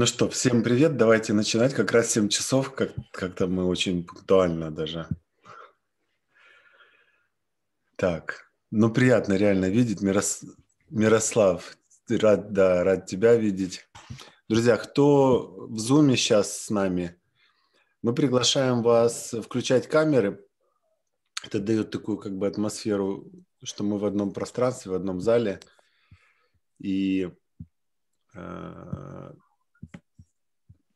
Ну что, всем привет, давайте начинать. Как раз 7 часов, как- как-то мы очень пунктуально даже. Так, ну приятно реально видеть. Мирос... Мирослав, рад, да, рад тебя видеть. Друзья, кто в Zoom сейчас с нами, мы приглашаем вас включать камеры. Это дает такую как бы атмосферу, что мы в одном пространстве, в одном зале. И э-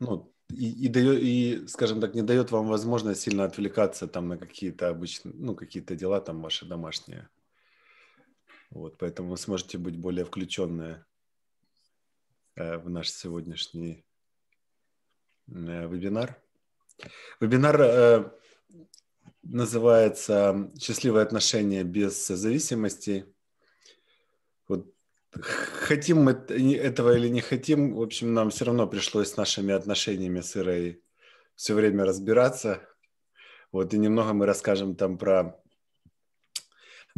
ну, и, и, дает, и, скажем так, не дает вам возможность сильно отвлекаться там на какие-то обычные, ну, какие-то дела там ваши домашние. Вот, поэтому вы сможете быть более включенные э, в наш сегодняшний э, вебинар. Вебинар э, называется «Счастливые отношения без зависимости» хотим мы этого или не хотим, в общем, нам все равно пришлось с нашими отношениями с Ирой все время разбираться. Вот, и немного мы расскажем там про,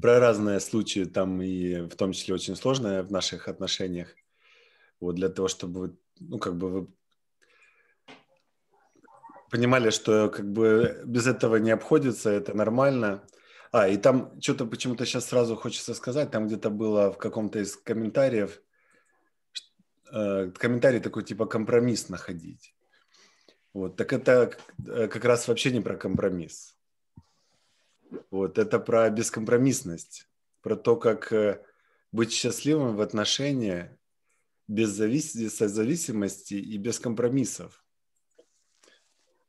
про разные случаи, там и в том числе очень сложные в наших отношениях. Вот для того, чтобы, ну, как бы вы понимали, что как бы без этого не обходится, это нормально. А, и там что-то почему-то сейчас сразу хочется сказать, там где-то было в каком-то из комментариев, э, комментарий такой типа компромисс находить. Вот, так это э, как раз вообще не про компромисс. Вот, это про бескомпромиссность, про то, как э, быть счастливым в отношениях без завис... зависимости и без компромиссов.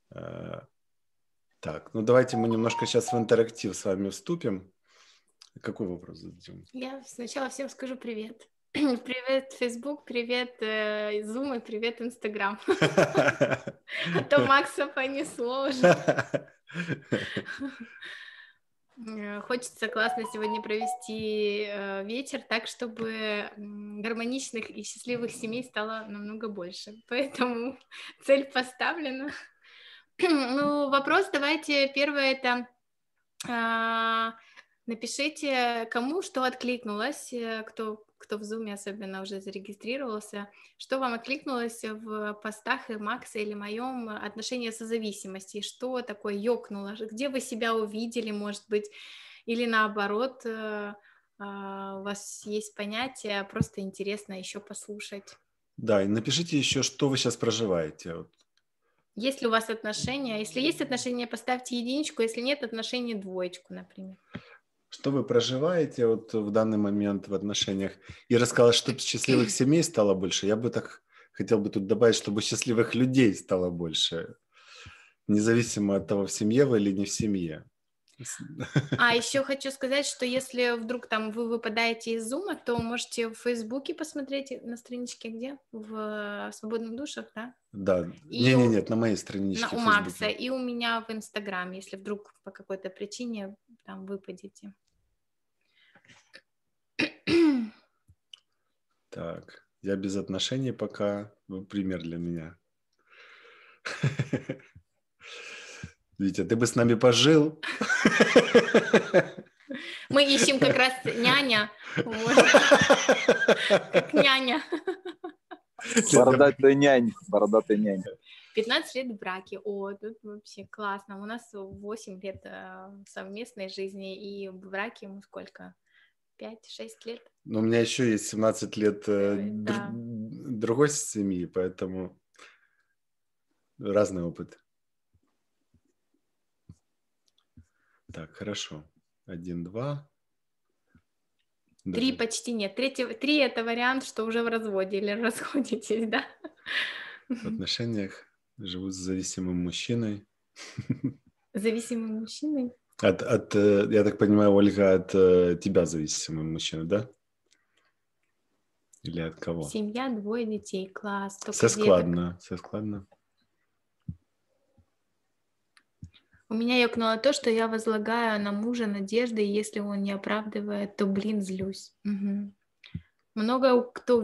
Э, так, ну давайте мы немножко сейчас в интерактив с вами вступим. Какой вопрос зададим? Я сначала всем скажу привет. Привет, Facebook, привет, э, Zoom и привет, Instagram. А то Макса понесло уже. Хочется классно сегодня провести э, вечер так, чтобы гармоничных и счастливых семей стало намного больше. Поэтому цель поставлена. Ну, вопрос давайте первое это а, напишите, кому что откликнулось, э, кто, кто в зуме особенно уже зарегистрировался, что вам откликнулось в постах и Макса или моем отношении со зависимостью, что такое ёкнуло, где вы себя увидели, может быть, или наоборот, э, а, у вас есть понятие, просто интересно еще послушать. Да, и напишите еще, что вы сейчас проживаете. Вот есть ли у вас отношения? Если есть отношения, поставьте единичку, если нет отношений, двоечку, например. Что вы проживаете вот в данный момент в отношениях? Я рассказала, чтобы счастливых семей стало больше. Я бы так хотел бы тут добавить, чтобы счастливых людей стало больше. Независимо от того, в семье вы или не в семье. А еще хочу сказать, что если вдруг там вы выпадаете из зума, то можете в Фейсбуке посмотреть э, на страничке где? В, э, свободных душах, да? Да. И не, не, нет, на моей страничке. На, у Макса и у меня в Инстаграме, если вдруг по какой-то причине там выпадете. Так, я без отношений пока. Вы ну, пример для меня. Витя, ты бы с нами пожил. Мы ищем как раз няня. Как няня. Бородатая нянь, бородатая нянь. 15 лет в браке, о, тут вообще классно. У нас 8 лет э, совместной жизни, и в браке ему сколько? 5-6 лет? Ну у меня еще есть 17 лет э, да. другой семьи, поэтому разный опыт. Так, хорошо. Один, два. Даже... Три почти нет. Третий, три это вариант, что уже в разводе или расходитесь, да? В отношениях живут с зависимым мужчиной. Зависимым мужчиной? От, от, э, я так понимаю, Ольга, от э, тебя зависимым мужчиной, да? Или от кого? Семья, двое детей, класс. Все складно, деток. все складно. У меня ёкнуло то, что я возлагаю на мужа надежды, и если он не оправдывает, то, блин, злюсь. Угу. Много кто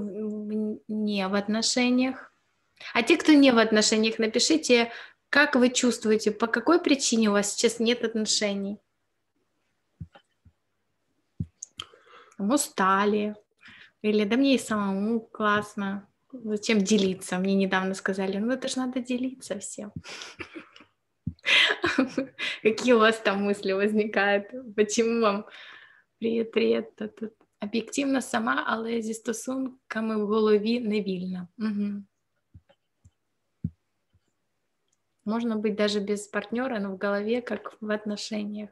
не в отношениях. А те, кто не в отношениях, напишите, как вы чувствуете, по какой причине у вас сейчас нет отношений. Там устали, или да мне и самому классно, зачем делиться? Мне недавно сказали, ну это же надо делиться всем. Какие у вас там мысли возникают? Почему вам привет, привет? Объективно сама, але зі стосунками в голові не вільна. Угу. Можно быть даже без партнера, но в голове, как в отношениях.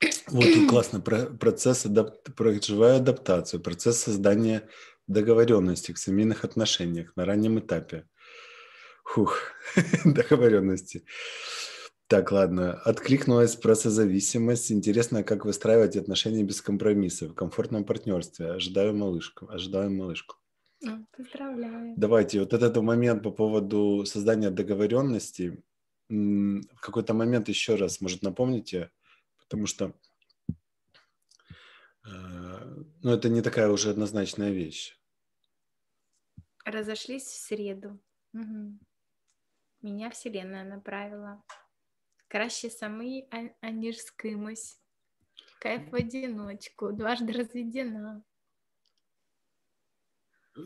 Вот тут классно процесс адап проживая адаптацию, процесс создания договоренности в семейных отношениях на раннем этапе. Фух, договоренности. Так, ладно. Откликнулась про процессозависимость. Интересно, как выстраивать отношения без компромиссов в комфортном партнерстве. Ожидаю малышку. Ожидаю малышку. А, поздравляю. Давайте, вот этот момент по поводу создания договоренности. В какой-то момент еще раз, может, напомните, потому что э, ну, это не такая уже однозначная вещь. Разошлись в среду. Угу. Меня Вселенная направила. Краще самый аніж з Кайф в одиночку, дважды разведена.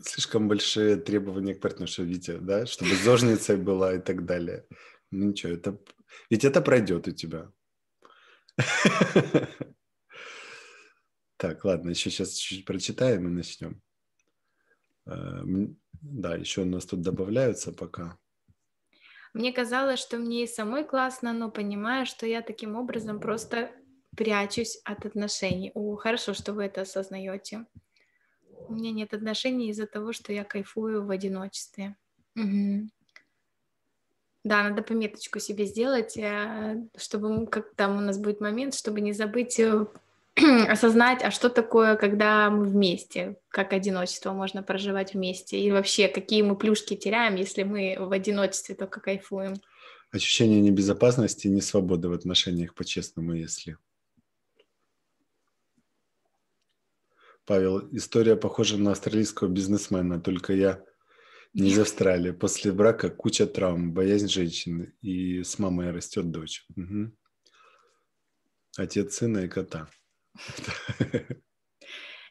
Слишком большие требования к партнерше Витя, да? Чтобы зожницей была и так далее. Ну ничего, это... ведь это пройдет у тебя. Так, ладно, еще сейчас чуть-чуть прочитаем и начнем. Э, да, еще у нас тут добавляются пока. Мне казалось, что мне и самой классно, но понимаю, что я таким образом просто прячусь от отношений. О, хорошо, что вы это осознаете. У меня нет отношений из-за того, что я кайфую в одиночестве. Угу. Да, надо пометочку себе сделать, э, чтобы как там у нас будет момент, чтобы не забыть э, осознать, а что такое, когда мы вместе, как одиночество можно проживать вместе, и вообще, какие мы плюшки теряем, если мы в одиночестве только кайфуем. Ощущение небезопасности и несвободы в отношениях по-честному, если. Павел, история похожа на австралийского бизнесмена, только я не из Австралии. После брака куча травм, боязнь женщин, и с мамой растет дочь. Угу. Отец сына и кота.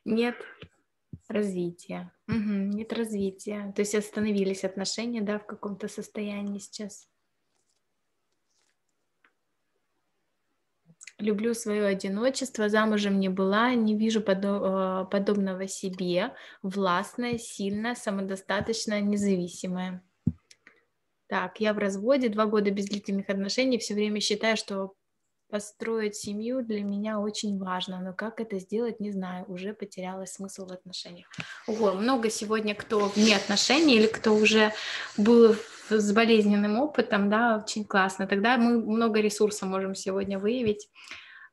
Нет развития. Угу, нет развития. То есть остановились отношения, да, в каком-то состоянии сейчас. Люблю свое одиночество, замужем не была, не вижу подо- э, подобного себе, властная, сильная, самодостаточная, независимая. Так, я в разводе, два года без длительных отношений, все время считаю, что построить семью для меня очень важно, но как это сделать, не знаю, уже потерялась смысл в отношениях. Ого, много сегодня кто вне отношений или кто уже был с болезненным опытом, да, очень классно. Тогда мы много ресурсов можем сегодня выявить.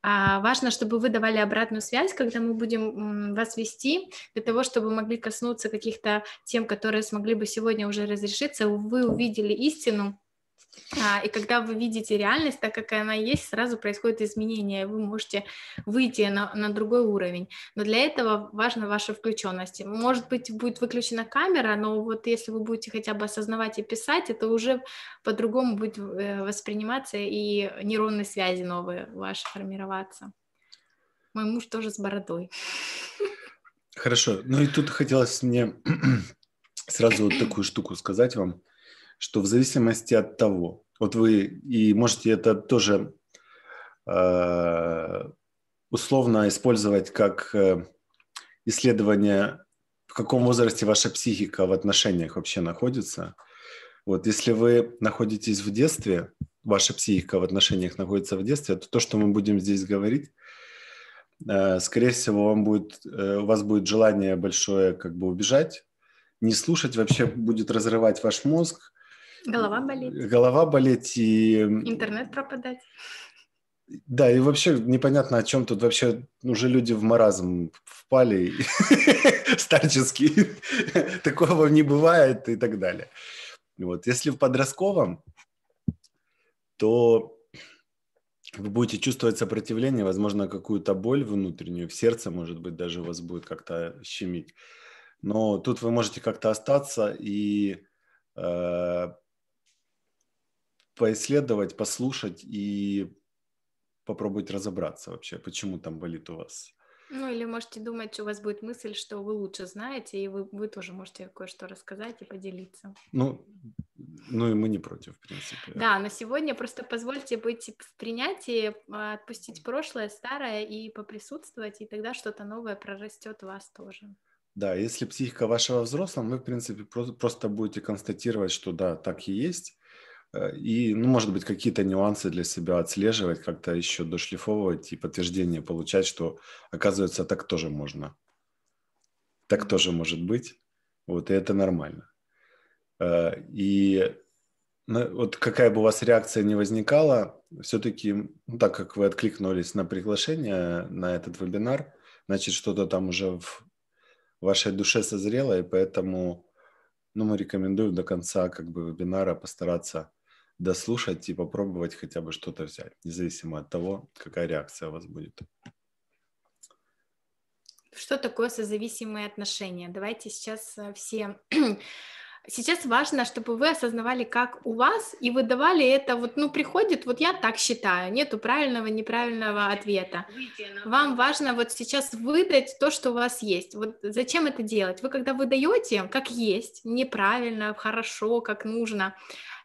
А важно, чтобы вы давали обратную связь, когда мы будем вас вести, для того, чтобы могли коснуться каких-то тем, которые смогли бы сегодня уже разрешиться, вы увидели истину, а, и когда вы видите реальность, так как она есть, сразу происходит изменение, и вы можете выйти на, на другой уровень. Но для этого важна ваша включенность. Может быть, будет выключена камера, но вот если вы будете хотя бы осознавать и писать, это уже по-другому будет э, восприниматься, и нейронные связи новые ваши формироваться. Мой муж тоже с бородой. Хорошо. Ну и тут хотелось мне сразу вот такую штуку сказать вам что в зависимости от того, вот вы и можете это тоже э, условно использовать как э, исследование, в каком возрасте ваша психика в отношениях вообще находится. Вот если вы находитесь в детстве, ваша психика в отношениях находится в детстве, то то, что мы будем здесь говорить, э, скорее всего, вам будет, у вас будет желание большое как бы убежать, не слушать, вообще будет разрывать ваш мозг, Голова болит, Голова болеть и... Интернет пропадать. Да, и вообще непонятно, о чем тут вообще уже люди в маразм впали старческий. Такого не бывает и так далее. Вот. Если в подростковом, то вы будете чувствовать сопротивление, возможно, какую-то боль внутреннюю, в сердце, может быть, даже вас будет как-то щемить. Но тут вы можете как-то остаться и э, поисследовать, послушать и попробовать разобраться вообще, почему там болит у вас. Ну, или можете думать, что у вас будет мысль, что вы лучше знаете, и вы, вы тоже можете кое-что рассказать и поделиться. Ну, ну и мы не против, в принципе. Да, но сегодня просто позвольте быть в принятии, а, отпустить прошлое, старое и поприсутствовать, и тогда что-то новое прорастет у вас тоже. Да, если психика вашего взрослого, вы, в принципе, просто будете констатировать, что да, так и есть, Э, и, ну, может быть, какие-то нюансы для себя отслеживать, как-то еще дошлифовывать и подтверждение получать, что, оказывается, так тоже можно. Так тоже может быть. Вот, и это нормально. Э, и ну, вот какая бы у вас реакция не возникала, все-таки, ну, так как вы откликнулись на приглашение на этот вебинар, значит, что-то там уже в вашей душе созрело, и поэтому ну, мы рекомендуем до конца как бы вебинара постараться дослушать и попробовать хотя бы что-то взять, независимо от того, какая реакция у вас будет. Что такое созависимые отношения? Давайте сейчас э, все сейчас важно, чтобы вы осознавали, как у вас, и выдавали это, вот, ну, приходит, вот я так считаю, нету правильного, неправильного ответа. Вам важно вот сейчас выдать то, что у вас есть. Вот зачем это делать? Вы когда выдаете, как есть, неправильно, хорошо, как нужно,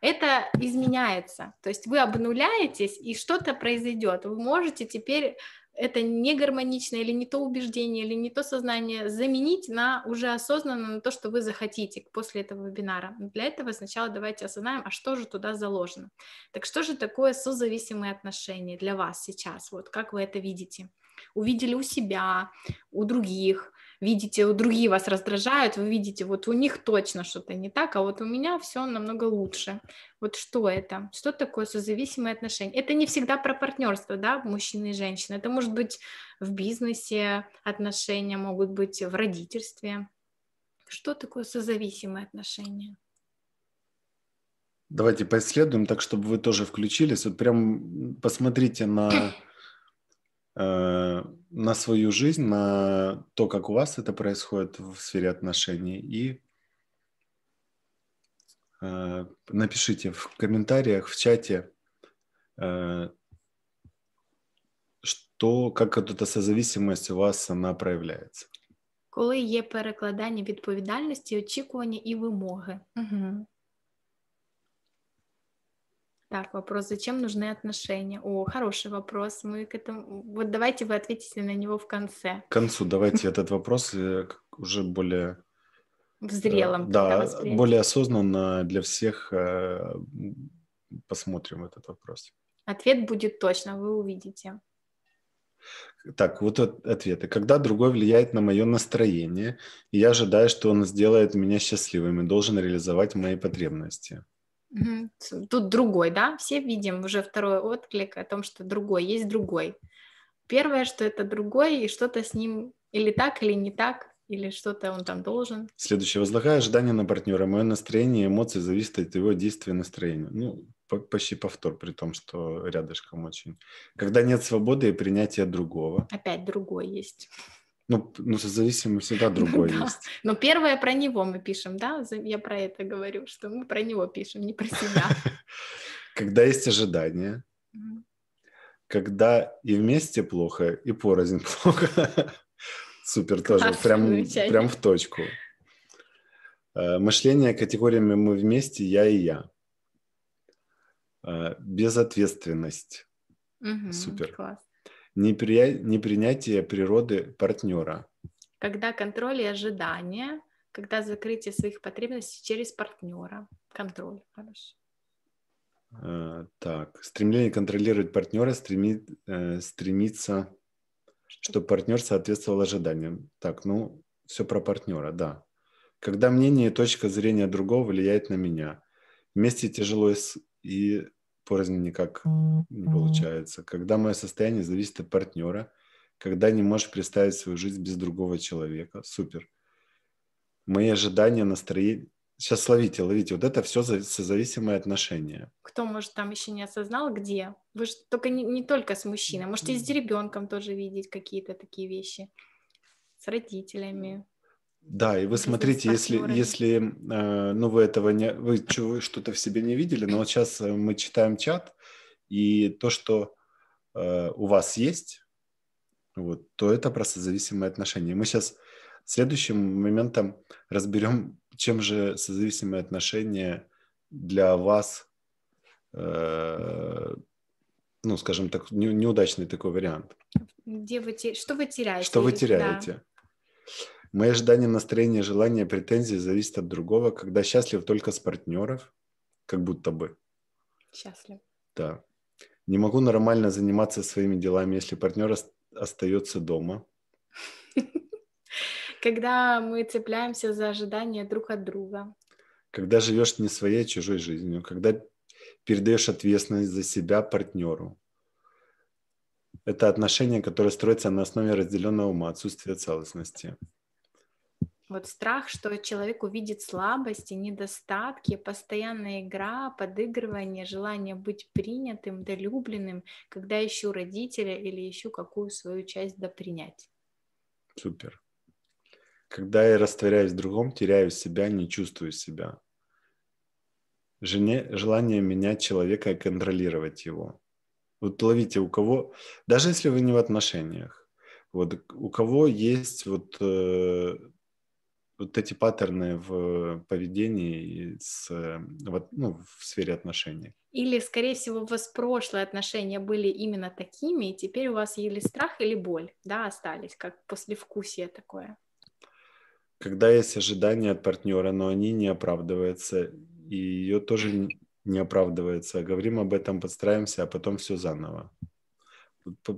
это изменяется. То есть вы обнуляетесь, и что-то произойдет. Вы можете теперь это не гармонично или не то убеждение, или не то сознание, заменить на уже осознанно на то, что вы захотите после этого вебинара. Для этого сначала давайте осознаем, а что же туда заложено. Так что же такое созависимые отношения для вас сейчас? Вот как вы это видите? Увидели у себя, у других, видите, другие вас раздражают, вы видите, вот у них точно что-то не так, а вот у меня все намного лучше. Вот что это? Что такое созависимые отношения? Это не всегда про партнерство, да, мужчины и женщины. Это может быть в бизнесе отношения, могут быть в родительстве. Что такое созависимые отношения? Давайте поисследуем так, чтобы вы тоже включились. Вот прям посмотрите на Э, на свою жизнь, на то, как у вас это происходит в сфере отношений. И э, напишите в комментариях, в чате, э, что, как эта созависимость у вас она проявляется? Коли є перекладання відповідальності, очікування і вимоги. Угу. Так, вопрос, зачем нужны отношения? О, хороший вопрос. Мы к этому... Вот давайте вы ответите на него в конце. К концу давайте этот вопрос э, уже более... В зрелом. Э, да, более осознанно для всех э, посмотрим этот вопрос. Ответ будет точно, вы увидите. Так, вот ответы. Когда другой влияет на мое настроение, я ожидаю, что он сделает меня счастливым и должен реализовать мои потребности. Тут другой, да? Все видим уже второй отклик о том, что другой, есть другой. Первое, что это другой, и что-то с ним или так, или не так, или что-то он там должен. Следующее. Возлагаю ожидания на партнера. Мое настроение и эмоции зависят от его действия и настроения. Ну, почти повтор, при том, что рядышком очень. Когда нет свободы и принятия другого. Опять другой есть. Ну, ну зависимость всегда другой да. есть. Но ну, первое про него мы пишем, да? Я про это говорю, что мы про него пишем, не про себя. Когда есть ожидания, когда и вместе плохо, и порознь плохо. Супер тоже, прям, в точку. Э, мышление категориями «мы вместе», «я» и «я». Э, безответственность. Супер. Класс непри... непринятие природы партнера. Когда контроль и ожидания, когда закрытие своих потребностей через партнера. Контроль, хорошо. А, так, стремление контролировать партнера, стремит, э, стремиться, Что? партнер соответствовал ожиданиям. Так, ну, все про партнера, да. Когда мнение и точка зрения другого влияет на меня. Вместе тяжело и порознь никак не получается. Когда мое состояние зависит от партнера, когда не можешь представить свою жизнь без другого человека, супер. Мои ожидания, настроение... Сейчас ловите, ловите. Вот это все созависимые отношения. Кто, может, там еще не осознал, где? Вы же только не, не только с мужчиной. может и с ребенком тоже видеть какие-то такие вещи. С родителями. Да, и вы смотрите, если, если э, ну, вы этого не, вы что-то в себе не видели, но вот сейчас э, мы читаем чат, и то, что э, у вас есть, вот, то это просто зависимые отношения. Мы сейчас следующим моментом разберем, чем же созависимые отношения для вас, э, ну, скажем так, не, неудачный такой вариант. Где вы, что вы теряете? Что вы теряете? Да. Мои ожидания, настроение, желания, претензии зависят от другого, когда счастлив только с партнеров, как будто бы. Счастлив. Да. Не могу нормально заниматься своими делами, если партнер остается дома. Когда мы цепляемся за ожидания друг от друга. Когда живешь не своей, а чужой жизнью. Когда передаешь ответственность за себя партнеру. Это отношение, которое строится на основе разделенного ума, отсутствия целостности. Вот страх, что человек увидит слабости, недостатки, постоянная игра, подыгрывание, желание быть принятым, долюбленным, когда ищу родителя или ищу какую свою часть допринять. Супер. Когда я растворяюсь в другом, теряю себя, не чувствую себя. Жене, желание менять человека и контролировать его. Вот ловите у кого, даже если вы не в отношениях, вот у кого есть вот э, вот эти паттерны в поведении с, э, вот, ну, в сфере отношений. Или, скорее всего, у вас прошлые отношения были именно такими, и теперь у вас или страх, или боль, да, остались, как послевкусие такое. Когда есть ожидания от партнера, но они не оправдываются, и ее тоже не оправдывается. А говорим об этом, подстраиваемся, а потом все заново.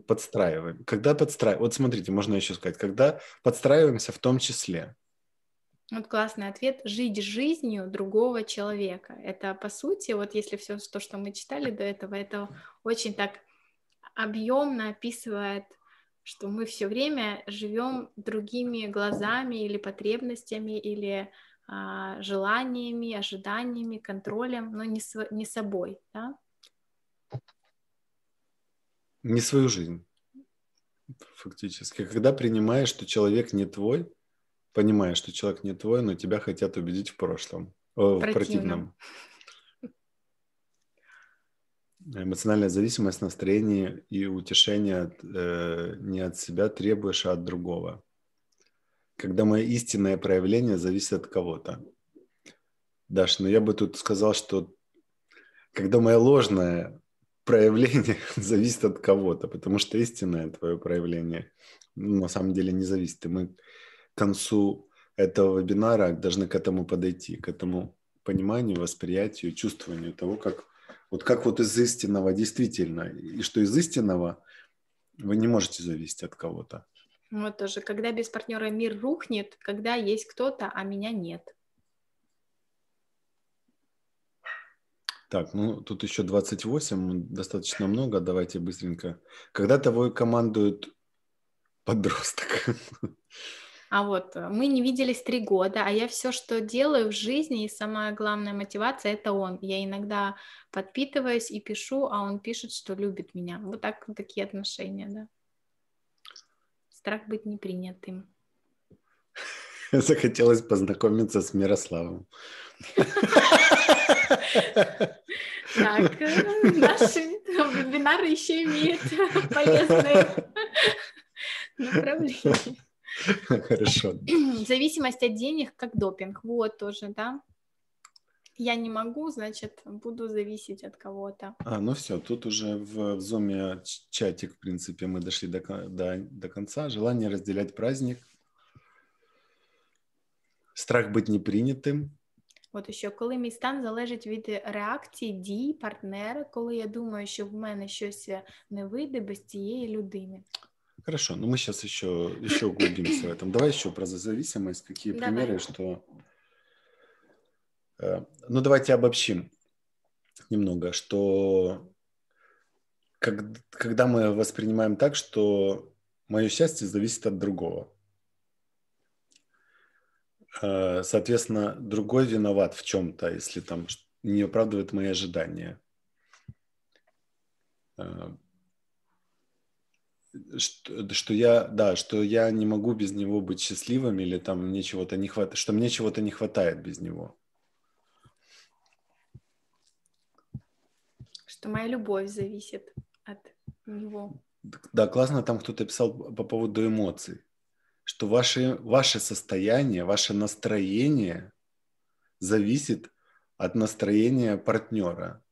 Подстраиваем. Когда подстраиваем... Вот смотрите, можно еще сказать, когда подстраиваемся в том числе. Вот классный ответ. Жить жизнью другого человека. Это, по сути, вот если все то, что мы читали до этого, это очень так объемно описывает, что мы все время живем другими глазами или потребностями, или а, желаниями, ожиданиями, контролем, но не, св- не собой. Да? Не свою жизнь, фактически. Когда принимаешь, что человек не твой, понимая, что человек не твой, но тебя хотят убедить в прошлом, э, в противном. Эмоциональная зависимость настроения и утешения от, э, не от себя требуешь, а от другого. Когда мое истинное проявление зависит от кого-то. Даша, но ну я бы тут сказал, что когда мое ложное проявление зависит от кого-то, потому что истинное твое проявление ну, на самом деле не зависит. И мы концу этого вебинара должны к этому подойти, к этому пониманию, восприятию, чувствованию того, как вот как вот из истинного действительно, и что из истинного вы не можете зависеть от кого-то. Вот тоже, когда без партнера мир рухнет, когда есть кто-то, а меня нет. Так, ну тут еще 28, достаточно много, давайте быстренько. Когда тобой командует подросток? А вот э, мы не виделись три года, а я все, что делаю в жизни, и самая главная мотивация это он. Я иногда подпитываюсь и пишу, а он пишет, что любит меня. Вот так вот такие отношения, да. Страх быть непринятым. Захотелось познакомиться с Мирославом. Так, э, наши вебинары еще имеет полезные направления. Хорошо. Зависимость от денег как допинг, вот тоже, да. Я не могу, значит, буду зависеть от кого-то. А, ну все, тут уже в, в зуме чатик, в принципе, мы дошли до, до, до конца. Желание разделять праздник. Страх быть непринятым. От що коли мій стан залежить від реакції дій партнера, коли я думаю, що в мене щось не вийде без цієї людини. Хорошо, но ну, мы сейчас еще, еще углубимся в этом. Давай еще про зависимость, какие Давай. примеры, что... Э, ну, давайте обобщим немного, что когда мы воспринимаем так, что мое счастье зависит от другого. Э, соответственно, другой виноват в чем-то, если там не оправдывает мои ожидания. Э, что, что я, да, что я не могу без него быть счастливым или там мне чего-то не хватает, что мне чего-то не хватает без него. Что моя любовь зависит от него. Да, классно там кто-то писал по поводу эмоций, что ваше, ваше состояние, ваше настроение зависит от настроения партнера.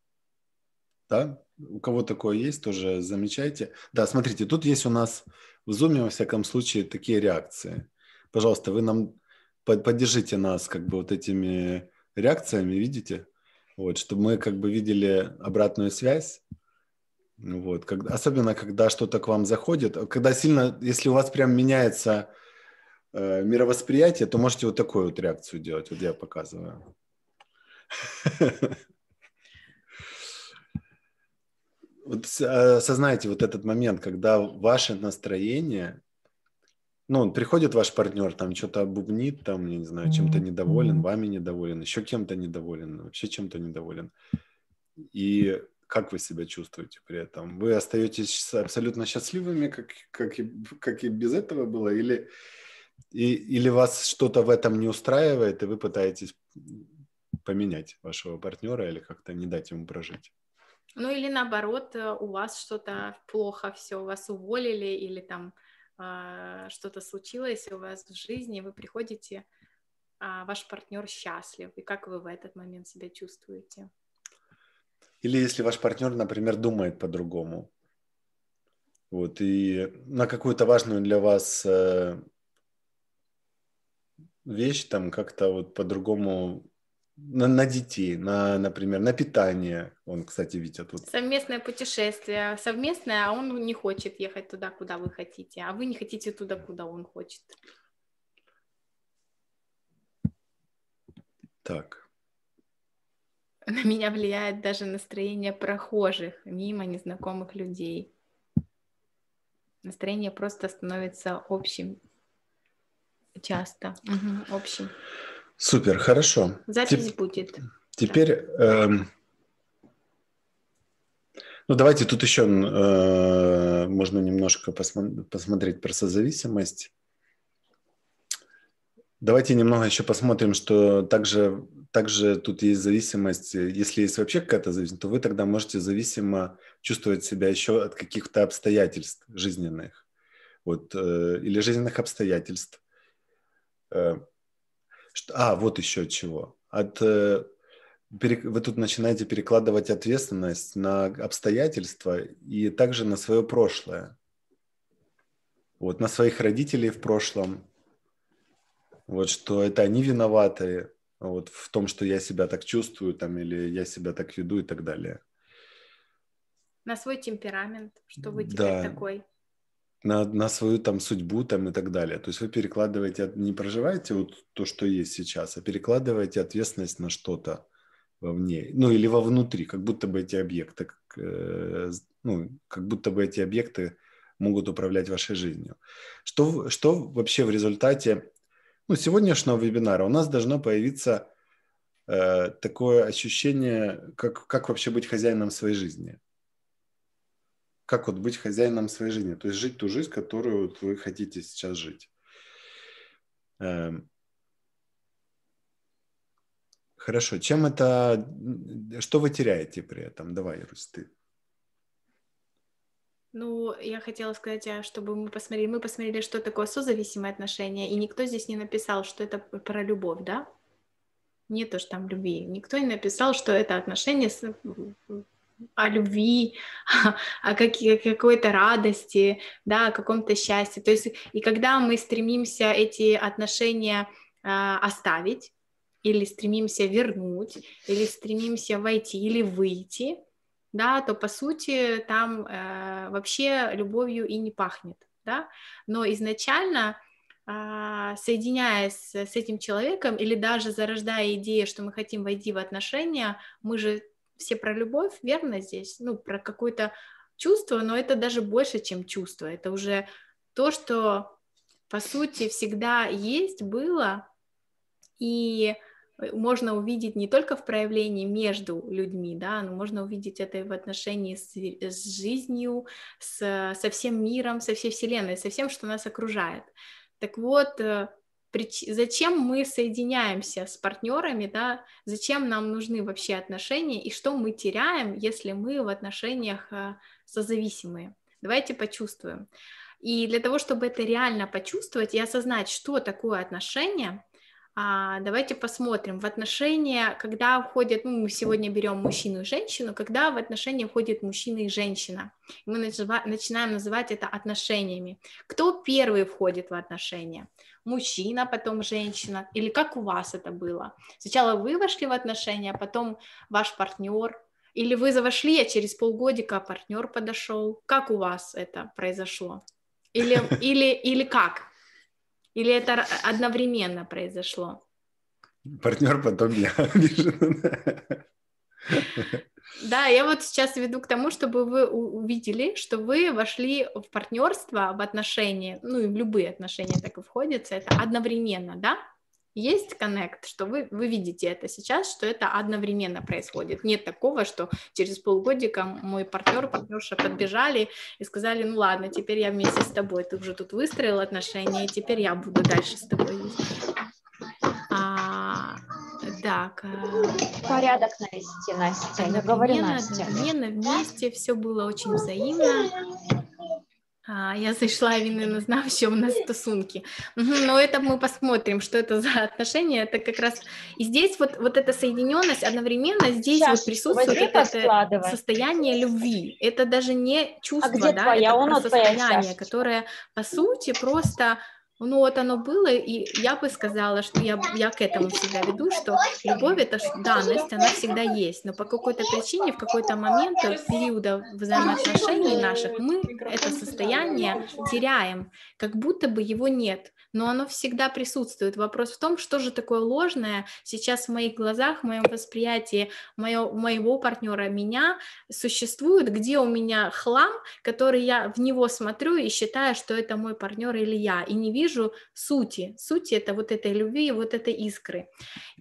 Да? У кого такое есть, тоже замечайте. Да, смотрите, тут есть у нас в Zoom, во всяком случае, такие реакции. Пожалуйста, вы нам поддержите нас как бы вот этими реакциями, видите? Вот, чтобы мы как бы видели обратную связь. Ну вот, как, особенно когда что-то к вам заходит, когда сильно, если у вас прям меняется э, мировосприятие, то можете вот такую вот реакцию делать. Вот я показываю. вот а, осознайте вот этот момент, когда ваше настроение, ну, приходит ваш партнер, там что-то обубнит, там, я не знаю, чем-то недоволен, вами недоволен, еще кем-то недоволен, вообще чем-то недоволен. И как вы себя чувствуете при этом? Вы остаетесь абсолютно счастливыми, как, как, и, как и без этого было, или, и, или вас что-то в этом не устраивает, и вы пытаетесь поменять вашего партнера или как-то не дать ему прожить? Ну или наоборот, э, у вас что-то плохо все, вас уволили или там э, что-то случилось у вас в жизни, вы приходите, а ваш партнер счастлив, и как вы в этот момент себя чувствуете? Или если ваш партнер, например, думает по-другому, вот, и на какую-то важную для вас э, вещь там как-то вот по-другому на, на детей, на, например, на питание. Он, кстати, Витя тут. Совместное путешествие, совместное, а он не хочет ехать туда, куда вы хотите, а вы не хотите туда, куда он хочет. Так. На меня влияет даже настроение прохожих, мимо незнакомых людей. Настроение просто становится общим часто, угу, общим. Супер, хорошо. Запись Теп- будет. Теперь, да. Эм, ну давайте тут еще э, можно немножко посмо- посмотреть про созависимость. Давайте немного еще посмотрим, что также, также тут есть зависимость. Если есть вообще какая-то зависимость, то вы тогда можете зависимо чувствовать себя еще от каких-то обстоятельств жизненных. Вот, э, или жизненных обстоятельств. Э, что, а, вот еще от чего. От, э, пере, вы тут начинаете перекладывать ответственность на обстоятельства и также на свое прошлое. Вот на своих родителей в прошлом. Вот что это они виноваты вот в том, что я себя так чувствую там или я себя так веду и так далее. На свой темперамент, что вы теперь да. такой на, на свою там судьбу там и так далее. То есть вы перекладываете, не проживаете вот то, что есть сейчас, а перекладываете ответственность на что-то вовне, ну или вовнутри, как будто бы эти объекты, как, э, ну, как будто бы эти объекты могут управлять вашей жизнью. Что, что вообще в результате ну, сегодняшнего вебинара у нас должно появиться э, такое ощущение, как, как вообще быть хозяином своей жизни как вот быть хозяином своей жизни, то есть жить ту жизнь, которую вот вы хотите сейчас жить. Эм. Хорошо, чем это, что вы теряете при этом? Давай, Русь, ты. Ну, я хотела сказать, а чтобы мы посмотрели, мы посмотрели, что такое созависимые отношения, и никто здесь не написал, что это про любовь, да? Нет уж там любви. Никто не написал, что это отношения с, о любви, о какой-то радости, да, о каком-то счастье. То есть, и когда мы стремимся эти отношения э, оставить, или стремимся вернуть, или стремимся войти или выйти, да, то по сути там э, вообще любовью и не пахнет, да. Но изначально а, соединяясь с этим человеком или даже зарождая идею, что мы хотим войти в отношения, мы же все про любовь, верно здесь? Ну, про какое-то чувство, но это даже больше, чем чувство. Это уже то, что, по сути, всегда есть, было, и э, можно увидеть не только в проявлении между людьми, да, но можно увидеть это и в отношении с, с жизнью, с, со всем миром, со всей Вселенной, со всем, что нас окружает. Так вот, э, прич... зачем мы соединяемся с партнерами, да, зачем нам нужны вообще отношения и что мы теряем, если мы в отношениях а, созависимые. Давайте почувствуем. И для того, чтобы это реально почувствовать и осознать, что такое отношения, а, давайте посмотрим. В отношения, когда входят, ну, мы сегодня берем мужчину и женщину, когда в отношения входит мужчина и женщина, мы начинаем называть это отношениями. Кто первый входит в отношения? мужчина, а потом женщина, или как у вас это было? Сначала вы вошли в отношения, а потом ваш партнер, или вы завошли а через полгодика партнер подошел. Как у вас это произошло? Или, или, или как? Или это одновременно произошло? Партнер потом я. Да, я вот сейчас веду к тому, чтобы вы увидели, что вы вошли в партнерство, в отношения, ну и в любые отношения так и входится, это одновременно, да? Есть коннект, что вы, вы видите это сейчас, что это одновременно происходит. Нет такого, что через полгодика мой партнер, партнерша подбежали и сказали, ну ладно, теперь я вместе с тобой, ты уже тут выстроил отношения, и теперь я буду дальше с тобой. Так. Порядок Насти, Настя. Я говорю Настя. Одновременно, вместе, все было очень взаимно. А, я зашла він не ну, знав, що у нас тусунки. Но это мы посмотрим, что это за отношения. Это как раз и здесь вот, вот эта соединенность одновременно, здесь Сейчас, вот присутствует вот это состояние любви. Это даже не а чувство, а да, твоя? это Он состояние, которое по сути просто ну вот оно было, и я бы сказала, что я, я к этому всегда веду, что любовь это данность, она всегда есть, но по какой-то причине, в какой-то момент периода взаимоотношений наших мы это состояние теряем, как будто бы его нет но оно всегда присутствует. Вопрос в том, что же такое ложное сейчас в моих глазах, в моем восприятии моего, моего партнера, меня существует, где у меня хлам, который я в него смотрю и считаю, что это мой партнер или я, и не вижу сути. Сути это вот этой любви, вот этой искры.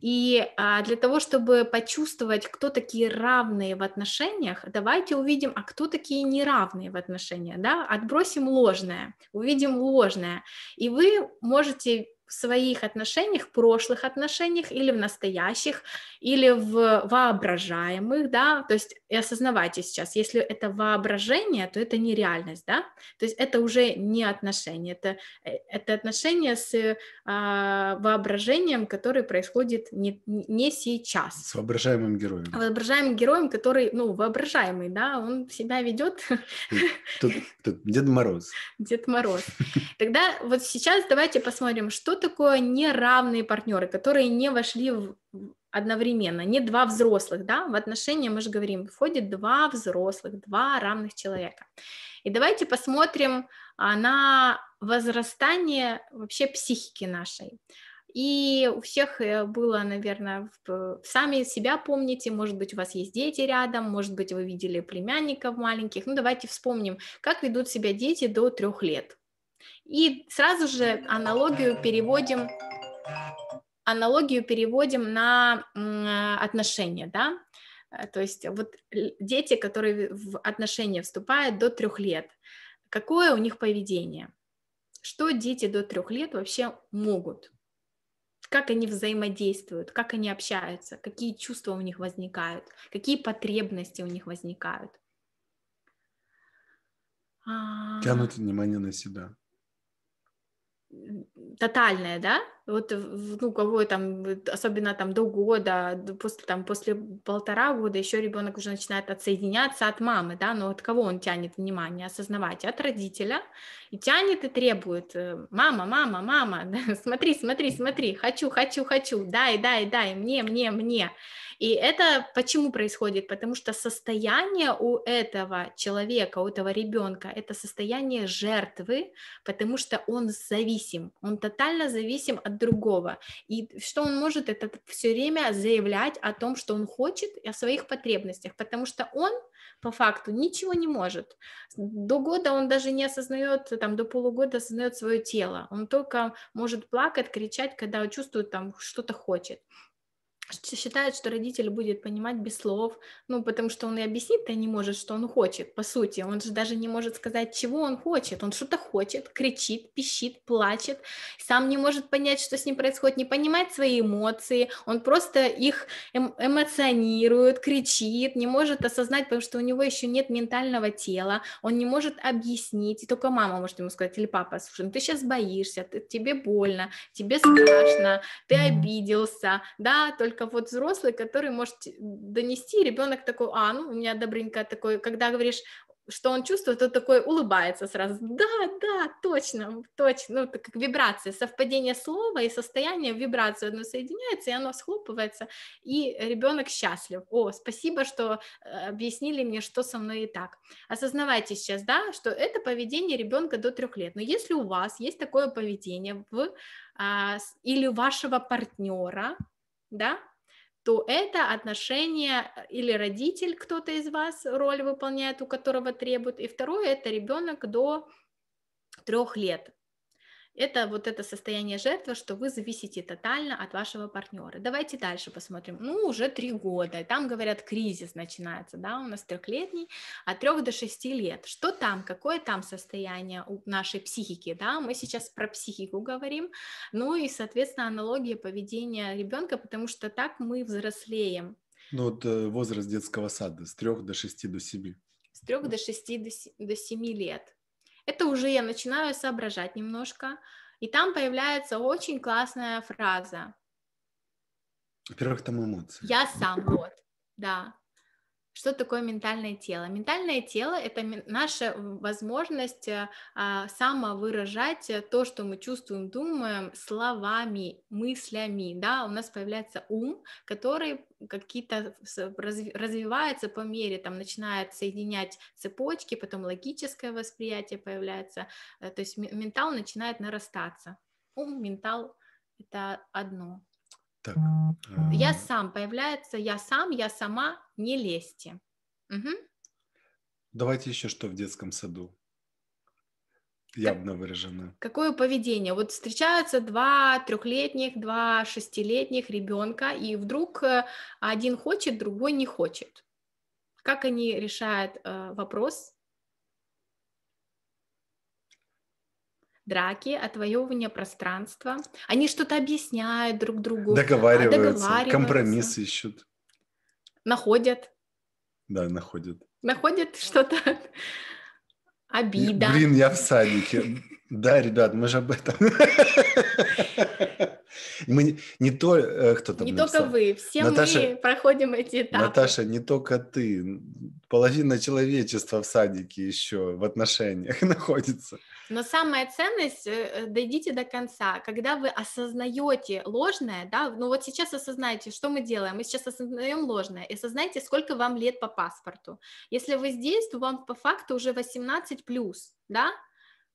И а, для того, чтобы почувствовать, кто такие равные в отношениях, давайте увидим, а кто такие неравные в отношениях, да, отбросим ложное, увидим ложное, и вы можете своих отношениях, прошлых отношениях или в настоящих, или в воображаемых, да, то есть и осознавайте сейчас, если это воображение, то это не реальность, да, то есть это уже не отношения, это, э, это отношения с э, воображением, которое происходит не, не сейчас. С воображаемым героем. Воображаемым героем, который, ну, воображаемый, да, он себя ведет. Тут, тут Дед Мороз. Дед Мороз. Тогда вот сейчас давайте посмотрим, что такое неравные партнеры, которые не вошли в одновременно, не два взрослых, да, в отношения, мы же говорим, входит два взрослых, два равных человека. И давайте посмотрим а, на возрастание вообще психики нашей. И у всех э, было, наверное, сами себя помните, может быть, у вас есть дети рядом, может быть, вы видели племянников маленьких. Ну, давайте вспомним, как ведут себя дети до трех лет. И сразу же аналогию переводим, аналогию переводим на отношения, да, э, то есть вот дети, которые в отношения вступают до трех лет, какое у них поведение? Что дети до трех лет вообще могут? Как они взаимодействуют, как они общаются, какие чувства у них возникают, какие потребности у них возникают? А. Тянут внимание на себя тотальное, да, вот, ну, кого там, особенно там до года, после, там, после полтора года еще ребенок уже начинает отсоединяться от мамы, да, но от кого он тянет внимание, осознавать, от родителя, и тянет и требует, э, мама, мама, мама, смотри, смотри, смотри, хочу, хочу, хочу, дай, дай, дай, мне, мне, мне, и это почему происходит? Потому что состояние у этого человека, у этого ребенка, это состояние жертвы, потому что он зависим, он тотально зависим от другого. И что он может, это все время заявлять о том, что он хочет, и о своих потребностях, потому что он по факту ничего не может. До года он даже не осознает, там, до полугода осознает свое тело. Он только может плакать, кричать, когда чувствует, там, что-то хочет считает, что родитель будет понимать без слов, ну, потому что он и объяснить-то не может, что он хочет, по сути, он же даже не может сказать, чего он хочет, он что-то хочет, кричит, пищит, плачет, сам не может понять, что с ним происходит, не понимает свои эмоции, он просто их эм, эмоционирует, кричит, не может осознать, потому что у него еще нет ментального тела, он не может объяснить, и только мама может ему сказать, или папа, слушай, ну, ты сейчас боишься, ты, тебе больно, тебе страшно, ты обиделся, да, только только вот взрослый, который может донести, ребенок такой, а, ну, у меня добренько такой, когда говоришь, что он чувствует, то такой улыбается сразу. Да, да, точно, точно. Ну, это как вибрация, совпадение слова и состояние в вибрацию одно соединяется, и оно схлопывается, и ребенок счастлив. О, спасибо, что э, объяснили мне, что со мной и так. Осознавайте сейчас, да, что это поведение ребенка до трех лет. Но если у вас есть такое поведение в, а, или вашего партнера, да, то это отношение э, или родитель, кто-то из вас роль выполняет, у которого требует, и второе это ребенок до трех лет. Это вот это состояние жертвы, что вы зависите тотально от вашего партнера. Давайте дальше посмотрим. Ну, уже три года, там, говорят, кризис начинается, да, у нас трехлетний, от трех до шести лет. Что там, какое там состояние у нашей психики, да, мы сейчас про психику говорим, ну и, соответственно, аналогия поведения ребенка, потому что так мы взрослеем. Ну, вот э, возраст детского сада с трех до шести до семи. С трех до шести до семи лет это уже я начинаю соображать немножко, и там появляется очень классная фраза. Во-первых, там эмоции. Я сам, вот, да. Что такое ментальное тело? Ментальное тело — это наша возможность э, а, самовыражать э, то, что мы чувствуем, думаем, словами, мыслями, да, у нас появляется ум, который какие-то развивается по мере, там начинает соединять цепочки, потом логическое восприятие появляется, э, то есть ментал начинает нарастаться. Ум, ментал — это одно. Так. Э, я сам появляется, я сам, я сама, не лезьте. Угу. Давайте еще что в детском саду явно выражено. Какое поведение? Вот встречаются два трехлетних, два шестилетних ребенка, и вдруг э, один хочет, другой не хочет. Как они решают э, вопрос? драки, отвоевывание пространства. Они что-то объясняют друг другу. А договариваются, договариваются. компромисс ищут. Находят. Да, находят. Находят что-то. Обида. Блин, я в садике. Да, ребят, мы же об этом. Мы не, не то, э, кто там Не написал. только вы, все Наташа, мы проходим эти этапы. Наташа, не только ты. Половина человечества в садике еще в отношениях находится. Но самая ценность, э, дойдите до конца, когда вы осознаете ложное, да, ну вот сейчас осознаете, что мы делаем, мы сейчас осознаем ложное, и осознайте, сколько вам лет по паспорту. Если вы здесь, то вам по факту уже 18 плюс, да,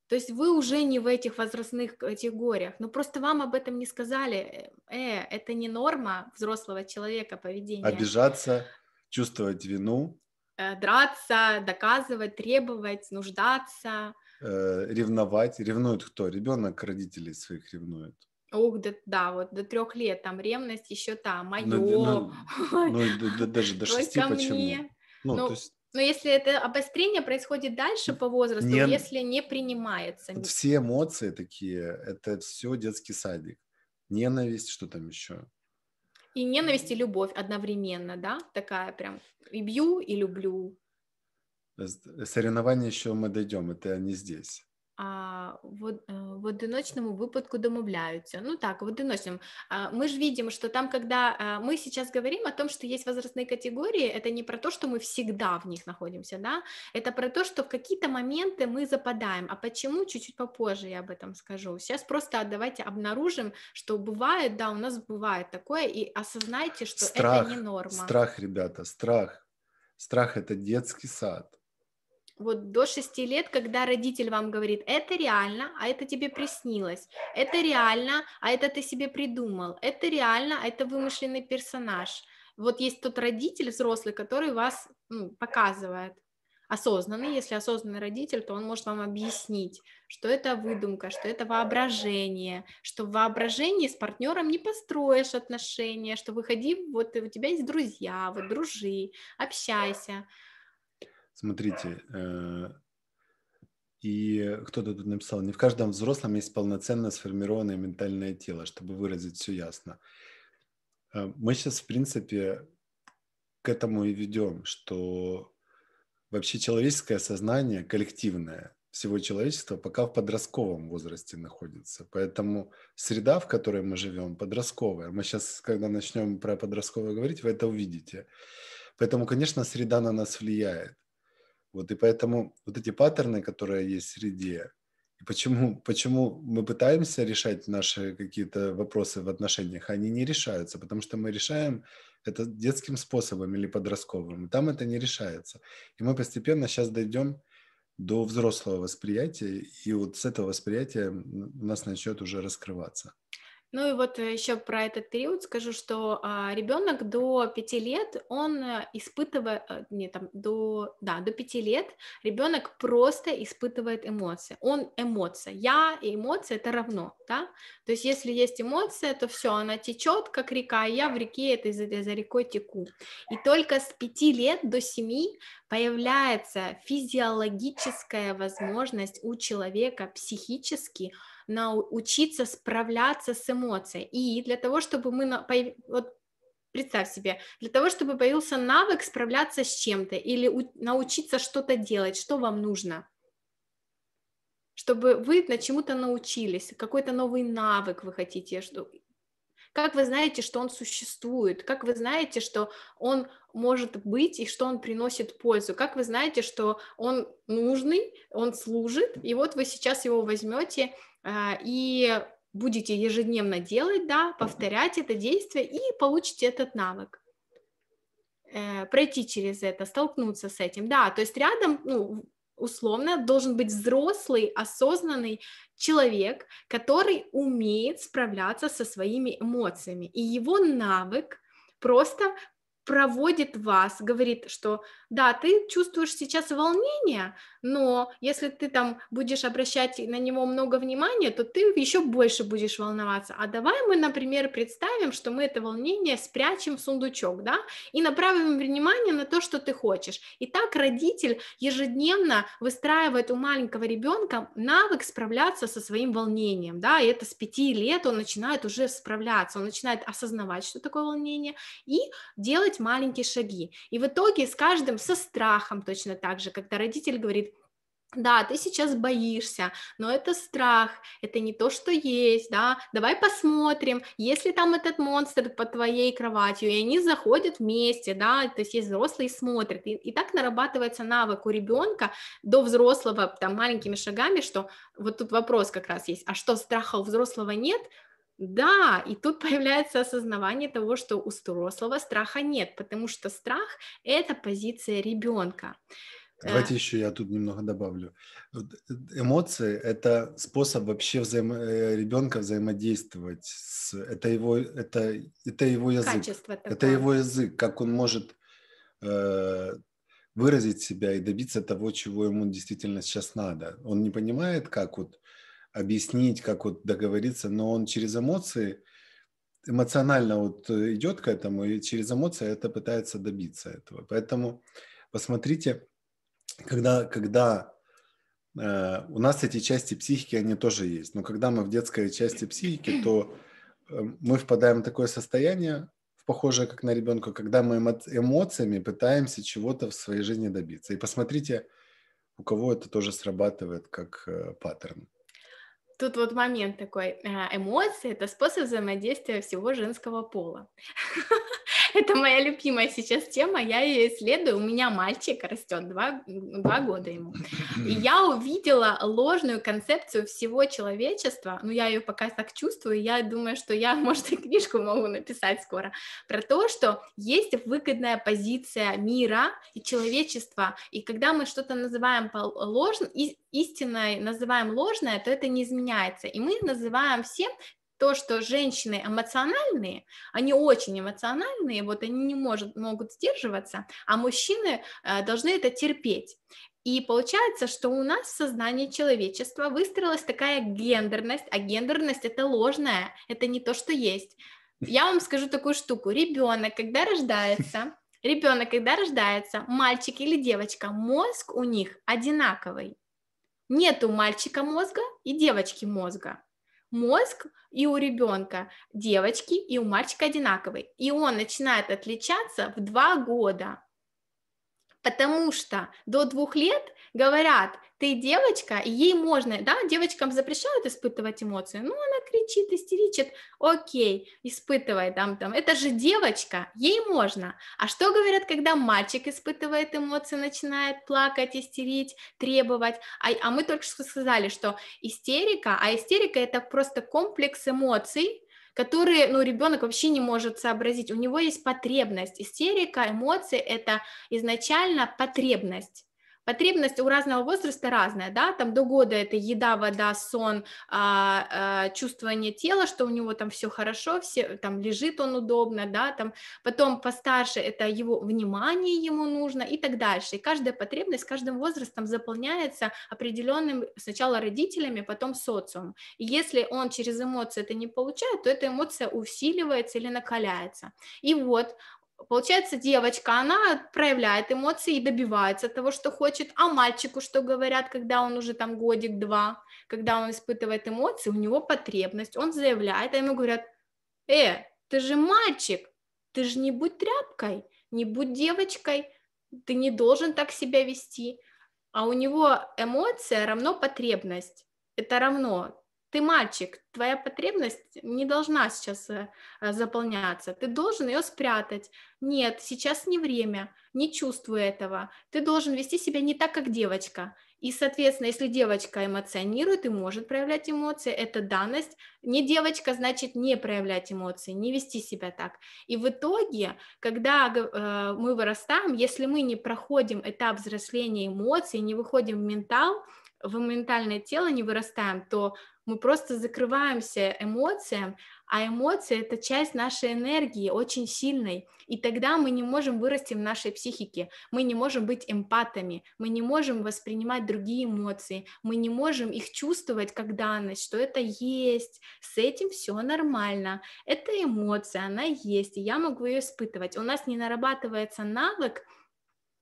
то есть вы уже не в этих возрастных категориях, но ну просто вам об этом не сказали. Э, это не норма взрослого человека поведения. Обижаться, чувствовать вину. Э, драться, доказывать, требовать, нуждаться э, ревновать. Ревнует кто? Ребенок родителей своих ревнует. ух да, да, вот до трех лет там ревность еще там, мое. Ну, ну, ну даже до шести почему? Ну, ну, то есть но если это обострение происходит дальше по возрасту, не, если не принимается. Вот все эмоции такие, это все детский садик. Ненависть, что там еще? И ненависть и любовь одновременно, да, такая прям и бью, и люблю. Соревновання, еще мы дойдем, это не здесь. А вот э, в одиночном выпадку домовляются. Ну так, в одиночном. А, мы же видим, что там, когда а, мы сейчас говорим о том, что есть возрастные категории, это не про то, что мы всегда в них находимся, да, это про то, что в какие-то моменты мы западаем. А почему? Чуть-чуть попозже я об этом скажу. Сейчас просто давайте обнаружим, что бывает, да, у нас бывает такое, и осознайте, что страх, это не норма. Страх, ребята, страх. Страх – это детский сад вот до 6 лет, когда родитель вам говорит, это реально, а это тебе приснилось, это реально, а это ты себе придумал, это реально, а это вымышленный персонаж. Вот есть тот родитель взрослый, который вас ну, показывает. Осознанный, если осознанный родитель, то он может вам объяснить, что это выдумка, что это воображение, что в воображении с партнером не построишь отношения, что выходи, вот у тебя есть друзья, вот дружи, общайся. Смотрите, э, и кто-то тут написал, не в каждом взрослом есть полноценно сформированное ментальное тело, чтобы выразить все ясно. Э, мы сейчас, в принципе, к этому и ведем, что вообще человеческое сознание коллективное всего человечества пока в подростковом возрасте находится. Поэтому среда, в которой мы живем, подростковая. Мы сейчас, когда начнем про подростковое говорить, вы это увидите. Поэтому, конечно, среда на нас влияет. Вот и поэтому вот эти паттерны, которые есть в среде, и почему, почему мы пытаемся решать наши какие-то вопросы в отношениях, они не решаются, потому что мы решаем это детским способом или подростковым, там это не решается. И мы постепенно сейчас дойдем до взрослого восприятия, и вот с этого восприятия у нас начнет уже раскрываться. Ну и вот э, еще про этот период скажу, что а, ребенок до пяти лет, он э, испытывает, э, не там, до, да, до пяти лет ребенок просто испытывает эмоции. Он эмоция. Я и эмоция это равно, да? То есть если есть эмоция, то все, она течет, как река, и я в реке этой за, за рекой теку. И только с пяти лет до семи появляется физиологическая возможность у человека психически научиться справляться с эмоциями И для того, чтобы мы... На... Вот представь себе, для того, чтобы появился навык справляться с чем-то или у... научиться что-то делать, что вам нужно? Чтобы вы на чему-то научились, какой-то новый навык вы хотите, что... Как вы знаете, что он существует? Как вы знаете, что он может быть и что он приносит пользу? Как вы знаете, что он нужный, он служит, и вот вы сейчас его возьмете а, и будете ежедневно делать, да, повторять это действие и получите этот навык э, пройти через это, столкнуться с этим, да, то есть рядом, ну, условно, должен быть взрослый, осознанный человек, который умеет справляться со своими эмоциями, и его навык просто проводит вас, говорит, что да, ты чувствуешь сейчас волнение, но если ты там будешь обращать на него много внимания, то ты еще больше будешь волноваться. А давай мы, например, представим, что мы это волнение спрячем в сундучок, да, и направим внимание на то, что ты хочешь. И так родитель ежедневно выстраивает у маленького ребенка навык справляться со своим волнением, да, и это с пяти лет он начинает уже справляться, он начинает осознавать, что такое волнение, и делать маленькие шаги. И в итоге с каждым там со страхом точно так же, когда родитель говорит, да, ты сейчас боишься, но это страх, это не то, что есть, да, давай посмотрим, если там этот монстр под твоей кроватью, и они заходят вместе, да, то есть есть взрослые смотрят, и, и так нарабатывается навык у ребенка до взрослого, там, маленькими шагами, что вот тут вопрос как раз есть, а что, страха у взрослого нет, да, и тут появляется осознавание того, что у взрослого страха нет, потому что страх – это позиция ребенка. Э, Давайте еще я тут немного добавлю. Э, эмоции – это способ вообще взаим... Э, ребенка взаимодействовать. С... Это, его, это, это его язык. такое. Это его язык, как он может э, выразить себя и добиться того, чего ему действительно сейчас надо. Он не понимает, как вот объяснить, как вот договориться, но он через эмоции, эмоционально вот э, идет к этому, и через эмоции это пытается добиться этого. Поэтому посмотрите, когда, когда э, у нас эти части психики, они тоже есть, но когда мы в детской части психики, то э, мы впадаем в такое состояние, похожее как на ребенка, когда мы эмоциями пытаемся чего-то в своей жизни добиться. И посмотрите, у кого это тоже срабатывает как э, паттерн тут вот момент такой. Э, эмоции — это способ взаимодействия всего женского пола. это моя любимая сейчас тема, я ее исследую. У меня мальчик растет, два, два года ему. И я увидела ложную концепцию всего человечества, ну, я ее пока так чувствую, я думаю, что я, может, и книжку могу написать скоро, про то, что есть выгодная позиция мира и человечества, и когда мы что-то называем ложным, истинное называем ложное, то это не изменяется, и мы называем всем то, что женщины эмоциональные, они очень эмоциональные, вот они не может, могут сдерживаться, а мужчины э, должны это терпеть. И получается, что у нас в сознании человечества выстроилась такая гендерность, а гендерность это ложная, это не то, что есть. Я вам скажу такую штуку. Ребенок, когда рождается, ребенок, когда рождается, мальчик или девочка, мозг у них одинаковый. Нету мальчика мозга и девочки мозга мозг и у ребенка девочки, и у мальчика одинаковый. И он начинает отличаться в два года. Потому что до двух лет говорят, ты девочка, ей можно, да, девочкам запрещают испытывать эмоции, ну, она кричит, истеричит, окей, испытывай, там, там, это же девочка, ей можно, а что говорят, когда мальчик испытывает эмоции, начинает плакать, истерить, требовать, а, а мы только что сказали, что истерика, а истерика это просто комплекс эмоций, которые, ну, ребенок вообще не может сообразить. У него есть потребность. Истерика, эмоции – это изначально потребность. Потребность у разного возраста разная, да, там до года это еда, вода, сон, а, а, чувствование тела, что у него там все хорошо, все, там лежит он удобно, да, там потом постарше это его внимание ему нужно и так дальше. И каждая потребность с каждым возрастом заполняется определенным сначала родителями, потом социумом. И если он через эмоции это не получает, то эта эмоция усиливается или накаляется. И вот Получается, девочка, она проявляет эмоции и добивается того, что хочет, а мальчику что говорят, когда он уже там годик-два, когда он испытывает эмоции, у него потребность, он заявляет, а ему говорят, э, ты же мальчик, ты же не будь тряпкой, не будь девочкой, ты не должен так себя вести, а у него эмоция равно потребность, это равно, ты мальчик, твоя потребность не должна сейчас э, э, заполняться, ты должен ее спрятать. Нет, сейчас не время, не чувствую этого. Ты должен вести себя не так, как девочка. И, соответственно, если девочка эмоционирует и может проявлять эмоции, это данность. Не девочка, значит, не проявлять эмоции, не вести себя так. И в итоге, когда э, мы вырастаем, если мы не проходим этап взросления эмоций, не выходим в ментал, в ментальное тело не вырастаем, то мы просто закрываемся эмоциям, а эмоции — это часть нашей энергии, очень сильной, и тогда мы не можем вырасти в нашей психике, мы не можем быть эмпатами, мы не можем воспринимать другие эмоции, мы не можем их чувствовать как данность, что это есть, с этим все нормально, это эмоция, она есть, и я могу ее испытывать. У нас не нарабатывается навык —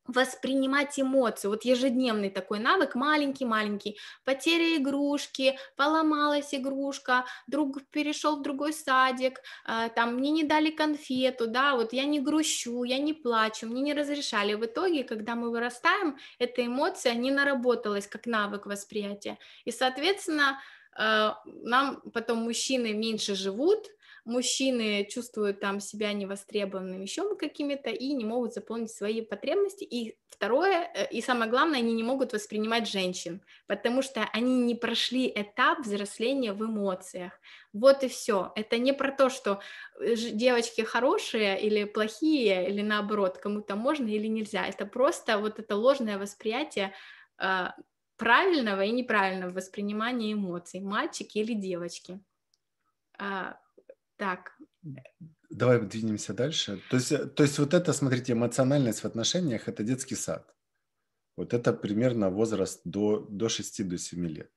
воспринимать эмоции, вот ежедневный такой навык, маленький-маленький, потеря игрушки, поломалась игрушка, друг перешел в другой садик, а, там, мне не дали конфету, да, вот я не грущу, я не плачу, мне не разрешали, в итоге, когда мы вырастаем, эта эмоция не наработалась как навык восприятия, и, соответственно, а, нам потом мужчины меньше живут, мужчины чувствуют там себя невостребованными еще какими-то и не могут заполнить свои потребности. И второе, э, и самое главное, они не могут воспринимать женщин, потому что они не прошли этап взросления в эмоциях. Вот и все. Это не про то, что э, девочки хорошие или плохие, или наоборот, кому-то можно или нельзя. Это просто вот это ложное восприятие а, правильного и неправильного воспринимания эмоций, мальчики или девочки. А, так. Давай двинемся дальше. То есть, э, то есть вот это, смотрите, эмоциональность в отношениях – это детский сад. Вот это примерно возраст до, до 6-7 до лет.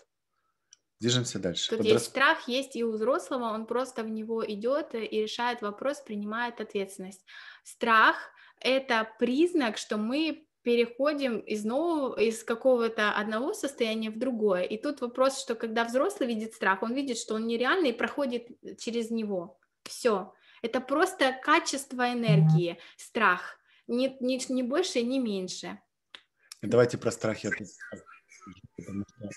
Движемся дальше. Тут Подрас... есть страх, есть и у взрослого, он просто в него идет и решает вопрос, принимает ответственность. Страх – это признак, что мы переходим из нового, из какого-то одного состояния в другое. И тут вопрос, что когда взрослый видит страх, он видит, что он нереальный и проходит через него. Все. Это просто качество энергии, страх. Ни, ни, ни больше, ни меньше. Давайте про страх я потому что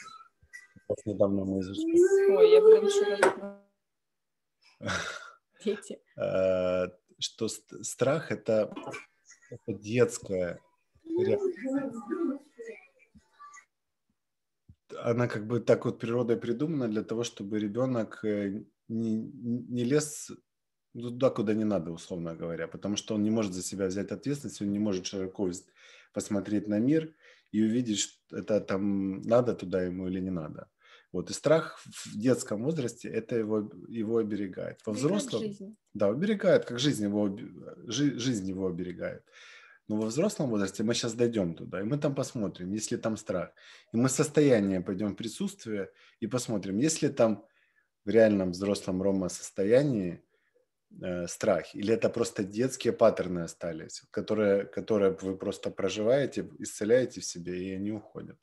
вот недавно мы изучили. Ой, я прям шура. Дети. Э, что страх это, это детское она как бы так вот природой придумана для того, чтобы ребенок э, не, не лез ну, туда, куда не надо, условно говоря, потому что он не может за себя взять ответственность, он не может широко посмотреть на мир и увидеть, что это там надо туда ему или не надо. Вот. И страх в детском возрасте это его, его оберегает. Во взрослом... Жизнь. Да, оберегает, как жизнь его, жи, жизнь его оберегает. Но во взрослом возрасте мы сейчас дойдем туда, и мы там посмотрим, есть ли там страх. И мы состояние пойдем в присутствие и посмотрим, есть ли там в реальном взрослом Рома состоянии э, страх, или это просто детские паттерны остались, которые, которые вы просто проживаете, исцеляете в себе, и они уходят.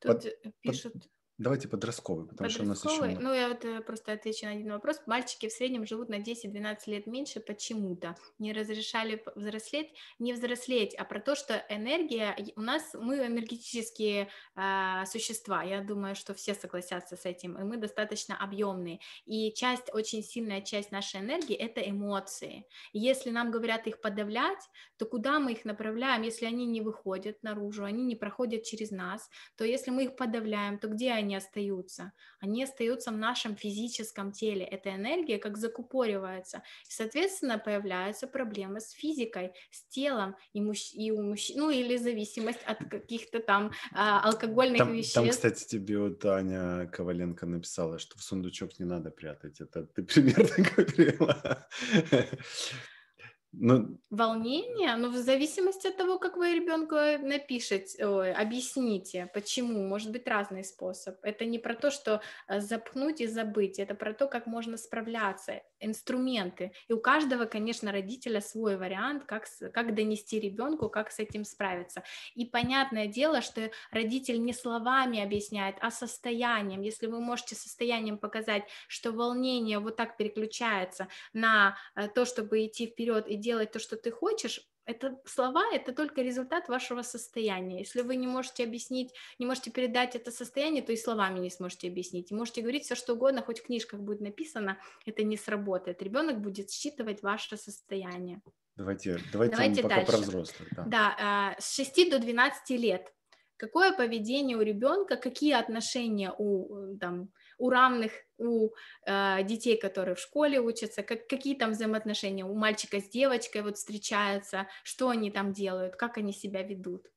Тут под, пишут, Давайте подростковый, потому подростковый, что у нас еще... Ну, я вот э, просто отвечу на один вопрос. Мальчики в среднем живут на 10-12 лет меньше почему-то. Не разрешали взрослеть, не взрослеть, а про то, что энергия... У нас мы энергетические э, существа. Я думаю, что все согласятся с этим. И мы достаточно объемные. И часть, очень сильная часть нашей энергии — это эмоции. если нам говорят их подавлять, то куда мы их направляем, если они не выходят наружу, они не проходят через нас, то если мы их подавляем, то где они они остаются? Они остаются в нашем физическом теле. Эта энергия как закупоривается. И, соответственно, появляются проблемы с физикой, с телом и, мужч... и у мужчин, ну или зависимость от каких-то там а, алкогольных там, веществ. Там, кстати, тебе вот Аня Коваленко написала, что в сундучок не надо прятать. Это ты примерно говорила. Ну... Волнение, но ну, в зависимости от того, как вы ребенку напишете, объясните, почему, может быть, разный способ. Это не про то, что э, запнуть и забыть, это про то, как можно справляться инструменты. И у каждого, конечно, родителя свой вариант, как, как донести ребенку, как с этим справиться. И понятное дело, что родитель не словами объясняет, а состоянием. Если вы можете состоянием показать, что волнение вот так переключается на э, то, чтобы идти вперед и делать то, что ты хочешь, это слова, это только результат вашего состояния. Если вы не можете объяснить, не можете передать это состояние, то и словами не сможете объяснить. И можете говорить все, что угодно, хоть в книжках будет написано, это не сработает. Ребенок будет считывать ваше состояние. Давайте, давайте, давайте пока дальше. про взрослых. Да. да, а, с 6 до 12 лет. Какое поведение у ребенка, какие отношения у э, там, у равных, у э, детей, которые в школе учатся, как, какие там взаимоотношения у мальчика с девочкой вот встречаются, что они там делают, как они себя ведут.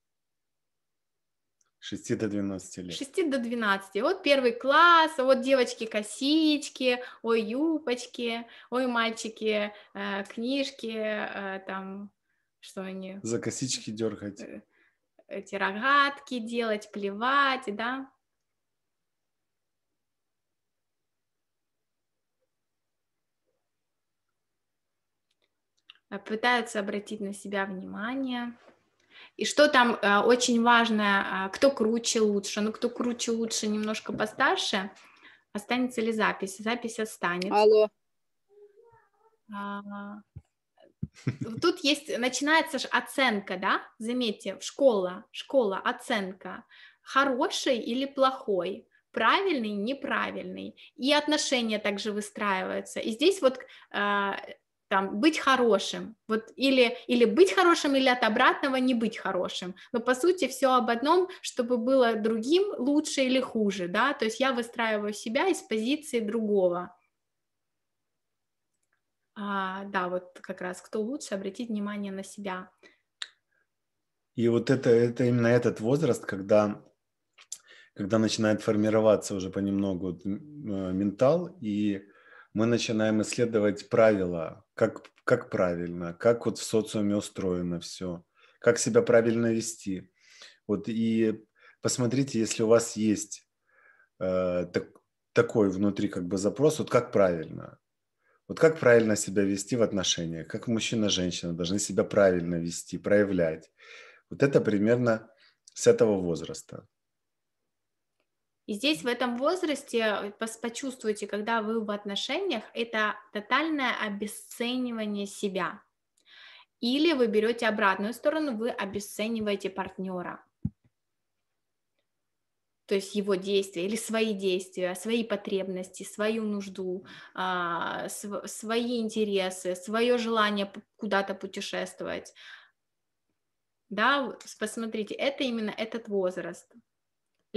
6 до 12 лет. 6 до 12. Вот первый класс, вот девочки косички, ой, юбочки, ой, мальчики, э, книжки, э, там, что они... За косички дергать. Э, эти рогатки делать, плевать, да? Э, пытаются обратить на себя внимание. И что там э, очень важно, э, кто круче лучше, ну кто круче лучше, немножко постарше, останется ли запись? Запись останется. Алло. А, тут есть, начинается же оценка, да? Заметьте, школа, школа, оценка. Хороший или плохой? правильный, неправильный, и отношения также выстраиваются. И здесь вот э, там, быть хорошим, вот или, или быть хорошим, или от обратного не быть хорошим, но по сути все об одном, чтобы было другим лучше или хуже, да, то есть я выстраиваю себя из позиции другого. А, да, вот как раз кто лучше обратить внимание на себя. И вот это, это именно этот возраст, когда когда начинает формироваться уже понемногу э, ментал и мы начинаем исследовать правила, как, как правильно, как вот в социуме устроено все, как себя правильно вести. Вот и посмотрите, если у вас есть э, так, такой внутри как бы запрос, вот как правильно, вот как правильно себя вести в отношениях, как мужчина-женщина должны себя правильно вести, проявлять. Вот это примерно с этого возраста. И здесь в этом возрасте почувствуйте, когда вы в отношениях, это тотальное обесценивание себя. Или вы берете обратную сторону, вы обесцениваете партнера. То есть его действия или свои действия, свои потребности, свою нужду, а, свои интересы, свое желание куда-то путешествовать. Да, посмотрите, это именно этот возраст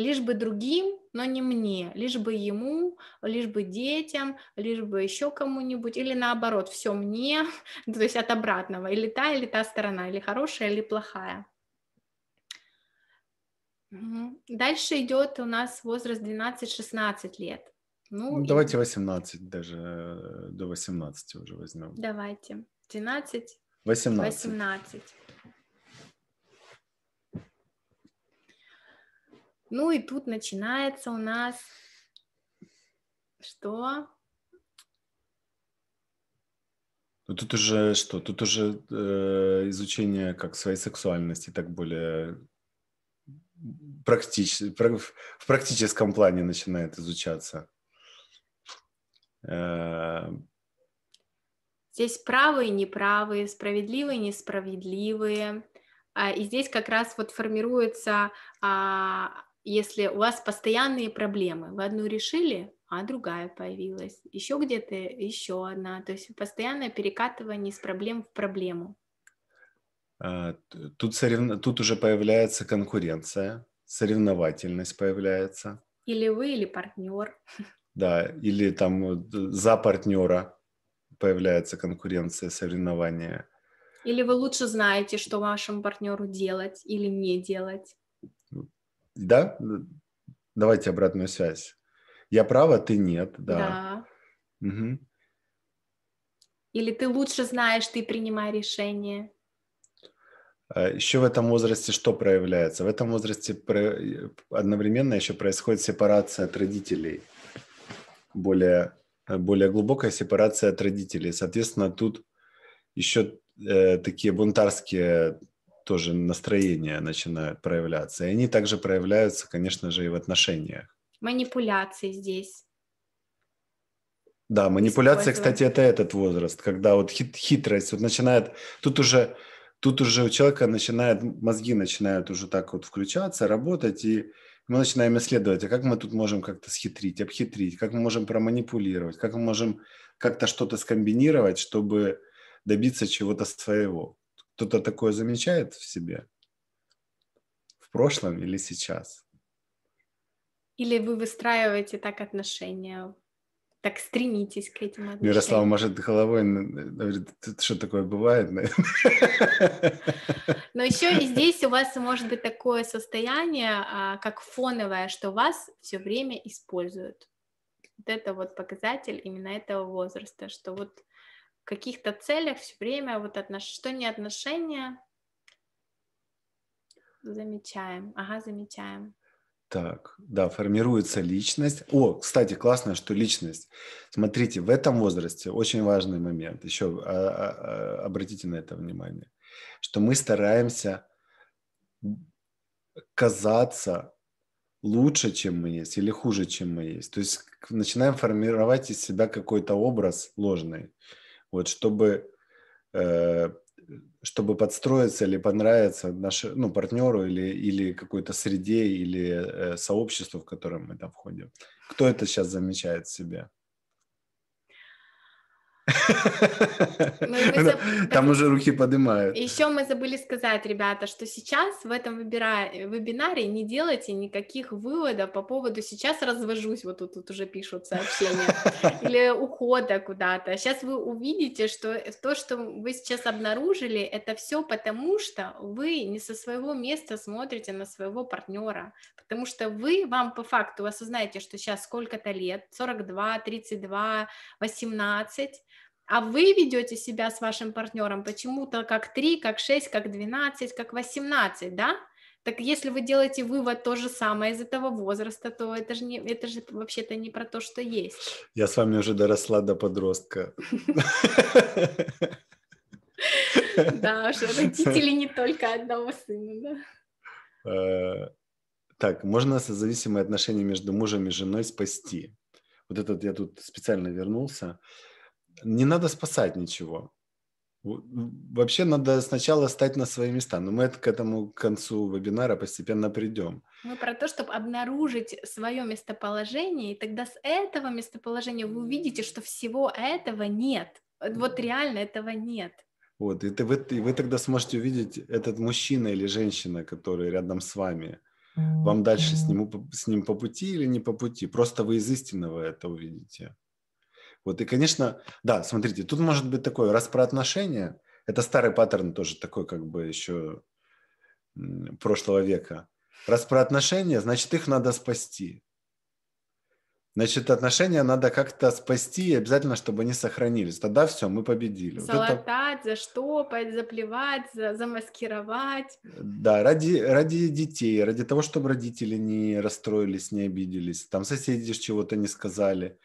лишь бы другим, но не мне, лишь бы ему, лишь бы детям, лишь бы еще кому-нибудь, или наоборот, все мне, то есть от обратного, или та, или та сторона, или хорошая, или плохая. Дальше идет у нас возраст 12-16 лет. Ну, ну давайте и... 18 даже, э, до 18 уже возьмем. Давайте, 12, 18. 18. Ну и тут начинается у нас что? Ну, тут уже что? Тут уже э, изучение как своей сексуальности, так более практич... в практическом плане начинает изучаться. Эм. Здесь правые, неправые, справедливые, несправедливые. А, и здесь как раз вот формируется а, если у вас постоянные проблемы, вы одну решили, а другая появилась, еще где-то еще одна, то есть постоянное перекатывание из проблем в проблему. А, тут, сорев... Тут уже появляется конкуренция, соревновательность появляется. Или вы, или партнер. Да, или там за партнера появляется конкуренция, соревнование. Или вы лучше знаете, что вашему партнеру делать или не делать. Да? Давайте обратную связь. Я права, ты нет, да. да. Угу. Или ты лучше знаешь, ты принимай решение. А, еще в этом возрасте что проявляется? В этом возрасте одновременно еще происходит сепарация от родителей. Более, более глубокая сепарация от родителей. Соответственно, тут еще э, такие бунтарские тоже настроения начинают проявляться. И они также проявляются, конечно же, и в отношениях. Манипуляции здесь. Да, манипуляция, кстати, это этот возраст, когда вот хит, хитрость вот начинает, тут уже, тут уже у человека начинает, мозги начинают уже так вот включаться, работать, и мы начинаем исследовать, а как мы тут можем как-то схитрить, обхитрить, как мы можем проманипулировать, как мы можем как-то что-то скомбинировать, чтобы добиться чего-то своего. Кто-то такое замечает в себе? В прошлом или сейчас? Или вы выстраиваете так отношения, так стремитесь к этим отношениям? Мирослав может головой, говорит, что такое бывает? Но еще и здесь у вас может быть такое состояние, а, как фоновое, что вас все время используют. Вот это вот показатель именно этого возраста, что вот каких-то целях все время вот отнош... что не отношения замечаем. Ага, замечаем. Так, да, формируется личность. О, кстати, классно, что личность. Смотрите, в этом возрасте очень важный момент. Еще а, а, а, обратите на это внимание, что мы стараемся казаться лучше, чем мы есть, или хуже, чем мы есть. То есть начинаем формировать из себя какой-то образ ложный вот, чтобы, э, чтобы подстроиться или понравиться нашему ну, партнеру или, или какой-то среде или э, сообществу, в котором мы там входим. Кто это сейчас замечает в себе? Там уже руки поднимают. Еще мы забыли сказать, ребята, что сейчас в этом вебинаре не делайте никаких выводов по поводу «сейчас развожусь», вот тут, уже пишут сообщения, или ухода куда-то. Сейчас вы увидите, что то, что вы сейчас обнаружили, это все потому, что вы не со своего места смотрите на своего партнера, потому что вы, вам по факту осознаете, что сейчас сколько-то лет, 42, 32, 18, а вы ведете себя с вашим партнером почему-то как 3, как 6, как 12, как 18, да? Так если вы делаете вывод то же самое из этого возраста, то это же, не, это же вообще-то не про то, что есть. Я с вами уже доросла до подростка. Да, что родители не только одного сына, да. Э, так, можно созависимые отношения между мужем и женой спасти? Вот этот я тут специально вернулся. Uh, не надо спасать ничего. Вообще надо сначала стать на свои места, но мы к этому к концу вебинара постепенно придем. Мы про то, чтобы обнаружить свое местоположение, и тогда с этого местоположения вы увидите, что всего этого нет. Вот реально этого нет. Вот, и, ты, вы, и вы тогда сможете увидеть этот мужчина или женщина, который рядом с вами. Вам дальше с, нему, с ним по пути или не по пути. Просто вы из истинного это увидите. Вот, и, конечно, да, смотрите, тут может быть такое, раз про отношения, это старый паттерн тоже такой, как бы еще прошлого века. Раз про отношения, значит, их надо спасти. Значит, отношения надо как-то спасти, и обязательно, чтобы они сохранились. Тогда все, мы победили. Залатать, вот это... заштопать, заплевать, за... замаскировать. Да, ради, ради детей, ради того, чтобы родители не расстроились, не обиделись. Там соседи чего-то не сказали.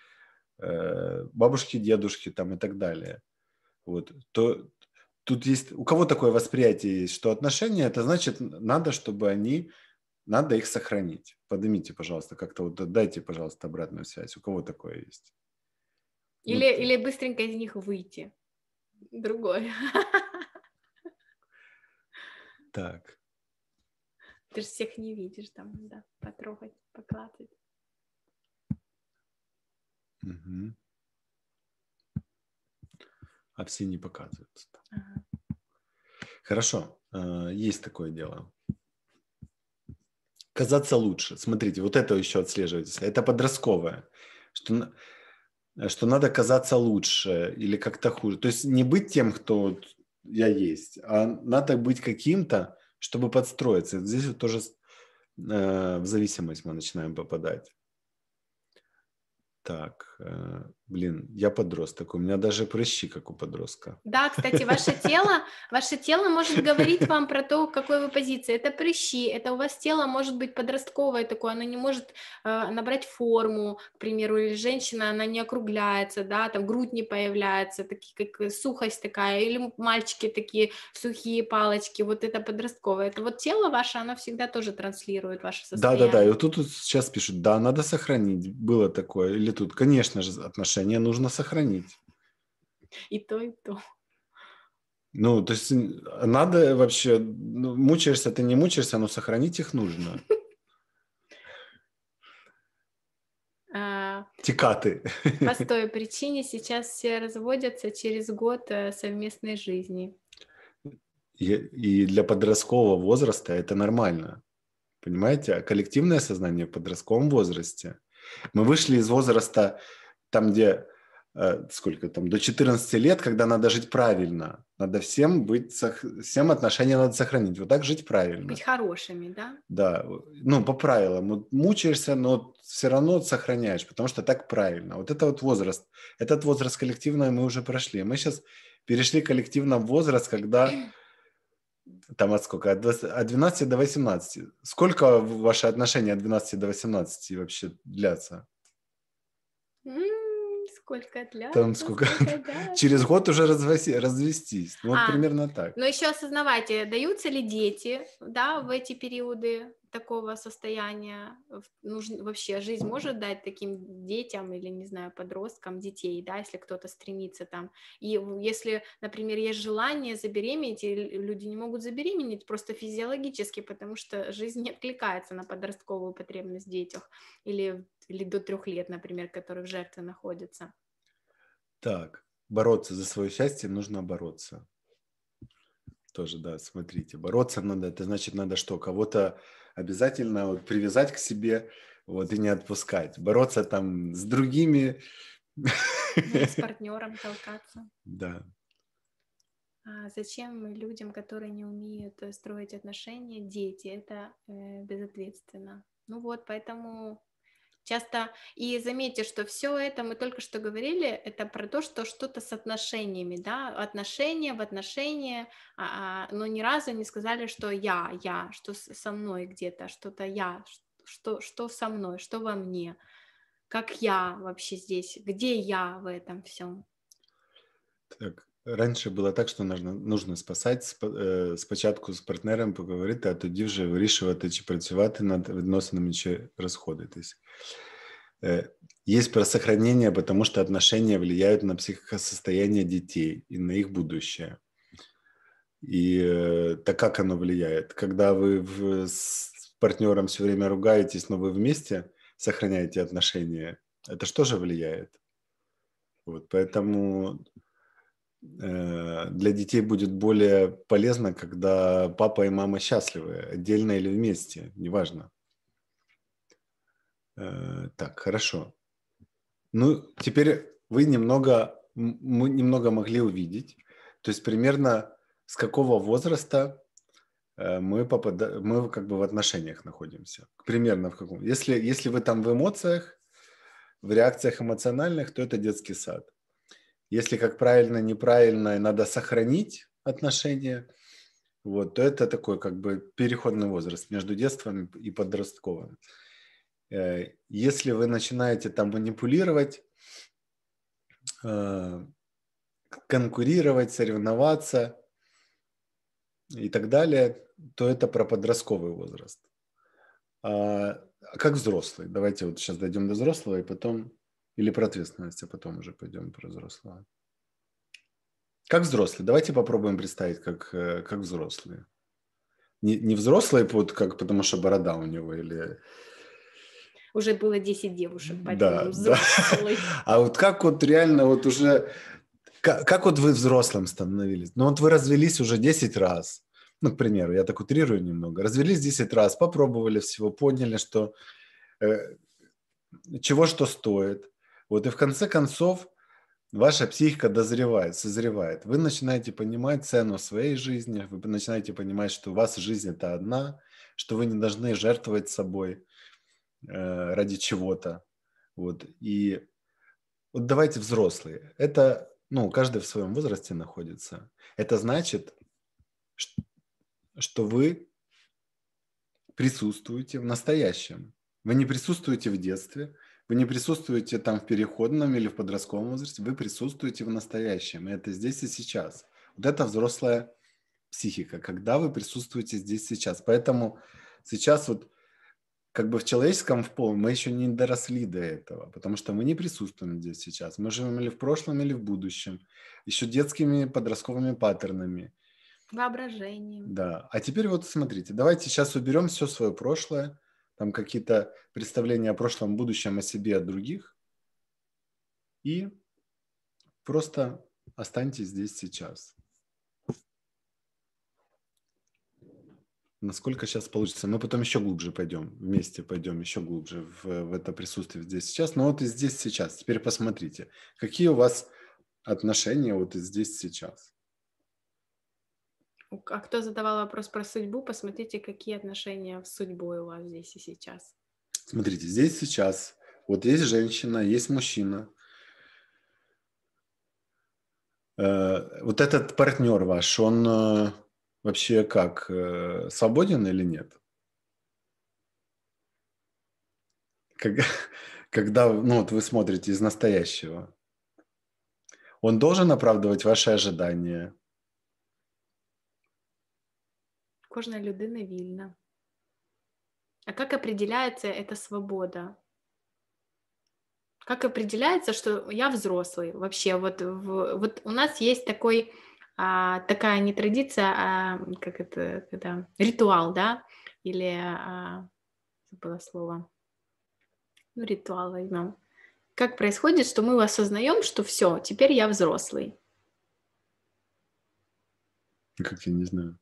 Э, бабушки, дедушки там и так далее. Вот, то тут есть, у кого такое восприятие есть, что отношения, это значит, надо, чтобы они, надо их сохранить. Поднимите, пожалуйста, как-то вот дайте, пожалуйста, обратную связь. У кого такое есть? Или, вот. или быстренько из них выйти. Другой. Так. Ты же всех не видишь там, да, потрогать, поклацать. Угу. А все не показываются. Ага. Хорошо, э, есть такое дело. Казаться лучше. Смотрите, вот это еще отслеживается. Это подростковое. Что, что надо казаться лучше или как-то хуже. То есть не быть тем, кто я есть, а надо быть каким-то, чтобы подстроиться. Здесь вот тоже э, в зависимость мы начинаем попадать. Так, э, Блин, я подросток, у меня даже прыщи, как у подростка. Да, кстати, ваше тело, ваше тело может говорить вам про то, в какой вы позиции. Это прыщи, это у вас тело может быть подростковое такое, оно не может э, набрать форму, к примеру, или женщина, она не округляется, да, там грудь не появляется, такие как э, сухость такая, или мальчики такие сухие палочки, вот это подростковое. Это вот тело ваше, оно всегда тоже транслирует ваше состояние. Да-да-да, и вот тут, тут сейчас пишут, да, надо сохранить, было такое, или тут, конечно же, отношения отношения нужно сохранить. И то, и то. Ну, то есть надо вообще, ну, мучаешься ты не мучаешься, но сохранить их нужно. А, Тикаты. По той причине сейчас все разводятся через год э, совместной жизни. И для подросткового возраста это нормально. Понимаете? А коллективное сознание в подростковом возрасте. Мы вышли из возраста там, где э, сколько там, до 14 лет, когда надо жить правильно. Надо всем быть, всем отношения надо сохранить. Вот так жить правильно. Быть хорошими, да? Да. Ну, по правилам. Мучаешься, но все равно сохраняешь, потому что так правильно. Вот это вот возраст. Этот возраст коллективный мы уже прошли. Мы сейчас перешли коллективно в возраст, когда там от сколько? От 12 до 18. Сколько ваши отношения от 12 до 18 вообще длятся? сколько для. Там сколько. Через год уже развести, развестись. Ну, вот а, примерно так. Но еще осознавайте, даются ли дети, да, в эти периоды такого состояния нужно вообще жизнь может дать таким детям или не знаю подросткам детей да если кто-то стремится там и если например есть желание забеременеть и люди не могут забеременеть просто физиологически потому что жизнь не откликается на подростковую потребность в детях или или до трех лет, например, которые в жертве находятся. Так, бороться за свое счастье нужно бороться. Тоже, да, смотрите, бороться надо, это значит надо что, кого-то обязательно вот, привязать к себе вот, и не отпускать. Бороться там с другими. Ну, с партнером толкаться. Да. А зачем людям, которые не умеют э, строить отношения, дети? Это э, безответственно. Ну вот, поэтому Часто и заметьте, что все это мы только что говорили, это про то, что что-то с отношениями, да, отношения в отношения, а, а, но ни разу не сказали, что я, я, что со мной где-то, что-то я, что, что со мной, что во мне, как я вообще здесь, где я в этом всем. Так, Раніше було так, що нужно спасати, э, спочатку з партнером поговорити, а тоді вже вирішувати, чи працювати над відносинами, чи розходитись. Э, есть про сохранение, потому что отношения влияют на психосостояние детей и на их будущее. И э, так как оно влияет? Когда вы в, с партнером все время ругаетесь, но вы вместе сохраняете отношения, это что же влияет? Вот поэтому Э, для детей будет более полезно, когда папа и мама счастливы, отдельно или вместе, неважно. Э, так, хорошо. Ну, теперь вы немного, мы немного могли увидеть, то есть примерно с какого возраста э, мы, попада... мы как бы в отношениях находимся. Примерно в каком. Если, если вы там в эмоциях, в реакциях эмоциональных, то это детский сад если как правильно, неправильно, надо сохранить отношения, вот, то это такой как бы переходный возраст между детством и подростковым. Э, если вы начинаете там манипулировать, э, конкурировать, соревноваться и так далее, то это про подростковый возраст. А, а как взрослый? Давайте вот сейчас дойдем до взрослого и потом или про ответственность, а потом уже пойдем про взрослого. Как взрослые? Давайте попробуем представить, как, э, как взрослые. Не, не взрослые, вот как, потому что борода у него или... Уже было 10 девушек, поэтому да, взрослые. Да. А вот как вот реально вот уже... Как, как вот вы взрослым становились? Ну вот вы развелись уже 10 раз. Ну, к примеру, я так утрирую немного. Развелись 10 раз, попробовали всего, поняли, что... Э, чего что стоит – вот и в конце концов ваша психика дозревает, созревает. Вы начинаете понимать цену своей жизни, вы начинаете понимать, что у вас жизнь это одна, что вы не должны жертвовать собой э, ради чего-то. Вот. И вот давайте взрослые. Это, ну, каждый в своем возрасте находится. Это значит, что вы присутствуете в настоящем. Вы не присутствуете в детстве, вы не присутствуете там в переходном или в подростковом возрасте, вы присутствуете в настоящем, и это здесь и сейчас. Вот это взрослая психика, когда вы присутствуете здесь сейчас. Поэтому сейчас вот как бы в человеческом в пол мы еще не доросли до этого, потому что мы не присутствуем здесь сейчас. Мы живем или в прошлом, или в будущем, еще детскими подростковыми паттернами. Воображением. Да. А теперь вот смотрите, давайте сейчас уберем все свое прошлое, там какие-то представления о прошлом, будущем, о себе, о других. И просто останьтесь здесь сейчас. Насколько сейчас получится? Мы потом еще глубже пойдем, вместе пойдем еще глубже в, в это присутствие здесь сейчас. Но вот и здесь сейчас. Теперь посмотрите, какие у вас отношения вот и здесь сейчас. А кто задавал вопрос про судьбу, посмотрите, какие отношения с судьбой у вас здесь и сейчас. Смотрите, здесь сейчас вот есть женщина, есть мужчина. Э, вот этот партнер ваш, он э, вообще как, э, свободен или нет? Когда, когда ну, вот вы смотрите из настоящего, он должен оправдывать ваши ожидания – Кожна людина вільна. А как определяется эта свобода? Как определяется, что я взрослый вообще? Вот, в, вот у нас есть такой, а, такая не традиция, а как это, когда ритуал, да? Или а, забыла слово. Ну, ритуал возьмем. Как происходит, что мы осознаем, что все, теперь я взрослый? Как я не знаю.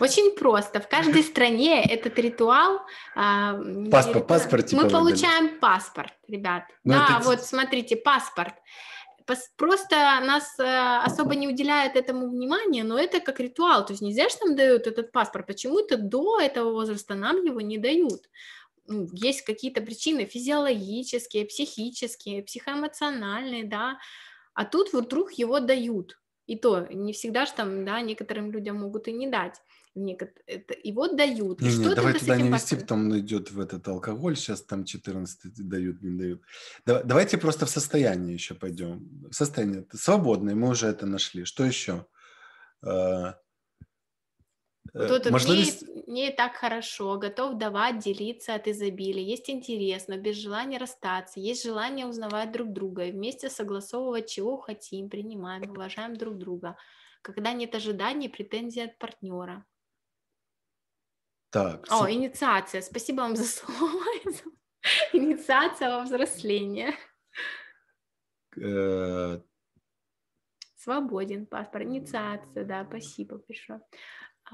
Очень просто. В каждой стране этот ритуал. А, паспорт, паспорт. Типа, мы получаем паспорт, ребят. Ну, да, вот смотрите, паспорт. Просто нас э, особо не уделяют этому внимания, но это как ритуал. То есть нельзя, что нам дают этот паспорт. Почему-то до этого возраста нам его не дают ну, есть какие-то причины физиологические, психические, психоэмоциональные, да, а тут вдруг его дают. И то, не всегда же там, да, некоторым людям могут и не дать. И вот дают. Не, что не, давай туда не вести, потом идет в этот алкоголь, сейчас там 14 дают, не дают. Да, давайте просто в состояние еще пойдем. Состояние свободное, мы уже это нашли. Что еще? А, кто-то э, Можливість... вміє, вміє так хорошо, готов давать, делиться от изобилия, есть интересно, без желания расстаться, есть желание узнавать друг друга и вместе согласовывать, чего хотим, принимаем, уважаем друг друга, когда нет ожиданий претензий от партнера. Так. О, супер. инициация. Спасибо вам за слово. инициация во взросление. Э, Свободен паспорт. Инициация, да, спасибо большое.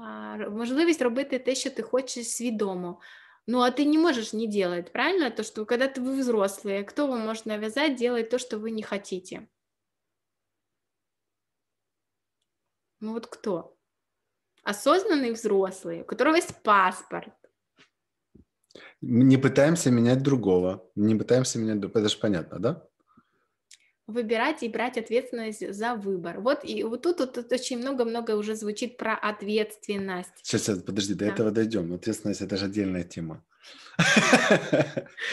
А, можливість робити те, що ти хочеш свідомо. Ну, а ты не можешь не делать, правильно? То, что когда ты вы взрослые, кто вам может навязать делать то, что вы не хотите? Ну вот кто? Осознанный взрослый, у которого есть паспорт. Не пытаемся менять другого, не пытаемся менять... Это же понятно, да? выбирать и брать ответственность за выбор. Вот и вот тут, тут, тут очень много-много уже звучит про ответственность. Сейчас, сейчас подожди, до да. этого дойдем. Ответственность это же отдельная тема.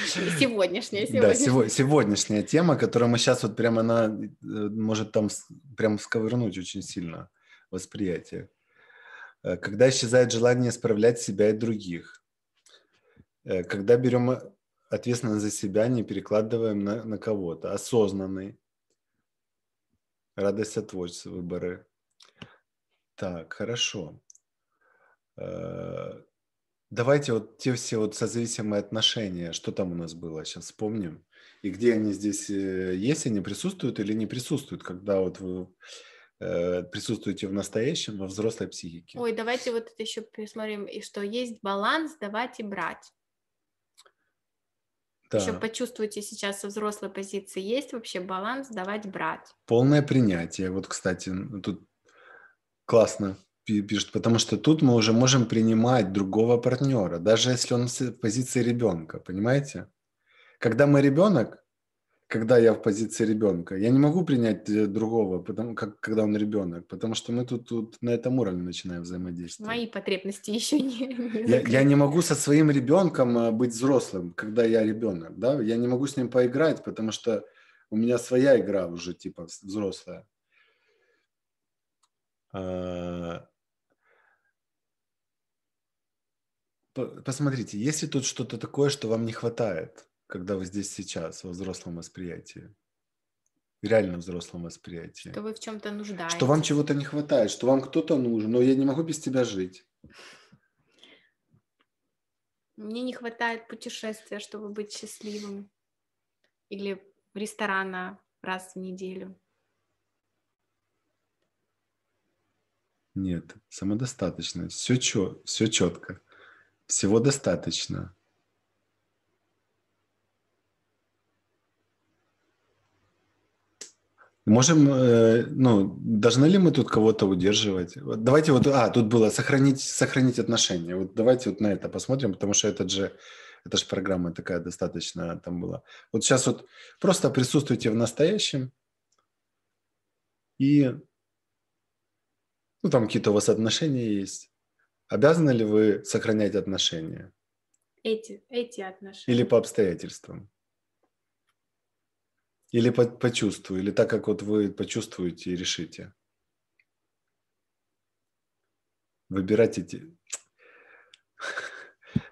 Сегодняшняя, сегодняшняя. Да, сего, сегодняшняя тема, которую мы сейчас вот прямо она э, может там прям сковырнуть очень сильно восприятие. Э, когда исчезает желание исправлять себя и других. Э, когда берем ответственность за себя, не перекладываем на, на кого-то. Осознанный, Радость от творчества выборы. Так, хорошо. Э, давайте вот те все вот созависимые отношения, что там у нас было, сейчас вспомним. И где они здесь э, есть, они присутствуют или не присутствуют, когда вот вы э, присутствуете в настоящем, во взрослой психике. Ой, давайте вот это еще посмотрим, и что есть баланс давать и брать. Да. Еще почувствуйте сейчас со взрослой позиции, есть вообще баланс давать брать. Полное принятие. Вот, кстати, тут классно пишет, потому что тут мы уже можем принимать другого партнера, даже если он в позиции ребенка, понимаете? Когда мы ребенок, когда я в позиции ребенка. Я не могу принять э, другого, потому, как, когда он ребенок, потому что мы тут, тут на этом уровне начинаем взаимодействовать. Мои потребности еще не... я, я не могу со своим ребенком э, быть взрослым, когда я ребенок, да? Я не могу с ним поиграть, потому что у меня своя игра уже, типа, взрослая. А, посмотрите, если тут что-то такое, что вам не хватает? когда вы здесь сейчас, во взрослом восприятии? реально взрослом восприятии. Что вы в чем-то нуждаетесь. Что вам чего-то не хватает, что вам кто-то нужен, но я не могу без тебя жить. Мне не хватает путешествия, чтобы быть счастливым. Или ресторана раз в неделю. Нет, самодостаточно. Все, чё, все четко. Всего достаточно. Можем, э, ну, должны ли мы тут кого-то удерживать? давайте вот, а, тут было сохранить, сохранить отношения. Вот давайте вот на это посмотрим, потому что это же, это же программа такая достаточно там была. Вот сейчас вот просто присутствуйте в настоящем и, ну, там какие-то у вас отношения есть. Обязаны ли вы сохранять отношения? Эти, эти отношения. Или по обстоятельствам? Или по, по или так, как вот вы почувствуете и решите. Выбирать эти,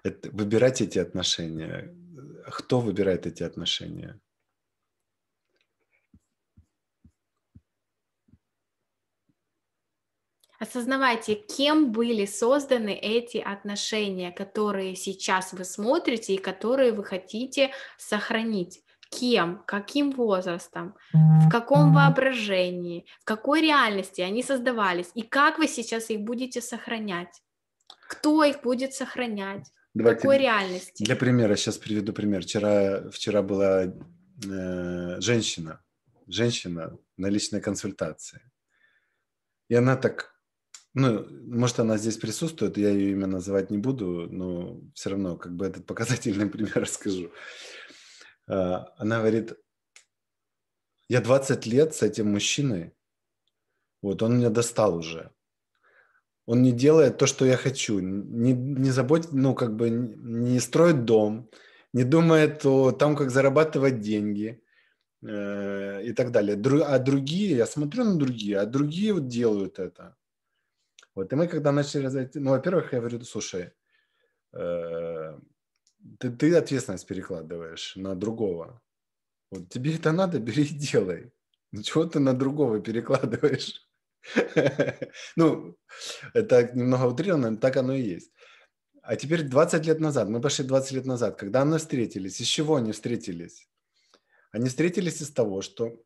это, выбирать эти отношения. Кто выбирает эти отношения? Осознавайте, кем были созданы эти отношения, которые сейчас вы смотрите и которые вы хотите сохранить кем, каким возрастом, в каком воображении, в какой реальности они создавались, и как вы сейчас их будете сохранять, кто их будет сохранять, Давайте какой реальности. Для примера, сейчас приведу пример. Вчера, вчера была э, женщина, женщина на личной консультации, и она так ну, может, она здесь присутствует, я ее имя называть не буду, но все равно как бы этот показательный пример расскажу. А, она говорит, я 20 лет с этим мужчиной, вот он меня достал уже. Он не делает то, что я хочу, не, не заботит, ну, как бы не строит дом, не думает о том, как зарабатывать деньги э, и так далее. Дру, а другие, я смотрю на другие, а другие вот делают это. Вот, и мы когда начали, ну, во-первых, я говорю, слушай, э, ты, ты ответственность перекладываешь на другого. Вот тебе это надо, бери и делай. Ну, чего ты на другого перекладываешь? Ну, это немного утрированно, но так оно и есть. А теперь 20 лет назад, мы пошли 20 лет назад, когда они встретились, из чего они встретились? Они встретились из того, что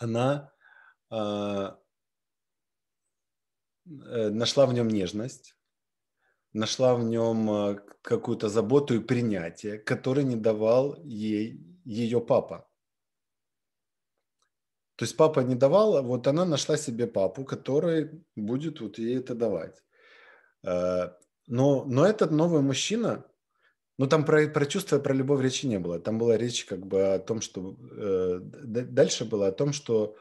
она а, э, нашла в нем нежность, нашла в нем э, какую-то заботу и принятие, которое не давал ей ее папа. То есть папа не давал, а вот она нашла себе папу, который будет вот ей это давать. Э, но, но этот новый мужчина, ну там про, про чувства, про любовь речи не было. Там была речь как бы о том, что... Э, дальше было о том, что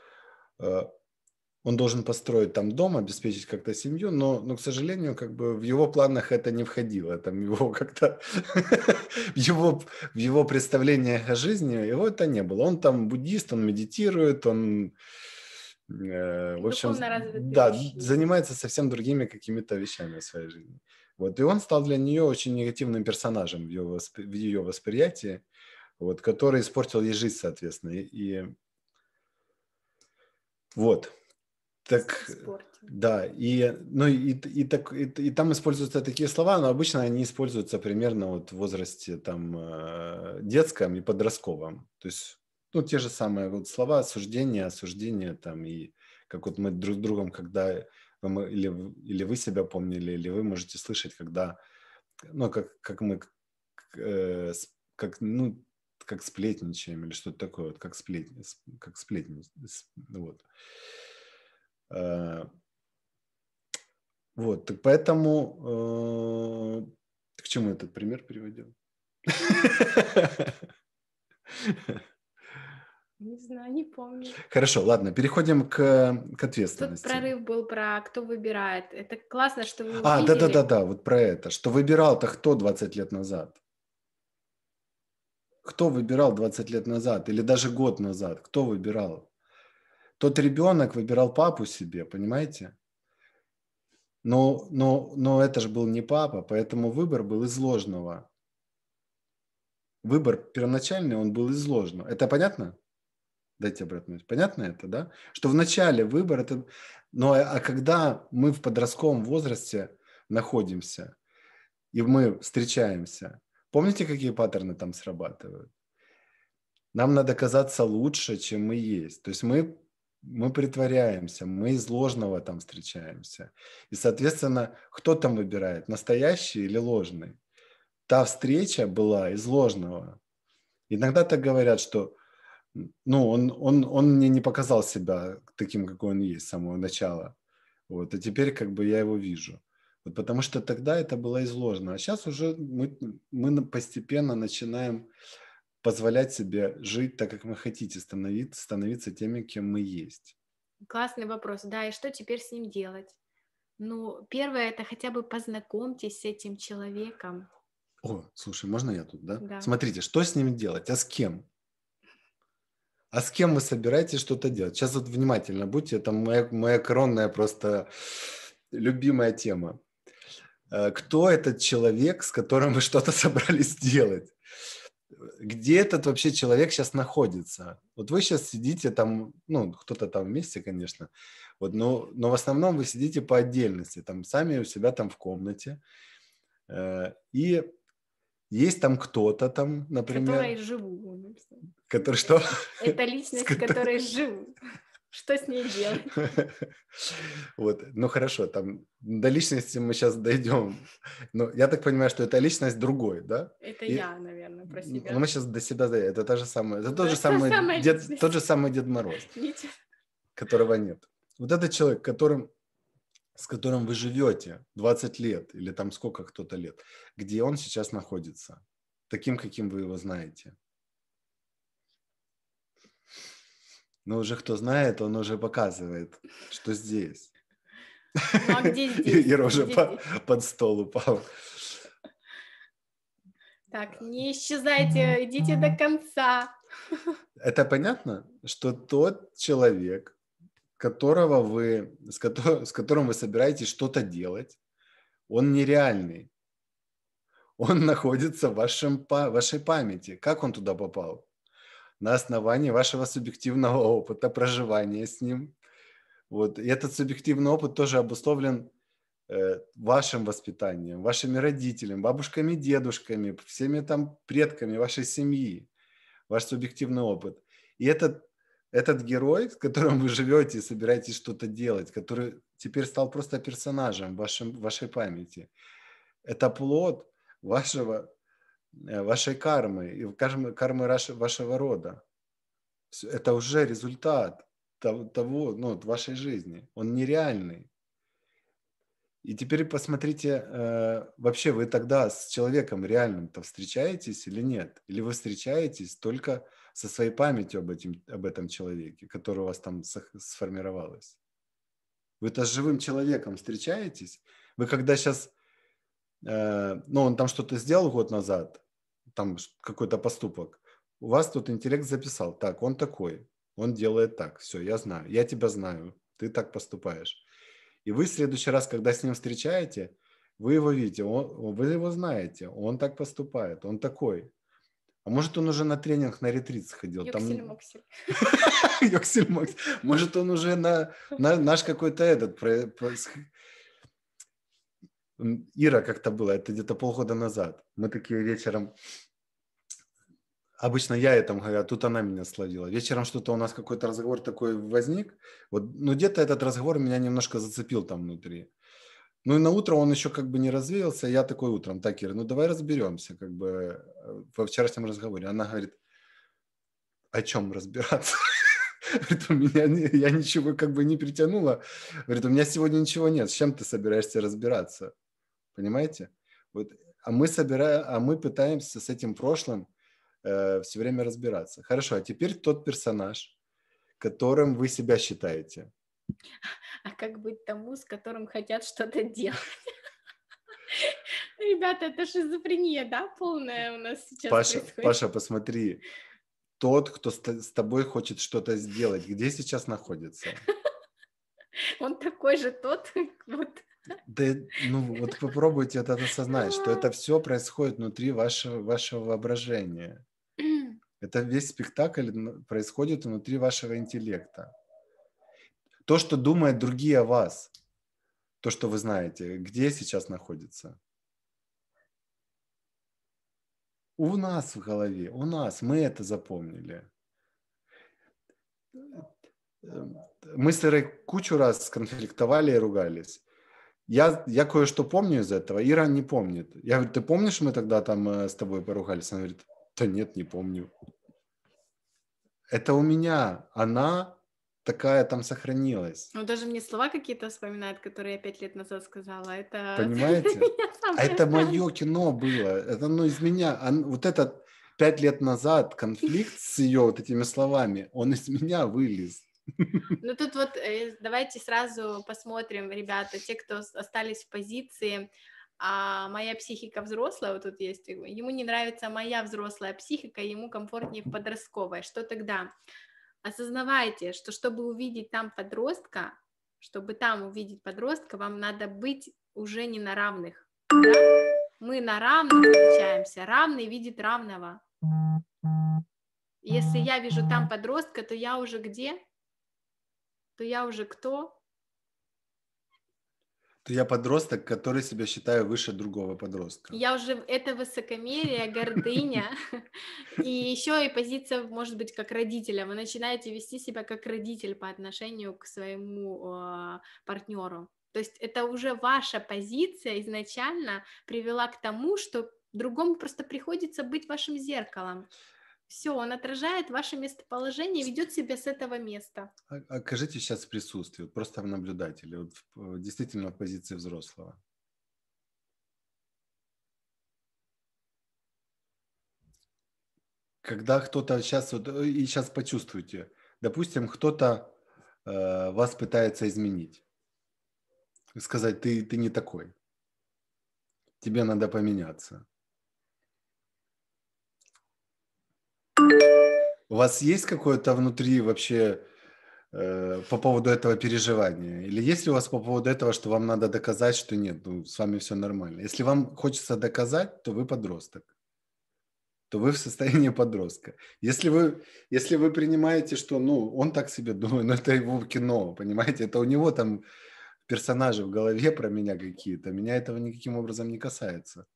он должен построить там дом, обеспечить как-то семью, но, но, к сожалению, как бы в его планах это не входило, там его как-то, его, в его представлениях о жизни его это не было. Он там буддист, он медитирует, он, э, в общем, да, занимается совсем другими какими-то вещами в своей жизни. Вот, и он стал для нее очень негативным персонажем в ее, в ее восприятии, вот, который испортил ей жизнь, соответственно, и... вот. Так, да, и, ну, и, и, так, и, и там используются такие слова, но обычно они используются примерно вот в возрасте там э, детском и подростковом. То есть, ну, те же самые вот слова, осуждение, осуждение там, и как вот мы друг с другом, когда мы, или, или вы себя помнили, или вы можете слышать, когда, ну, как, как мы, э, как, ну, как сплетничаем или что-то такое, вот, как, сплет, как сплетничаем, вот. Э, вот, так поэтому э, к чему этот пример приводил? Не знаю, не помню. Хорошо, ладно, переходим к, к ответственности. Тут прорыв был про кто выбирает. Это классно, что вы А, да-да-да-да, вот про это. Что выбирал-то кто 20 лет назад? Кто выбирал 20 лет назад или даже год назад? Кто выбирал? Тот ребенок выбирал папу себе, понимаете? Но, но, но это же был не папа, поэтому выбор был из ложного. Выбор первоначальный, он был из ложного. Это понятно? Дайте обратно. Понятно это, да? Что в начале выбор это... Но ну, а, а когда мы в подростковом возрасте находимся, и мы встречаемся, помните, какие паттерны там срабатывают? Нам надо казаться лучше, чем мы есть. То есть мы мы притворяемся, мы из ложного там встречаемся. И, соответственно, кто там выбирает, настоящий или ложный? Та встреча была из ложного. Иногда так говорят, что ну, он, он, он мне не показал себя таким, какой он есть с самого начала. Вот, а теперь как бы я его вижу. Вот потому что тогда это было изложено. А сейчас уже мы, мы постепенно начинаем э, позволять себе жить так, как мы хотите, становиться, становиться теми, кем мы есть. Классный вопрос, да, и что теперь с ним делать? Ну, первое, это хотя бы познакомьтесь с этим человеком. О, слушай, можно я тут, да? да. Смотрите, что с ним делать, а с кем? А с кем вы собираетесь что-то делать? Сейчас вот внимательно будьте, это моя, моя коронная просто любимая тема. Э, кто этот человек, с которым вы что-то собрались делать? где этот вообще человек сейчас находится. Вот вы сейчас сидите там, ну, кто-то там вместе, конечно, вот, но, но в основном вы сидите по отдельности, там сами у себя там в комнате. Э, и есть там кто-то там, например... Который живу. Который что? Это личность, которой живу. Что с ней делать? Вот, ну хорошо, там до личности мы сейчас дойдем. Но я так понимаю, что это личность другой, да? Это я, наверное, про себя. Но мы сейчас до себя дойдем. Это та же самая, это тот же самый Дед, тот же самый Дед Мороз, которого нет. Вот этот человек, которым с которым вы живете 20 лет или там сколько кто-то лет, где он сейчас находится, таким, каким вы его знаете. Но уже кто знает, он уже показывает, что здесь. Ну, а где здесь? И рожа под стол упал. Так, не исчезайте, идите до конца. Это понятно, что тот человек, которого вы, с, котор, с которым вы собираетесь что-то делать, он нереальный. Он находится в вашем, вашей памяти. Как он туда попал? на основании вашего субъективного опыта проживания с ним. Вот. И этот субъективный опыт тоже обусловлен э, вашим воспитанием, вашими родителями, бабушками, дедушками, всеми там предками вашей семьи, ваш субъективный опыт. И этот, этот герой, с которым вы живете и собираетесь что-то делать, который теперь стал просто персонажем в вашем, вашей памяти, это плод вашего Э, вашей кармы, и кармы, кармы вашего рода. Это уже результат того, ну, вашей жизни. Он нереальный. И теперь посмотрите, э, вообще вы тогда с человеком реальным-то встречаетесь или нет? Или вы встречаетесь только со своей памятью об, этим, об этом человеке, который у вас там сформировалась? Вы-то с живым человеком встречаетесь? Вы когда сейчас, э, ну, он там что-то сделал год назад, там какой-то поступок. У вас тут интеллект записал, так, он такой, он делает так, все, я знаю, я тебя знаю, ты так поступаешь. И вы в следующий раз, когда с ним встречаете, вы его видите, он, вы его знаете, он так поступает, он такой. А может, он уже на тренинг на ретрит сходил? Йоксель-моксель. моксель Может, он уже на, наш какой-то этот... Ира как-то было, это где-то полгода назад. Мы такие вечером Обычно я этому говорю, а тут она меня словила. Вечером что-то у нас какой-то разговор такой возник. Вот, но ну, где-то этот разговор меня немножко зацепил там внутри. Ну и на утро он еще как бы не развеялся. Я такой утром, так, Ира, ну давай разберемся, как бы э, во вчерашнем разговоре. Она говорит, о чем разбираться? Говорит, у меня я ничего как бы не притянула. Говорит, у меня сегодня ничего нет. С чем ты собираешься разбираться? Понимаете? Вот, а мы собираем, а мы пытаемся с этим прошлым Э, все время разбираться. Хорошо, а теперь тот персонаж, которым вы себя считаете. А как быть тому, с которым хотят что-то делать? Ребята, это шизофрения, да, полная у нас сейчас Паша, происходит? Паша, посмотри, тот, кто с тобой хочет что-то сделать, где сейчас находится? Он такой же тот, вот. Да, ну вот попробуйте это осознать, что это все происходит внутри вашего, вашего воображения. Это весь спектакль происходит внутри вашего интеллекта. То, что думают другие о вас, то, что вы знаете, где сейчас находится. У нас в голове, у нас, мы это запомнили. Мы с Ирой кучу раз конфликтовали и ругались. Я, я кое-что помню из этого, Ира не помнит. Я говорю, ты помнишь, мы тогда там э, с тобой поругались? Она говорит, да нет, не помню это у меня она такая там сохранилась. Ну, даже мне слова какие-то вспоминают, которые я пять лет назад сказала. Это... Понимаете? А это мое кино было. Это оно ну, из меня. Вот этот пять лет назад конфликт с ее вот этими словами, он из меня вылез. Ну тут вот э, давайте сразу посмотрим, ребята, те, кто остались в позиции а моя психика взрослая, вот тут есть, ему не нравится моя взрослая психика, ему комфортнее в подростковой, что тогда? Осознавайте, что чтобы увидеть там подростка, чтобы там увидеть подростка, вам надо быть уже не на равных. Да? Мы на равных встречаемся, равный видит равного. Если я вижу там подростка, то я уже где? То я уже кто? то я подросток, который себя считаю выше другого подростка. Я уже это высокомерие, гордыня и еще и позиция, может быть, как родителя. Вы начинаете вести себя как родитель по отношению к своему а, партнеру. То есть это уже ваша позиция изначально привела к тому, что другому просто приходится быть вашим зеркалом. Все, он отражает ваше местоположение, ведет себя с этого места. А, а окажите сейчас присутствие, просто в наблюдателе, вот, э, действительно в позиции взрослого. Когда кто-то сейчас, вот, э, и сейчас почувствуйте, допустим, кто-то э, вас пытается изменить, сказать, ты, ты не такой, тебе надо поменяться У вас есть какое-то внутри вообще э, по поводу этого переживания? Или есть ли у вас по поводу этого, что вам надо доказать, что нет, ну, с вами все нормально? Если вам хочется доказать, то вы подросток то вы в состоянии подростка. Если вы, если вы принимаете, что ну, он так себе думает, но ну, это его кино, понимаете, это у него там персонажи в голове про меня какие-то, меня этого никаким образом не касается.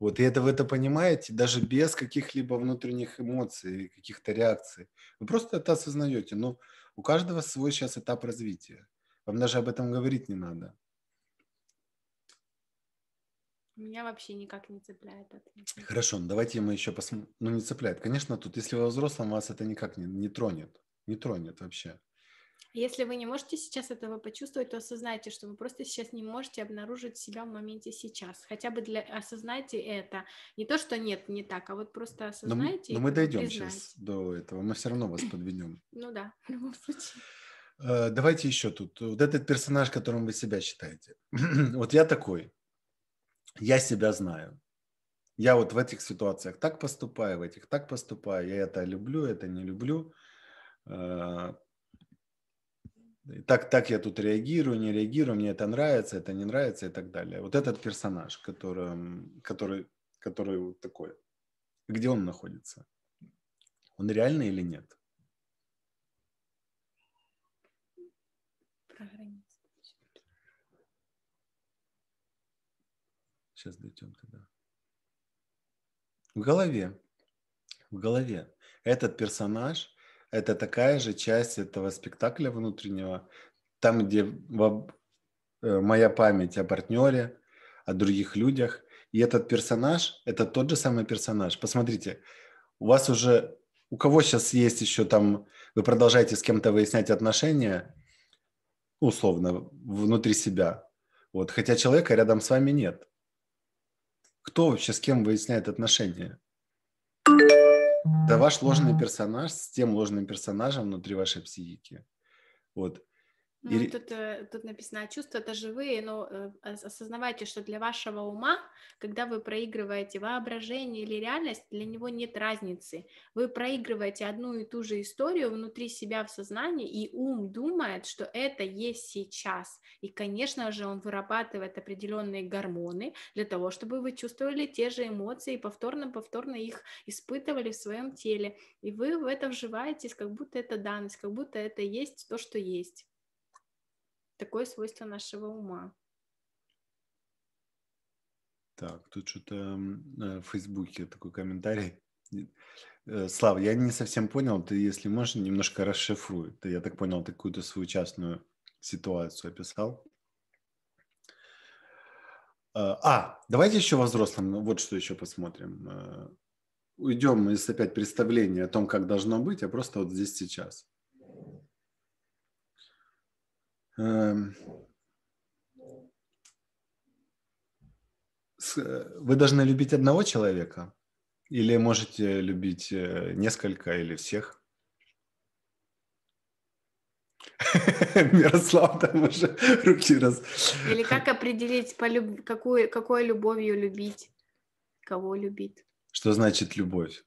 Вот, и это вы это понимаете даже без каких-либо внутренних эмоций, каких-то реакций. Вы просто это осознаете. Но ну, у каждого свой сейчас этап развития. Вам даже об этом говорить не надо. Меня вообще никак не цепляет это. Хорошо, ну давайте мы еще посмотрим. Ну, не цепляет. Конечно, тут, если вы взрослым, вас это никак не, не тронет. Не тронет вообще. Если вы не можете сейчас этого почувствовать, то осознайте, что вы просто сейчас не можете обнаружить себя в моменте сейчас. Хотя бы для осознайте это. Не то, что нет, не так, а вот просто осознайте. Но, но мы дойдем признайте. сейчас до этого. Мы все равно вас подведем. Ну да, в любом случае. Э, давайте еще тут. Вот этот персонаж, которым вы себя считаете. вот я такой. Я себя знаю. Я вот в этих ситуациях так поступаю, в этих так поступаю. Я это люблю, это не люблю э, так, так я тут реагирую, не реагирую, мне это нравится, это не нравится и так далее. Вот этот персонаж, который, который, который вот такой, где он находится? Он реальный или нет? Сейчас дойдем туда. В голове. В голове. Этот персонаж – это такая же часть этого спектакля внутреннего, там, где э, моя память о партнере, о других людях. И этот персонаж – это тот же самый персонаж. Посмотрите, у вас уже… У кого сейчас есть еще там… Вы продолжаете с кем-то выяснять отношения, условно, внутри себя. Вот, хотя человека рядом с вами нет. Кто вообще с кем выясняет отношения? Да, ваш ложный персонаж с тем ложным персонажем внутри вашей психики. Вот. Ну, Или... тут, э, тут написано, а чувства это живые, но э, а, осознавайте, что для вашего ума, когда вы проигрываете воображение или реальность, для него нет разницы. Вы проигрываете одну и ту же историю внутри себя в сознании, и ум думает, что это есть сейчас. И, конечно же, он вырабатывает определенные гормоны для того, чтобы вы чувствовали те же эмоции и повторно-повторно их испытывали в своем теле. И вы в это вживаетесь, как будто это данность, как будто это есть то, что есть. Такое свойство нашего ума. Так, тут что-то э, в Фейсбуке такой комментарий. Э, Слав, я не совсем понял, ты, если можешь, немножко расшифруй. Ты, я так понял, ты какую-то свою частную ситуацию описал. Э, а, давайте еще возрастным, ну, вот что еще посмотрим. Уйдем из опять представления о том, как должно быть, а просто вот здесь сейчас. Эм, э, вы должны любить одного человека или можете любить э, несколько или всех? Мирослав там уже руки раз. Или как определить, полюб... какую, какой любовью любить, кого любит? Что значит любовь?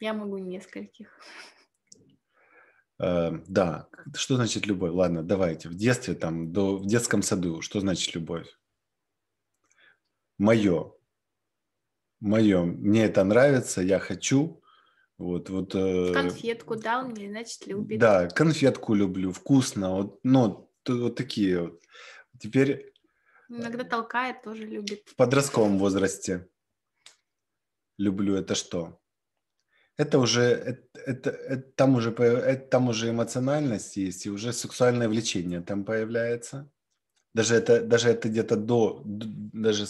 Я могу нескольких. Э, да, что значит любовь? Ладно, давайте. В детстве, там, до, в детском саду, что значит любовь? Мое. Мое. Мне это нравится, я хочу. Вот, вот, э, конфетку дал мне, значит, любит. Да, конфетку люблю, вкусно. Вот, ну, вот такие вот. Теперь... Иногда толкает, тоже любит. В подростковом возрасте. Люблю это что? это уже это, это, это, там уже это, там уже эмоциональность есть и уже сексуальное влечение там появляется даже это даже это где-то до даже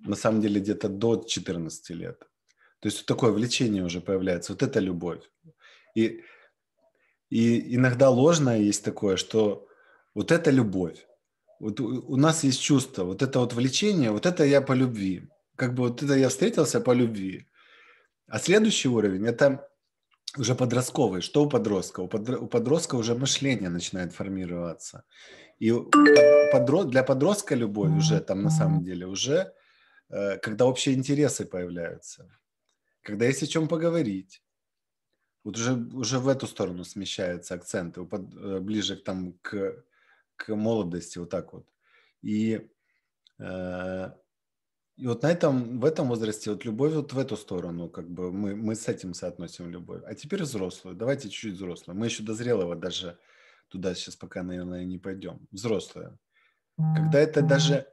на самом деле где-то до 14 лет то есть вот такое влечение уже появляется вот это любовь и и иногда ложное есть такое что вот это любовь вот у, у нас есть чувство вот это вот влечение вот это я по любви как бы вот это я встретился по любви а следующий уровень – это уже подростковый. Что у подростка? У, подр... у подростка уже мышление начинает формироваться. И подро... для подростка любовь уже там на самом деле уже, э, когда общие интересы появляются, когда есть о чем поговорить. Вот уже, уже в эту сторону смещаются акценты, под... Э, ближе к, там, к, к молодости, вот так вот. И э, и вот на этом, в этом возрасте, вот любовь вот в эту сторону, как бы мы, мы с этим соотносим любовь. А теперь взрослую, давайте чуть-чуть взрослую. Мы еще до зрелого даже туда сейчас пока, наверное, не пойдем. Взрослая. Когда это даже,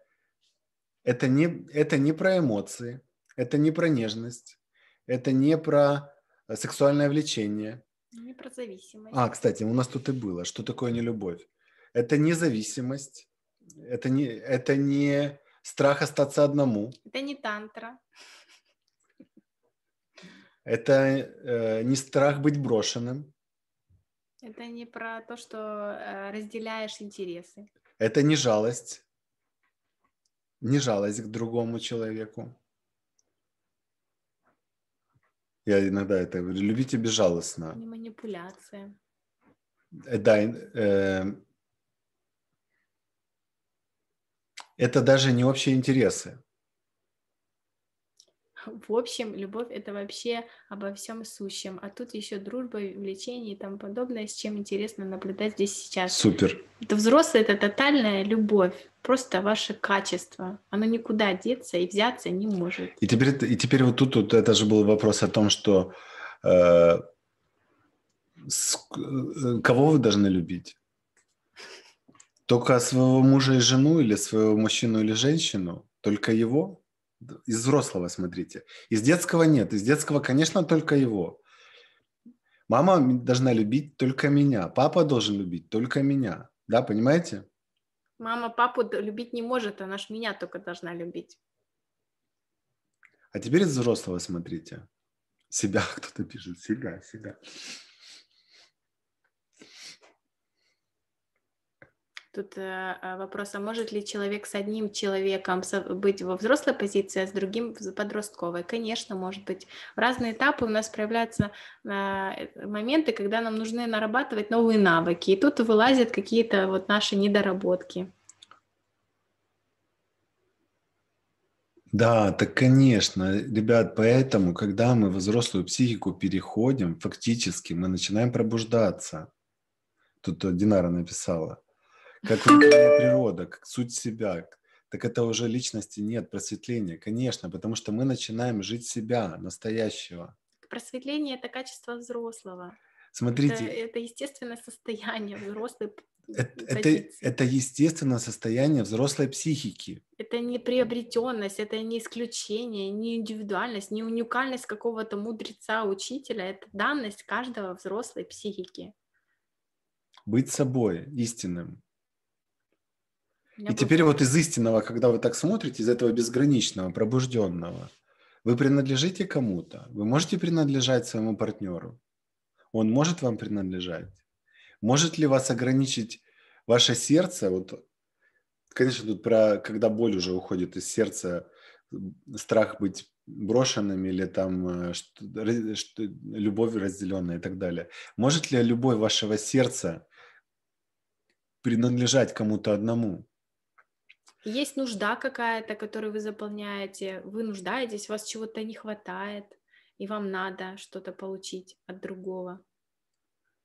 это не, это не про эмоции, это не про нежность, это не про э, сексуальное влечение. Не про зависимость. А, кстати, у нас тут и было, что такое нелюбовь. Это не зависимость. это не, это не Страх остаться одному. Это не тантра. Это э, не страх быть брошенным. Это не про то, что э, разделяешь интересы. Это не жалость. Не жалость к другому человеку. Я иногда это говорю. Любите безжалостно. Не манипуляция. Э, да, э, это даже не общие интересы. В общем, любовь это вообще обо всем сущем. А тут еще дружба, влечение и тому подобное, с чем интересно наблюдать здесь сейчас. Супер. Это взрослый это тотальная любовь. Просто ваше качество. Оно никуда деться и взяться не может. И теперь, и теперь вот тут вот это же был вопрос о том, что э, с, э, кого вы должны любить? Только своего мужа и жену или своего мужчину или женщину? Только его? Из взрослого смотрите. Из детского нет. Из детского, конечно, только его. Мама должна любить только меня. Папа должен любить только меня. Да, понимаете? Мама папу любить не может, она ж меня только должна любить. А теперь из взрослого смотрите. Себя кто-то пишет, себя, себя. Тут э, а, вопрос, а может ли человек с одним человеком быть во взрослой позиции, а с другим в подростковой? Конечно, может быть. В разные этапы у нас проявляются а, э, моменты, когда нам нужны нарабатывать новые навыки, и тут вылазят какие-то вот наши недоработки. Да, так конечно, ребят, поэтому, когда мы в взрослую психику переходим, фактически мы начинаем пробуждаться. Тут э, Динара написала – как внутренняя природа, как суть себя, так это уже личности нет, просветления, конечно, потому что мы начинаем жить себя, настоящего. Просветление – это качество взрослого. Смотрите. Это, это естественное состояние взрослой это, это, это естественное состояние взрослой психики. Это не приобретенность, это не исключение, не индивидуальность, не уникальность какого-то мудреца, учителя. Это данность каждого взрослой психики. Быть собой, истинным. И теперь вот из истинного, когда вы так смотрите, из этого безграничного, пробужденного, вы принадлежите кому-то. Вы можете принадлежать своему партнеру. Он может вам принадлежать. Может ли вас ограничить ваше сердце? Вот, конечно, тут про когда боль уже уходит из сердца, страх быть брошенным или там э, что, что, любовь разделенная и так далее. Может ли любовь вашего сердца принадлежать кому-то одному? Есть нужда какая-то, которую вы заполняете, вы нуждаетесь, у вас чего-то не хватает, и вам надо что-то получить от другого.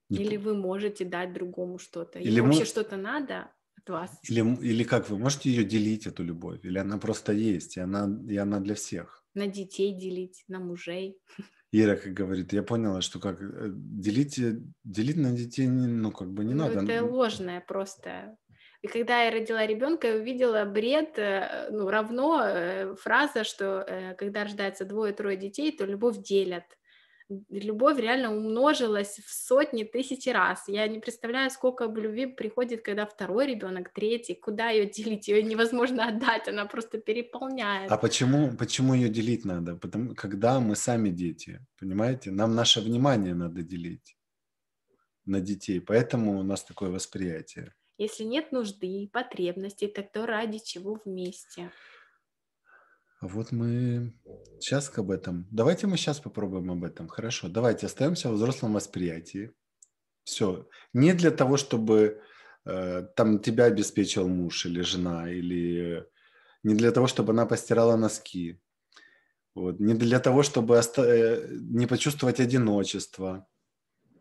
Не или вы можете дать другому что-то. Или вообще мы... что-то надо от вас. Или, или как вы можете ее делить, эту любовь? Или она просто есть, и она, и она для всех? На детей делить, на мужей. Ира как говорит, я поняла, что как э, делить, э, делить на детей, ну, как бы не ну, надо. Это ложное просто и когда я родила ребенка, я увидела бред, э, ну, равно э, фраза, что э, когда рождается двое-трое детей, то любовь делят любовь реально умножилась в сотни, тысячи раз. Я не представляю, сколько любви приходит, когда второй ребенок, третий, куда ее делить? Ее невозможно отдать, она просто переполняет. А почему, почему ее делить надо? Потому, когда мы сами дети, понимаете? Нам наше внимание надо делить на детей, поэтому у нас такое восприятие. Если нет нужды, потребностей, так то ради чего вместе? А вот мы сейчас об этом. Давайте мы сейчас попробуем об этом. Хорошо, давайте остаемся в взрослом восприятии. Все. Не для того, чтобы э, там тебя обеспечил муж или жена, или не для того, чтобы она постирала носки, вот. Не для того, чтобы оста... Э, не почувствовать одиночество.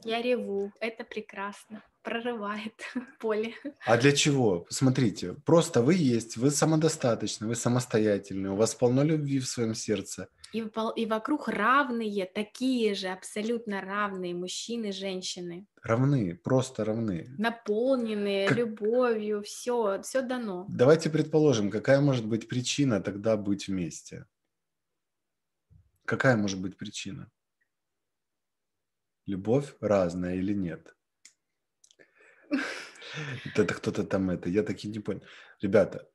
Я реву, это прекрасно прорывает поле. А для чего? Смотрите, просто вы есть, вы самодостаточны, вы самостоятельны, у вас полно любви в своем сердце. И, и вокруг равные, такие же, абсолютно равные мужчины, женщины. Равны, просто равны. Наполненные как... любовью, все, все дано. Давайте предположим, какая может быть причина тогда быть вместе? Какая может быть причина? Любовь разная или нет? Это кто-то там это. Я таки не понял. Ребята,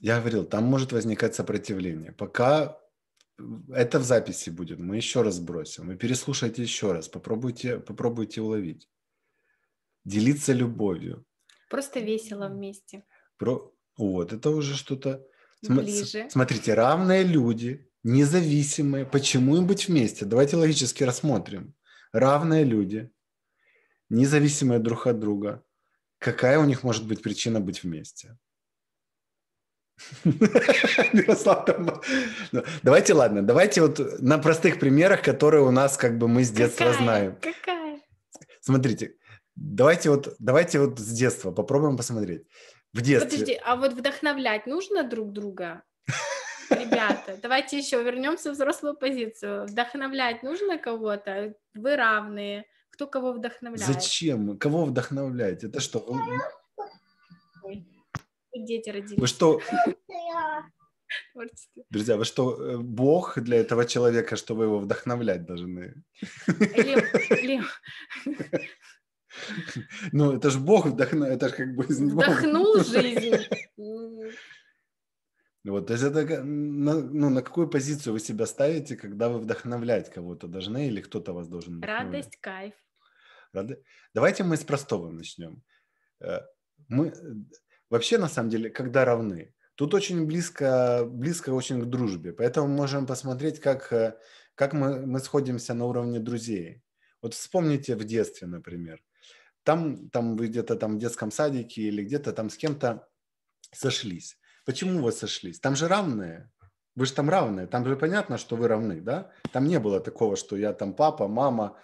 я говорил, там может возникать сопротивление. Пока это в записи будет, мы еще раз бросим. Вы переслушайте еще раз, попробуйте, попробуйте уловить. Делиться любовью. Просто весело вместе. Про... Вот, это уже что-то... Ближе. Смотрите, равные люди, независимые. Почему им быть вместе? Давайте логически рассмотрим. Равные люди, независимые друг от друга, какая у них может быть причина быть вместе? Ну, давайте, ладно, давайте вот на простых примерах, которые у нас как бы мы с детства знаем. Какая? Смотрите, давайте вот, давайте вот с детства попробуем посмотреть. В детстве. Подожди, а вот вдохновлять нужно друг друга? Ребята, давайте еще вернемся в взрослую позицию. Вдохновлять нужно кого-то? Вы равные кто кого вдохновляет. Зачем? Кого вдохновлять? Это что? Вы... Дети родились. Вы что? Творчество. Друзья, вы что, э, бог для этого человека, что вы его вдохновлять должны? Лев, Ну, это же бог вдохнул, это же как бы... Вдохнул жизнь. Ну вот, то есть это ну, на какую позицию вы себя ставите, когда вы вдохновлять кого-то должны или кто-то вас должен? Радость, кайф, Давайте мы с простого начнем. Э, мы э, вообще, на самом деле, когда равны, тут очень близко, близко очень к дружбе. Поэтому можем посмотреть, как, э, как мы, мы сходимся на уровне друзей. Вот вспомните в детстве, например. Там, там вы где-то там в детском садике или где-то там с кем-то сошлись. Почему вы сошлись? Там же равные. Вы же там равные. Там же понятно, что вы равны, да? Там не было такого, что я там папа, мама,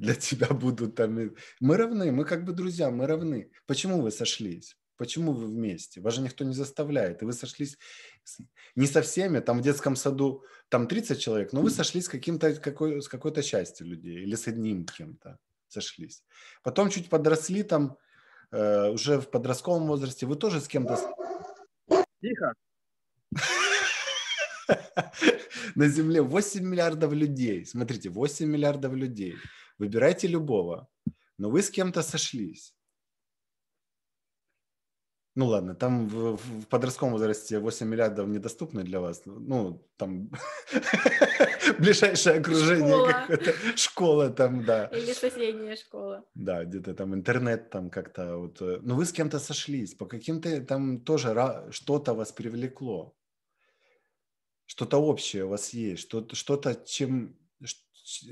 для тебя будут там... Мы равны, мы как бы друзья, мы равны. Почему вы сошлись? Почему вы вместе? Вас же никто не заставляет. И вы сошлись не со всеми, там в детском саду там 30 человек, но вы сошлись с, каким-то, какой, с какой-то частью людей или с одним кем-то сошлись. Потом чуть подросли там, э, уже в подростковом возрасте, вы тоже с кем-то... Тихо, На Земле 8 миллиардов людей. Смотрите, 8 миллиардов людей. Выбирайте любого. Но вы с кем-то сошлись. Ну ладно, там в, в подростковом возрасте 8 миллиардов недоступны для вас. Ну, там ближайшее окружение какое Школа там, да. Или соседняя школа. Да, где-то там интернет там как-то вот. Э, Но ну вы с кем-то сошлись, по каким-то там тоже что-то вас привлекло что-то общее у вас есть, что-то, что-то чем,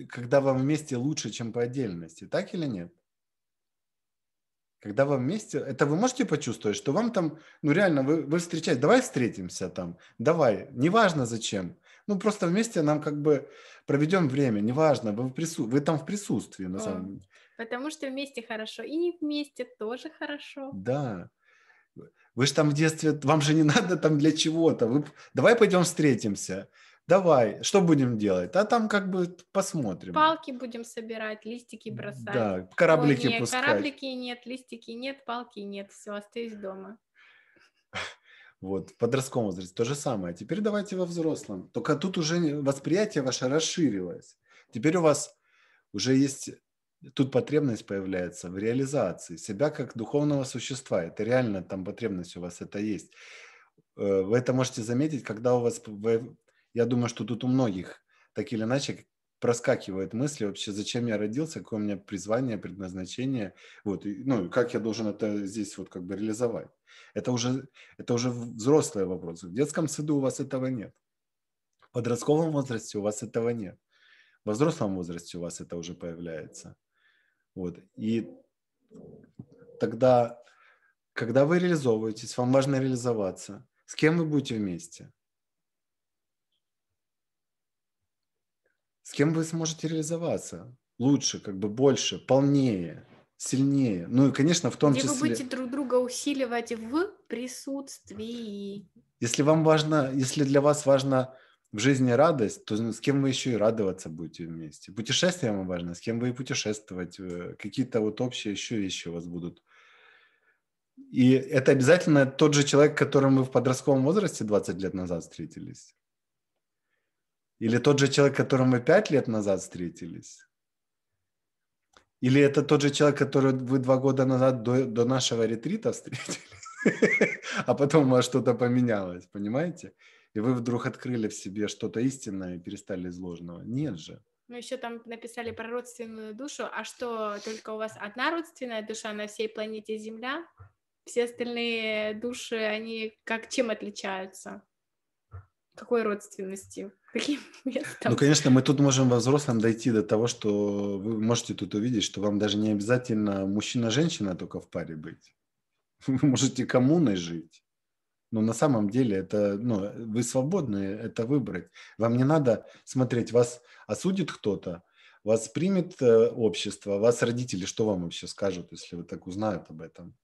когда вам вместе лучше, чем по отдельности, так или нет? Когда вам вместе, это вы можете почувствовать, что вам там, ну реально, вы, вы встречаете, давай встретимся там, давай, неважно зачем, ну просто вместе нам как бы проведем время, неважно, вы, прису... вы там в присутствии на самом деле. Потому что вместе хорошо, и не вместе тоже хорошо. Да, вы же там в детстве, вам же не надо там для чего-то. Вы, давай пойдем встретимся. Давай, что будем делать? А там как бы посмотрим. Палки будем собирать, листики бросать. Да, кораблики Ой, нет, пускать. Кораблики нет, листики нет, палки нет. Все, остаюсь дома. Вот, в подростковом возрасте то же самое. Теперь давайте во взрослом. Только тут уже восприятие ваше расширилось. Теперь у вас уже есть тут потребность появляется в реализации себя как духовного существа. Это реально там потребность у вас это есть. Э, вы это можете заметить, когда у вас, вы, я думаю, что тут у многих так или иначе проскакивают мысли вообще, зачем я родился, какое у меня призвание, предназначение, вот, и, ну, как я должен это здесь вот как бы реализовать. Это уже, это уже взрослые вопросы. В детском саду у вас этого нет. В подростковом возрасте у вас этого нет. В взрослом возрасте у вас это уже появляется. Вот. И тогда, когда вы реализовываетесь, вам важно реализоваться. С кем вы будете вместе? С кем вы сможете реализоваться? Лучше, как бы больше, полнее, сильнее. Ну и, конечно, в том Где числе... Вы будете друг друга усиливать в присутствии. Если вам важно, если для вас важно в жизни радость, то ну, с кем вы еще и радоваться будете вместе. Путешествие вам важно, с кем вы и путешествовать. Э, какие-то вот общие еще вещи у вас будут. И это обязательно тот же человек, которым вы в подростковом возрасте 20 лет назад встретились. Или тот же человек, которым вы 5 лет назад встретились. Или это тот же человек, который вы два года назад до, до нашего ретрита встретили, а потом у вас что-то поменялось, понимаете? и вы вдруг открыли в себе что-то истинное и перестали из ложного. Нет же. Ну, еще там написали про родственную душу. А что, только у вас одна родственная душа на всей планете Земля? Все остальные души, они как чем отличаются? Какой родственности? Каким местом? Ну, конечно, мы тут можем во взрослом дойти до того, что вы можете тут увидеть, что вам даже не обязательно мужчина-женщина только в паре быть. Вы можете коммуной жить. Но на самом деле это, ну, вы свободны это выбрать. Вам не надо смотреть, вас осудит кто-то, вас примет э, общество, вас родители, что вам вообще скажут, если вы так узнают об этом?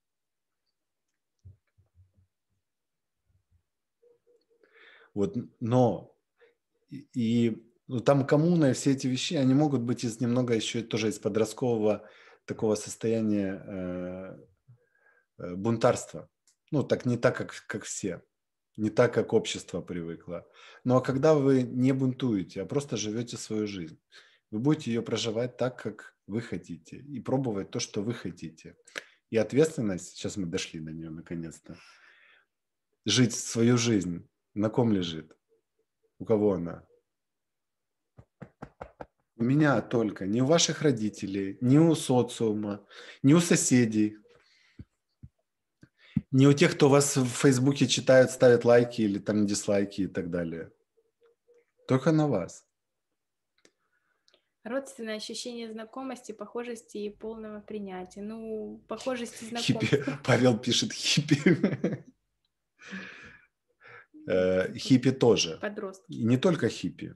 Вот, но и, ну, там коммуна и все эти вещи, они могут быть из немного еще тоже из подросткового такого состояния э, э бунтарства. Ну, так не так, как, как все, не так, как общество привыкло. Но ну, а когда вы не бунтуете, а просто живете свою жизнь, вы будете ее проживать так, как вы хотите, и пробовать то, что вы хотите. И ответственность, сейчас мы дошли до нее наконец-то, жить свою жизнь, на ком лежит, у кого она, у меня только, не у ваших родителей, не у социума, не у соседей, не у тех, кто вас в Фейсбуке читают, ставят лайки или там дизлайки и так далее. Только на вас. Родственное ощущение знакомости, похожести и полного принятия. Ну, похожести знакомства. Хиппи. Павел пишет хиппи. Э, хиппи тоже. Подростки. Не только хиппи.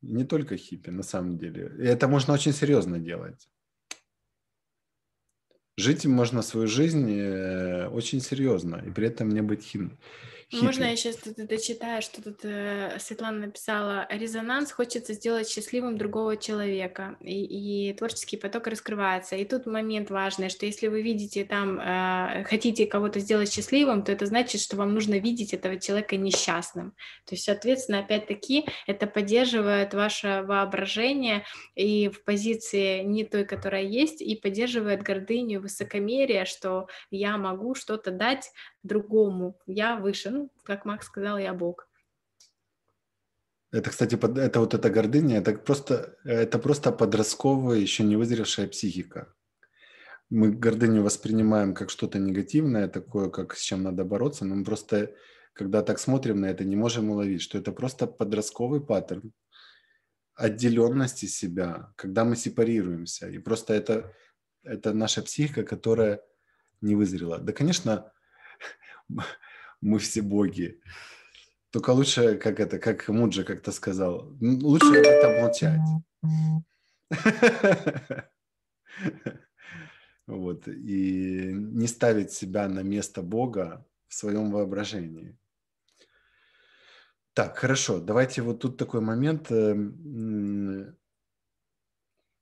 Не только хиппи, на самом деле. И это можно очень серьезно делать жить можно свою жизнь э, очень серьезно и при этом не быть химным. Хитрый. Можно я сейчас тут дочитаю, что тут э, Светлана написала? Резонанс хочется сделать счастливым другого человека, и, и творческий поток раскрывается. И тут момент важный, что если вы видите там, э, хотите кого-то сделать счастливым, то это значит, что вам нужно видеть этого человека несчастным. То есть, соответственно, опять-таки это поддерживает ваше воображение и в позиции не той, которая есть, и поддерживает гордыню, высокомерие, что я могу что-то дать, другому. Я выше, ну, как Макс сказал, я Бог. Это, кстати, под, это вот эта гордыня, это просто, это просто подростковая, еще не вызревшая психика. Мы гордыню воспринимаем как что-то негативное, такое, как с чем надо бороться, но мы просто, когда так смотрим на это, не можем уловить, что это просто подростковый паттерн отделенности себя, когда мы сепарируемся. И просто это, это наша психика, которая не вызрела. Да, конечно, мы все боги. Только лучше, как это, как Муджа как-то сказал, лучше это молчать. Вот. И не ставить себя на место Бога в своем воображении. Так, хорошо. Давайте вот тут такой момент. Э,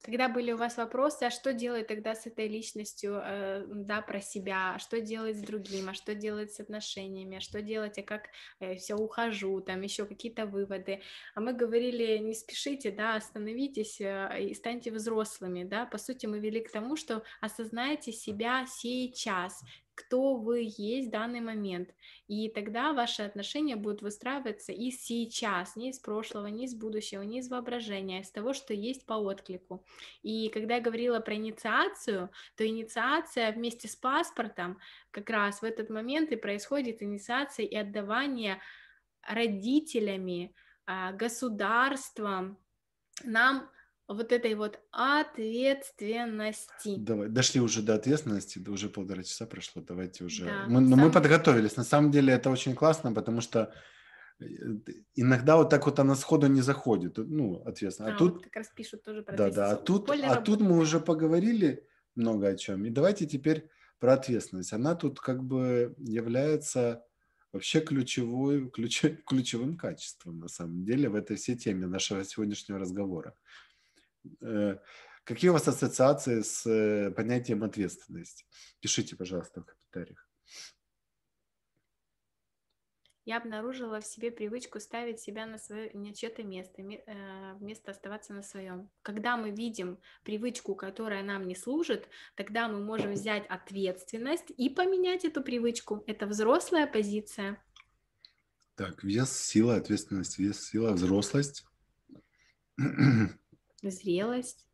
когда были у вас вопросы, а что делать тогда с этой личностью, э, да, про себя, а что делать с другим, а что делать с отношениями, а что делать, а как э, все ухожу, там еще какие-то выводы. А мы говорили, не спешите, да, остановитесь э, и станьте взрослыми, да, по сути мы вели к тому, что осознайте себя сейчас, кто вы есть в данный момент. И тогда ваши отношения будут выстраиваться и сейчас, не из прошлого, не из будущего, не из воображения, а из того, что есть по отклику. И когда я говорила про инициацию, то инициация вместе с паспортом как раз в этот момент и происходит инициация и отдавание родителями, а, государством, нам вот этой вот ответственности. Давай, дошли уже до ответственности, уже полтора часа прошло, давайте уже. Да, мы, но сам... мы подготовились, на самом деле это очень классно, потому что э, иногда вот так вот она сходу не заходит, э, ну, ответственно. А, а тут... Вот как раз пишут тоже про Да, да, а тут, а тут мы уже поговорили много о чем, и давайте теперь про ответственность. Она тут как бы является вообще ключевой, ключ, ключевым качеством, на самом деле, в этой всей теме нашего сегодняшнего разговора. Э, какие у вас ассоциации с э, понятием ответственности? Пишите, пожалуйста, в комментариях. Я обнаружила в себе привычку ставить себя на свое не чье-то место, э, вместо оставаться на своем. Когда мы видим привычку, которая нам не служит, тогда мы можем взять ответственность и поменять эту привычку. Это взрослая позиция. Так, вес, сила, ответственность, вес, сила, взрослость зрелость.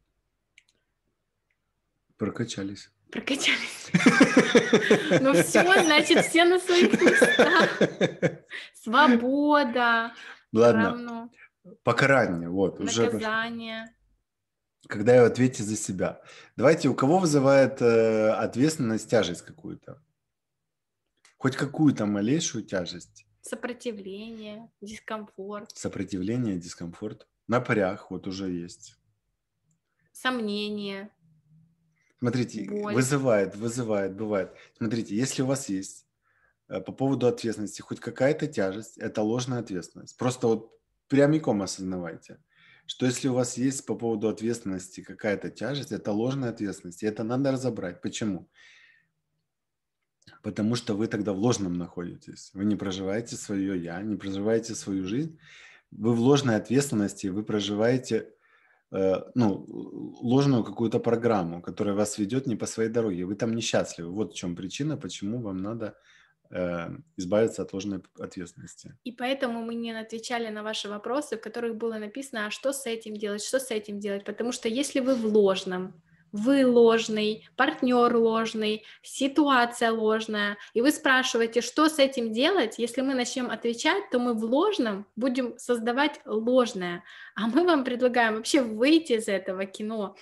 Прокачались. Прокачались. Ну все, значит, все на своих местах. Свобода. Ладно. Покарание, вот. Наказание. Когда я в за себя. Давайте, у кого вызывает э, ответственность тяжесть какую-то? Хоть какую-то малейшую тяжесть? Сопротивление, дискомфорт. Сопротивление, дискомфорт. Напряг вот уже есть сомнения. Смотрите, боль. вызывает, вызывает, бывает. Смотрите, если у вас есть э, по поводу ответственности хоть какая-то тяжесть, это ложная ответственность. Просто вот прямиком осознавайте, что если у вас есть по поводу ответственности какая-то тяжесть, это ложная ответственность, и это надо разобрать. Почему? Потому что вы тогда в ложном находитесь. Вы не проживаете свое «я», не проживаете свою жизнь. Вы в ложной ответственности, вы проживаете Э, ну, ложную какую-то программу, которая вас ведет не по своей дороге. Вы там несчастливы. Вот в чем причина, почему вам надо э, избавиться от ложной ответственности. И поэтому мы не отвечали на ваши вопросы, в которых было написано, а что с этим делать, что с этим делать, потому что если вы в ложном, вы ложный, партнер ложный, ситуация ложная, и вы спрашиваете, что с этим делать, если мы начнем отвечать, то мы в ложном будем создавать ложное, а мы вам предлагаем вообще выйти из этого кино,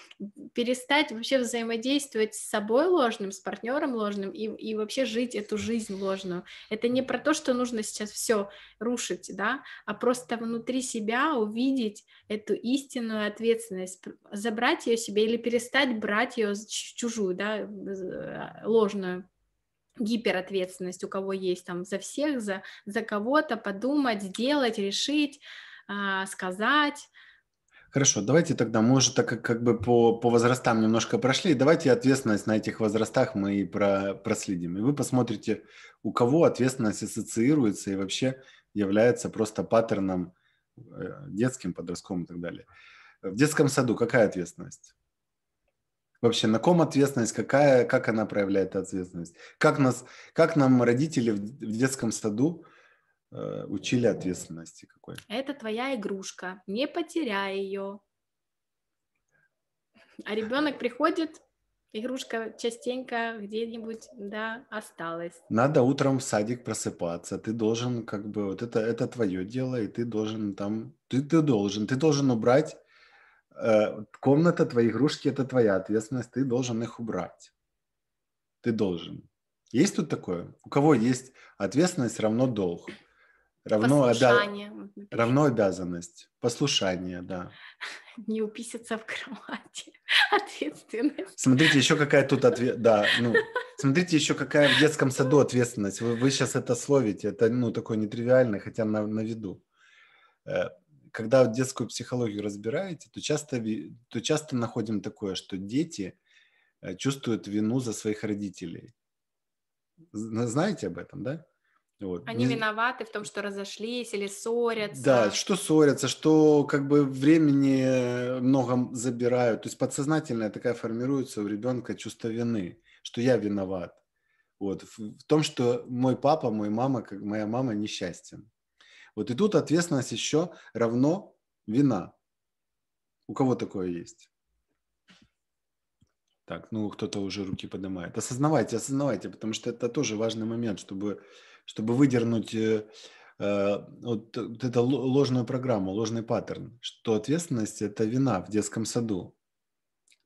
перестать вообще взаимодействовать с собой ложным, с партнером ложным и, и вообще жить эту жизнь ложную. Это не про то, что нужно сейчас все рушить, да, а просто внутри себя увидеть эту истинную ответственность, забрать ее себе или перестать брать ее чужую, да, э, ложную гиперответственность, у кого есть там за всех, за, за кого-то подумать, сделать, решить, а, сказать. Хорошо, давайте тогда, может, так как, как бы по, по возрастам немножко прошли, давайте ответственность на этих возрастах мы и про, проследим. И вы посмотрите, у кого ответственность ассоциируется и вообще является просто паттерном э, детским, подростком и так далее. В детском саду какая ответственность? Вообще, на ком ответственность, какая, как она проявляет ответственность? Как, нас, как нам родители в, детском саду э, учили ответственности какой? Это твоя игрушка, не потеряй ее. А ребенок приходит, игрушка частенько где-нибудь, да, осталась. Надо утром в садик просыпаться, ты должен как бы, вот это, это твое дело, и ты должен там, ты, ты должен, ты должен убрать Э, комната, твои игрушки – это твоя ответственность, ты должен их убрать. Ты должен. Есть тут такое? У кого есть ответственность, равно долг. Равно, Послушание. равно обязанность. Послушание, да. Не уписаться в кровати. Ответственность. Смотрите, еще какая тут ответ... Да, ну, смотрите, еще какая в детском саду ответственность. Вы, вы сейчас это словите. Это, ну, такое нетривиальное, хотя на, на виду э, когда детскую психологию разбираете, то часто, то часто находим такое, что дети э, чувствуют вину за своих родителей. Знаете об этом, да? Вот. Они не... виноваты в том, что разошлись или ссорятся. Да, что ссорятся, что как бы времени э, многом забирают. То есть подсознательная такая формируется у ребенка чувство вины, что я виноват. Вот. В том, что мой папа, моя мама, как моя мама несчастен. Вот и тут ответственность еще равно вина. У кого такое есть? Так, ну кто-то уже руки поднимает. Осознавайте, осознавайте, потому что это тоже важный момент, чтобы, чтобы выдернуть э, э вот, вот эту ложную программу, ложный паттерн, что ответственность – это вина в детском саду.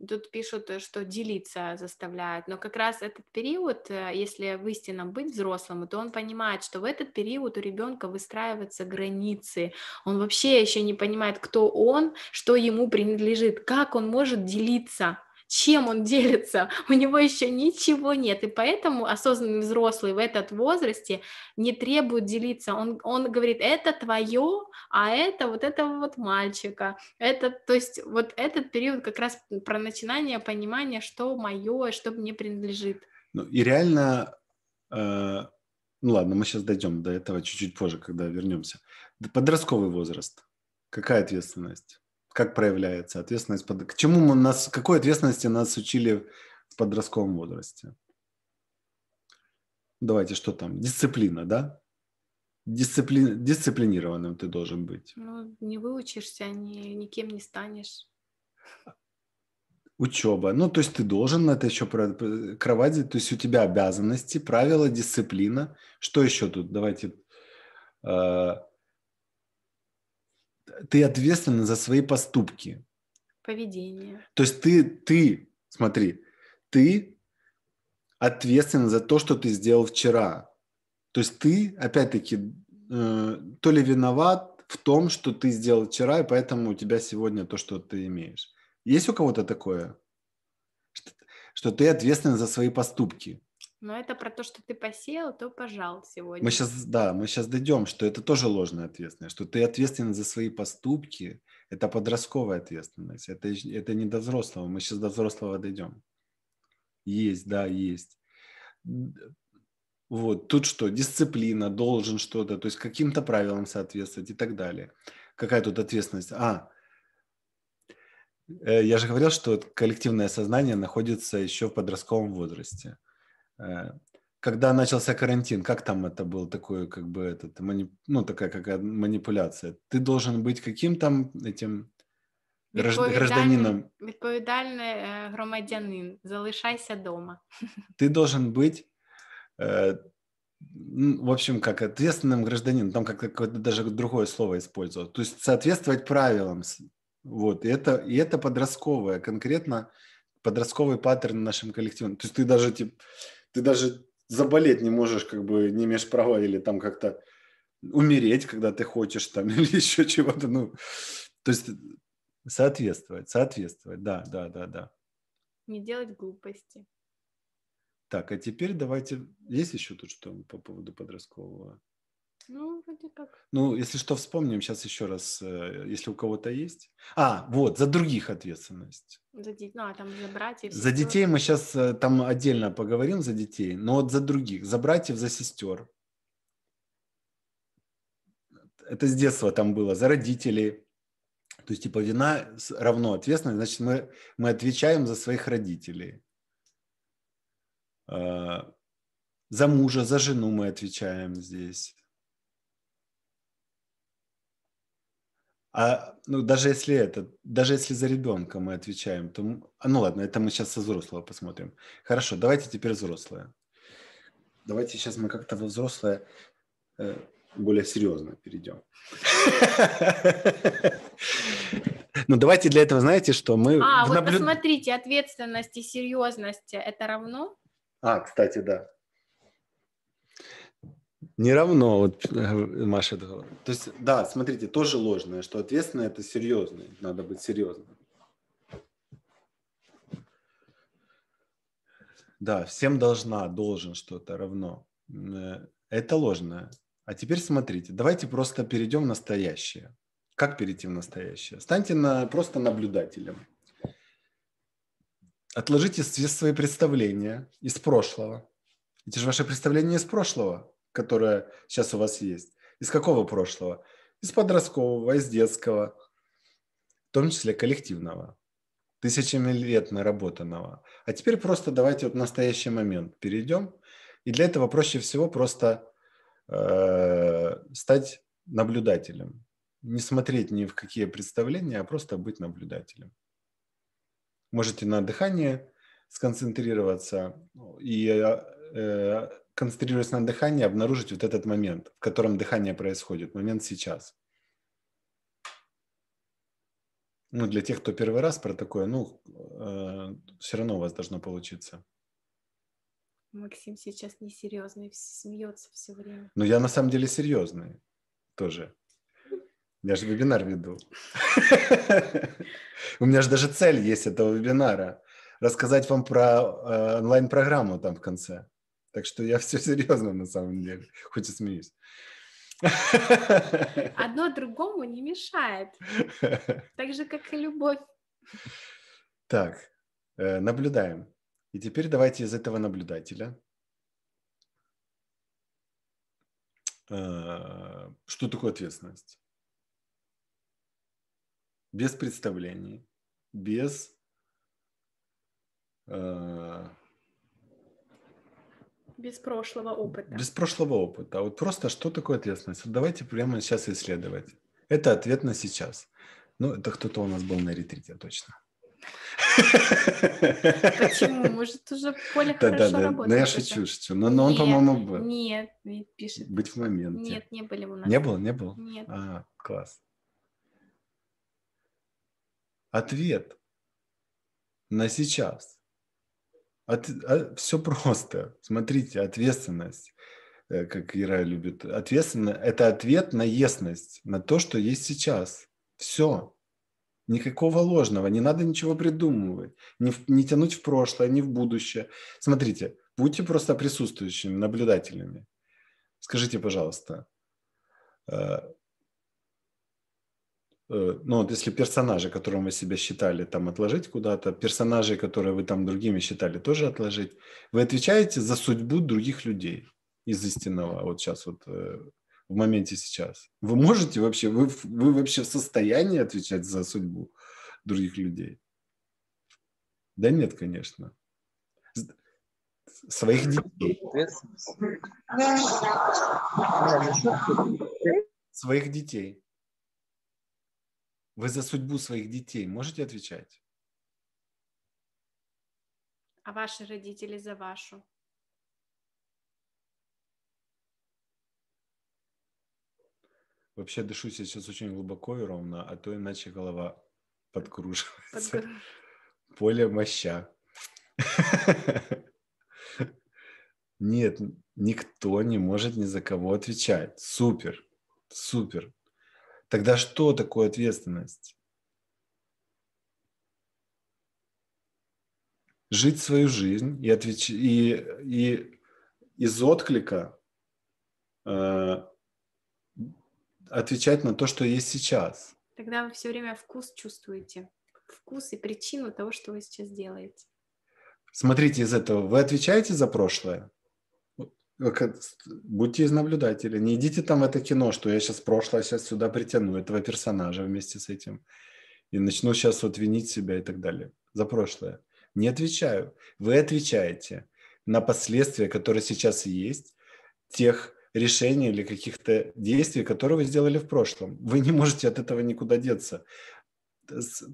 Тут пишут, э, что делиться заставляют, но как раз этот период, э, если в истинном быть взрослым, то он понимает, что в этот период у ребенка выстраиваются границы, он вообще еще не понимает, кто он, что ему принадлежит, как он может делиться, чем он делится, у него еще ничего нет, и поэтому осознанный взрослый в этот возрасте не требует делиться, он, он говорит, это твое, а это вот этого вот мальчика, это, то есть вот этот период как раз про начинание понимания, что мое, что мне принадлежит. Ну и реально, э, ну ладно, мы сейчас дойдем до этого чуть-чуть позже, когда вернемся. Подростковый возраст, какая ответственность? как проявляется ответственность? Под... К чему мы нас, какой ответственности нас учили в подростковом возрасте? Давайте, что там? Дисциплина, да? Дисципли... Дисциплинированным ты должен быть. Ну, не выучишься, ни, никем не станешь. Учеба. Ну, то есть ты должен, это еще про кровать, то есть у тебя обязанности, правила, дисциплина. Что еще тут? Давайте э, ты ответственна за свои поступки. Поведение. То есть ты, ты, смотри, ты ответственна за то, что ты сделал вчера. То есть ты, опять-таки, э, то ли виноват в том, что ты сделал вчера, и поэтому у тебя сегодня то, что ты имеешь. Есть у кого-то такое? Что, что ты ответственен за свои поступки? Но это про то, что ты посеял, то пожал сегодня. Мы сейчас, да, мы сейчас дойдем, что это тоже ложная ответственность, что ты ответственен за свои поступки, это подростковая ответственность, это, это не до взрослого, мы сейчас до взрослого дойдем. Есть, да, есть. Вот, тут что, дисциплина, должен что-то, то есть каким-то правилам соответствовать и так далее. Какая тут ответственность? А, э, я же говорил, что коллективное сознание находится еще в подростковом возрасте. Э, когда начался карантин, как там это было такое, как бы этот, ну такая какая манипуляция? Ты должен быть каким там этим Відповідальний, гражданином? Відповідальний э, громадянин, залишайся дома. Ты должен быть, э, в общем, как ответственным гражданином, там как какое-то даже другое слово использовал. То есть соответствовать правилам. Вот, и это, и это подростковое, конкретно подростковый паттерн нашим коллективом. То есть ты даже типа ты даже заболеть не можешь, как бы не имеешь права или там как-то умереть, когда ты хочешь там или еще чего-то. Ну, то есть соответствовать, соответствовать, да, да, да, да. Не делать глупости. Так, а теперь давайте... Есть еще тут что по поводу подросткового? Ну, вроде как. Ну, если что, вспомним сейчас еще раз, э, если у кого-то есть. А, вот, за других ответственность. За детей, ну, а там за братьев. Сестер. За детей мы сейчас э, там отдельно поговорим, за детей, но вот за других, за братьев, за сестер. Это с детства там было, за родителей. То есть, типа, вина равно ответственность, значит, мы, мы отвечаем за своих родителей. Э, за мужа, за жену мы отвечаем здесь. А ну, даже если это, даже если за ребенка мы отвечаем, то... А, ну ладно, это мы сейчас со взрослого посмотрим. Хорошо, давайте теперь взрослое. Давайте сейчас мы как-то во взрослое э, более серьезно перейдем. Ну давайте для этого, знаете, что мы... А, вот посмотрите, ответственность и серьезность – это равно? А, кстати, да. Не равно, вот э, Маша это говорит. То есть, да, смотрите, тоже ложное, что ответственное это серьезное, надо быть серьезным. Да, всем должна, должен что-то равно. Э, это ложное. А теперь смотрите, давайте просто перейдем в настоящее. Как перейти в настоящее? Станьте на, просто наблюдателем. Отложите все свои представления из прошлого. Эти же ваши представления из прошлого которая сейчас у вас есть? Из какого прошлого? Из подросткового, из детского, в том числе коллективного, тысячами лет наработанного. А теперь просто давайте вот в настоящий момент перейдем. И для этого проще всего просто э, стать наблюдателем. Не смотреть ни в какие представления, а просто быть наблюдателем. Можете на дыхание сконцентрироваться и э, концентрируясь на дыхании, обнаружить вот этот момент, в котором дыхание происходит, момент сейчас. Ну, для тех, кто первый раз про такое, ну, э, все равно у вас должно получиться. Максим сейчас несерьезный, смеется все время. Ну, я на самом деле серьезный тоже. Я же вебинар веду. У меня же даже цель есть этого вебинара. Рассказать вам про э, онлайн-программу там в конце. Так что я все серьезно на самом деле, хоть и смеюсь. Одно другому не мешает. Так же, как и любовь. Так, э, наблюдаем. И теперь давайте из этого наблюдателя э, что такое ответственность? Без представлений, без э, без прошлого опыта. Без прошлого опыта. А вот просто что такое ответственность? Вот давайте прямо сейчас исследовать. Это ответ на сейчас. Ну, это кто-то у нас был на ретрите, точно. Почему? Может, уже поле да, хорошо да, да. работает. Но я шучу, шучу. Но, но он, по-моему, был. Нет, пишет. Быть в моменте. Нет, не были у нас. Не было, не было? Нет. А, класс. Ответ на сейчас. От, а от, а, все просто. Смотрите, ответственность, э, как Ира любит. Ответственность – это ответ на ясность, на то, что есть сейчас. Все. Никакого ложного, не надо ничего придумывать, не, не тянуть в прошлое, не в будущее. Смотрите, будьте просто присутствующими, наблюдателями. Скажите, пожалуйста, э, Э, ну вот если персонажи, которым вы себя считали, там отложить куда-то, персонажи, которые вы там другими считали, тоже отложить, вы отвечаете за судьбу других людей из истинного, вот сейчас вот э, в моменте сейчас. Вы можете вообще, вы, вы вообще в состоянии отвечать за судьбу других людей? Да нет, конечно. Э, своих детей. Своих детей. Вы за судьбу своих детей можете отвечать? А ваши родители за вашу? Вообще дышу сейчас очень глубоко и ровно, а то иначе голова подкруживается. Подкруж... Поле моща. Нет, никто не может ни за кого отвечать. Супер, супер. Тогда что такое ответственность? Жить свою жизнь и, отвеч... и, и из отклика э, отвечать на то, что есть сейчас. Тогда вы все время вкус чувствуете, вкус и причину того, что вы сейчас делаете. Смотрите из этого. Вы отвечаете за прошлое? будьте из наблюдателя. Не идите там в это кино, что я сейчас прошлое сейчас сюда притяну, этого персонажа вместе с этим. И начну сейчас вот винить себя и так далее за прошлое. Не отвечаю. Вы отвечаете на последствия, которые сейчас есть, тех решений или каких-то действий, которые вы сделали в прошлом. Вы не можете от этого никуда деться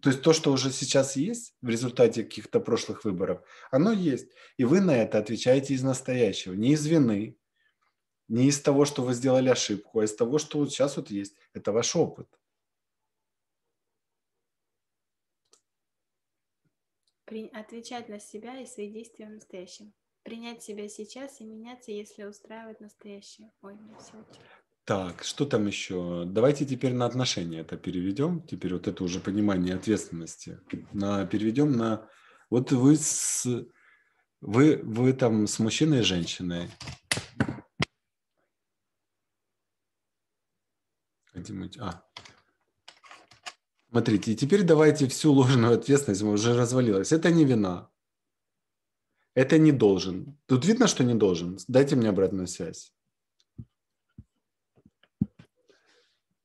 то есть то, что уже сейчас есть в результате каких-то прошлых выборов, оно есть. И вы на это отвечаете из настоящего, не из вины, не из того, что вы сделали ошибку, а из того, что вот сейчас вот есть. Это ваш опыт. Отвечать на себя и свои действия в настоящем. Принять себя сейчас и меняться, если устраивает настоящее. Ой, все так, что там еще? Давайте теперь на отношения это переведем. Теперь вот это уже понимание ответственности. На, переведем на... Вот вы с... Вы, вы там с мужчиной и женщиной. А. Смотрите, теперь давайте всю ложную ответственность, уже развалилась. Это не вина. Это не должен. Тут видно, что не должен. Дайте мне обратную связь.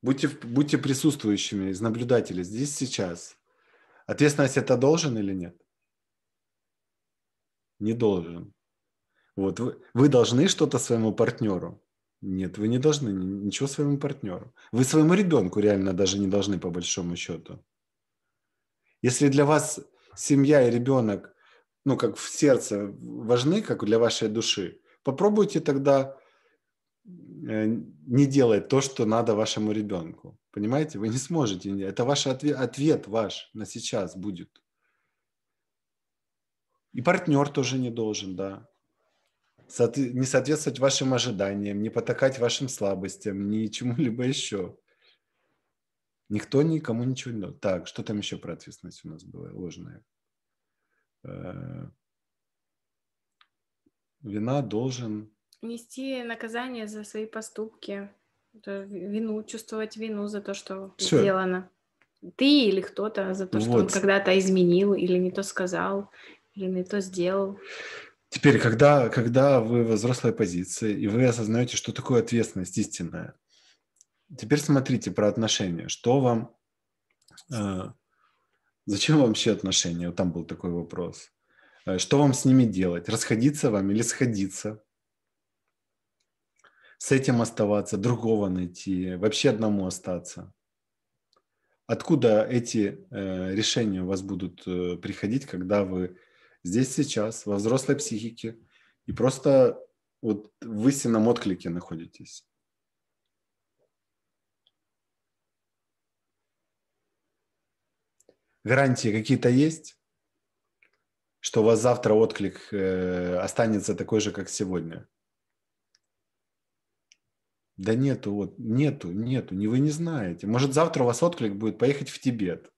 Будьте, будьте присутствующими из наблюдателей здесь сейчас. Ответственность это должен или нет? Не должен. Вот вы, вы должны что-то своему партнеру. Нет, вы не должны ничего своему партнеру. Вы своему ребенку реально даже не должны по большому счету. Если для вас семья и ребенок, ну как в сердце важны, как для вашей души, попробуйте тогда Э, не делает то, что надо вашему ребенку. Понимаете? Вы не сможете. Это ваш ответ, ответ ваш на сейчас будет. И партнер тоже не должен, да. не соответствовать вашим ожиданиям, не потакать вашим слабостям, ни чему-либо еще. Никто никому ничего не дал. Так, что там еще про ответственность у нас было? Ложная. Э, вина должен нести наказание за свои поступки, вину, чувствовать вину за то, что Всё. сделано. Ты или кто-то за то, вот. что он когда-то изменил или не то сказал, или не то сделал. Теперь, когда, когда вы в взрослой позиции, и вы осознаете, что такое ответственность истинная, теперь смотрите про отношения. Что вам... Э, зачем вам вообще отношения? Вот там был такой вопрос. Э, что вам с ними делать? Расходиться вам или сходиться? с этим оставаться, другого найти, вообще одному остаться. Откуда эти э, решения у вас будут э, приходить, когда вы здесь сейчас, во взрослой психике, и просто вот в истинном отклике находитесь? Гарантии какие-то есть, что у вас завтра отклик э, останется такой же, как сегодня? Да нету, вот, нету, нету, не вы не знаете. Может, завтра у вас отклик будет поехать в Тибет,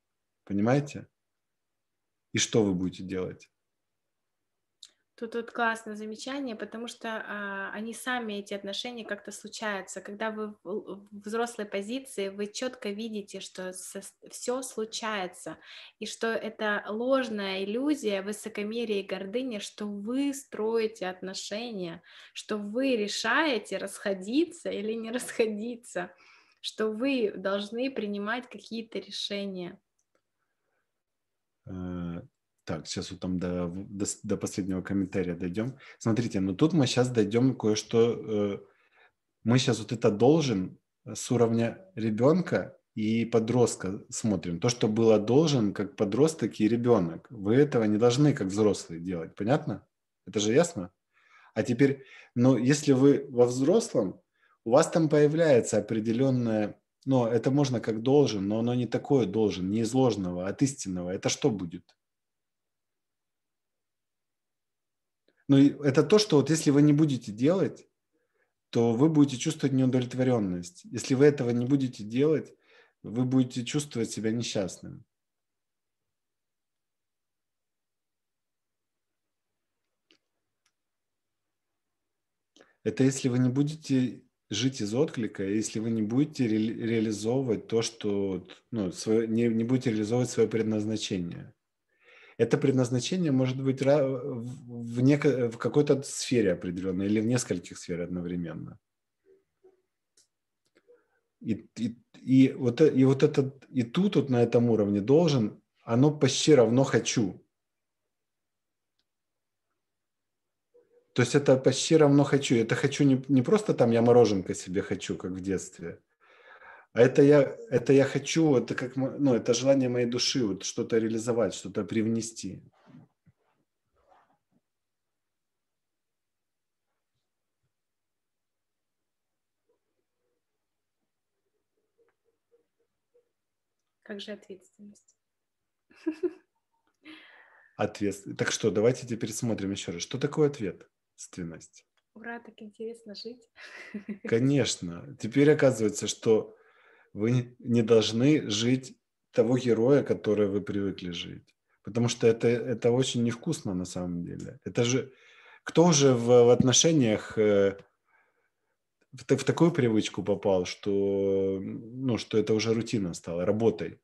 понимаете? И что вы будете делать? Тут, тут классное замечание, потому что а, они сами, эти отношения как-то случаются. Когда вы в взрослой позиции, вы четко видите, что все случается, и что это ложная иллюзия высокомерия и гордыни, что вы строите отношения, что вы решаете расходиться или не расходиться, что вы должны принимать какие-то решения. Э, так, сейчас вот там до, до, до последнего комментария дойдем. Смотрите, ну тут мы сейчас дойдем кое-что. Э, мы сейчас вот это должен с уровня ребенка и подростка смотрим. То, что было должен как подросток и ребенок. Вы этого не должны как взрослые делать. Понятно? Это же ясно? А теперь, ну, если вы во взрослом, у вас там появляется определенное, ну, это можно как должен, но оно не такое должен, не из ложного, а от истинного. Это что будет? Ну, это то, что вот если вы не будете делать, то вы будете чувствовать неудовлетворенность. Если вы этого не будете делать, вы будете чувствовать себя несчастным. Это если вы не будете жить из отклика, если вы не будете ре- реализовывать то, что, ну, свое, не, не будете реализовывать свое предназначение это предназначение может быть в, неко- в какой-то сфере определенной или в нескольких сферах одновременно. И, и, и, вот, и вот этот, и тут вот на этом уровне должен, оно почти равно хочу. То есть это почти равно хочу. Это хочу не, не просто там я мороженка себе хочу, как в детстве – а это я, это я хочу, это как, ну, это желание моей души, вот что-то реализовать, что-то привнести. Как же ответственность? Ответ. Так что, давайте теперь смотрим еще раз. Что такое ответственность? Ура, так интересно жить. Конечно. Теперь оказывается, что вы не должны жить того героя, который вы привыкли жить. Потому что это, это очень невкусно на самом деле. Это же... Кто же в, в отношениях э, в, в такую привычку попал, что, ну, что это уже рутина стала, работой?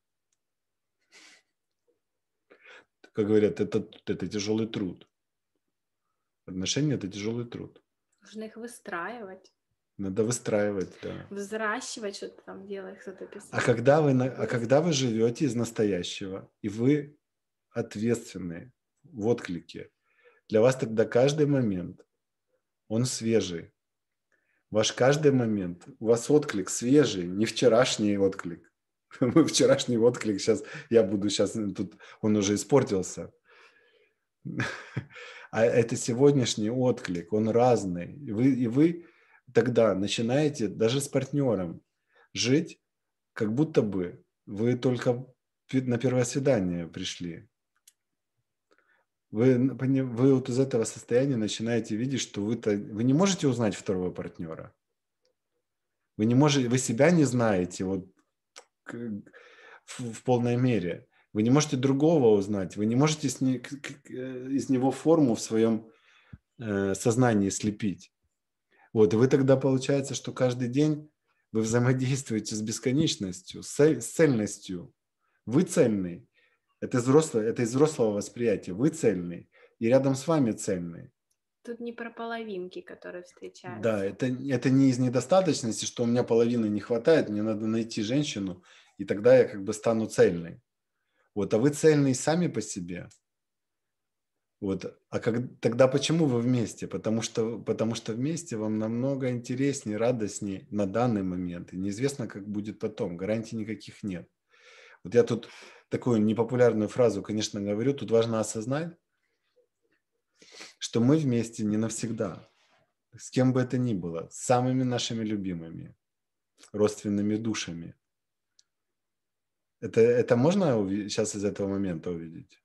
Как говорят, это, это тяжелый труд. Отношения – это тяжелый труд. Нужно их выстраивать. Надо выстраивать, да. Взращивать что-то там делать, кто-то писал. А когда вы, а когда вы живете из настоящего, и вы ответственны в отклике, для вас тогда каждый момент, он свежий. Ваш каждый момент, у вас отклик свежий, не вчерашний отклик. Мой вчерашний отклик сейчас, я буду сейчас, тут он уже испортился. А это сегодняшний отклик, он разный. И вы, и вы тогда начинаете даже с партнером жить, как будто бы вы только на первое свидание пришли. Вы, вы вот из этого состояния начинаете видеть, что вы, -то, вы не можете узнать второго партнера. Вы не можете, вы себя не знаете вот, в, в полной мере. Вы не можете другого узнать, вы не можете с не, э, из него форму в своем э, сознании слепить. Вот, и вы тогда получается, что каждый день вы взаимодействуете с бесконечностью, с, цельностью. Вы цельный. Это, взрослое, это из взрослого восприятия. Вы цельный. И рядом с вами цельный. Тут не про половинки, которые встречаются. Да, это, это не из недостаточности, что у меня половины не хватает, мне надо найти женщину, и тогда я как бы стану цельной. Вот, а вы цельный сами по себе. Вот. А как, тогда почему вы вместе? Потому что, потому что вместе вам намного интереснее, радостнее на данный момент. И неизвестно, как будет потом. Гарантий никаких нет. Вот я тут такую непопулярную фразу, конечно, говорю. Тут важно осознать, что мы вместе не навсегда. С кем бы это ни было. С самыми нашими любимыми, родственными душами. Это, это можно сейчас из этого момента увидеть?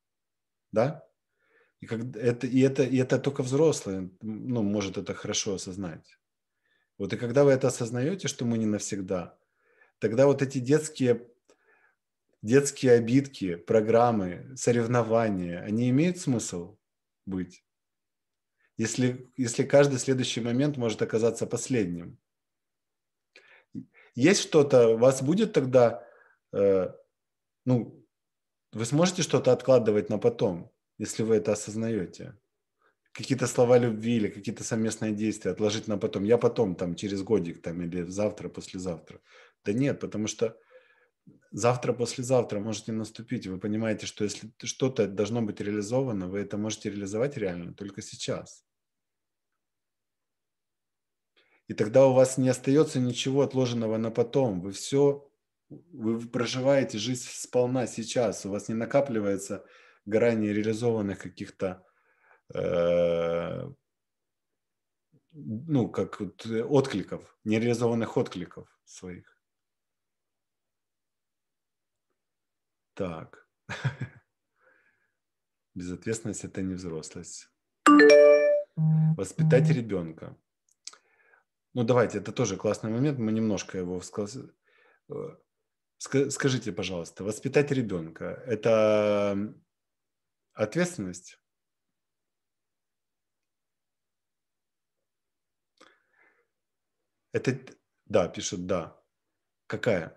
Да? И, как, это, и, это, и это только взрослый ну, может это хорошо осознать. Вот и когда вы это осознаете, что мы не навсегда, тогда вот эти детские, детские обидки, программы, соревнования, они имеют смысл быть. Если, если каждый следующий момент может оказаться последним. Есть что-то, у вас будет тогда, э, ну, вы сможете что-то откладывать на потом, если вы это осознаете. Какие-то слова любви или какие-то совместные действия отложить на потом. Я потом, там, через годик, там, или завтра, послезавтра. Да нет, потому что завтра, послезавтра может не наступить. Вы понимаете, что если что-то должно быть реализовано, вы это можете реализовать реально только сейчас. И тогда у вас не остается ничего отложенного на потом. Вы все, вы проживаете жизнь сполна сейчас. У вас не накапливается грани реализованных каких-то э, ну, как вот э, откликов, нереализованных откликов своих. Так. Безответственность – это не взрослость. Воспитать ребенка. Ну, давайте, это тоже классный момент, мы немножко его всказ... Э, скажите, пожалуйста, воспитать ребенка – это Ответственность. Это, да, пишут, да. Какая?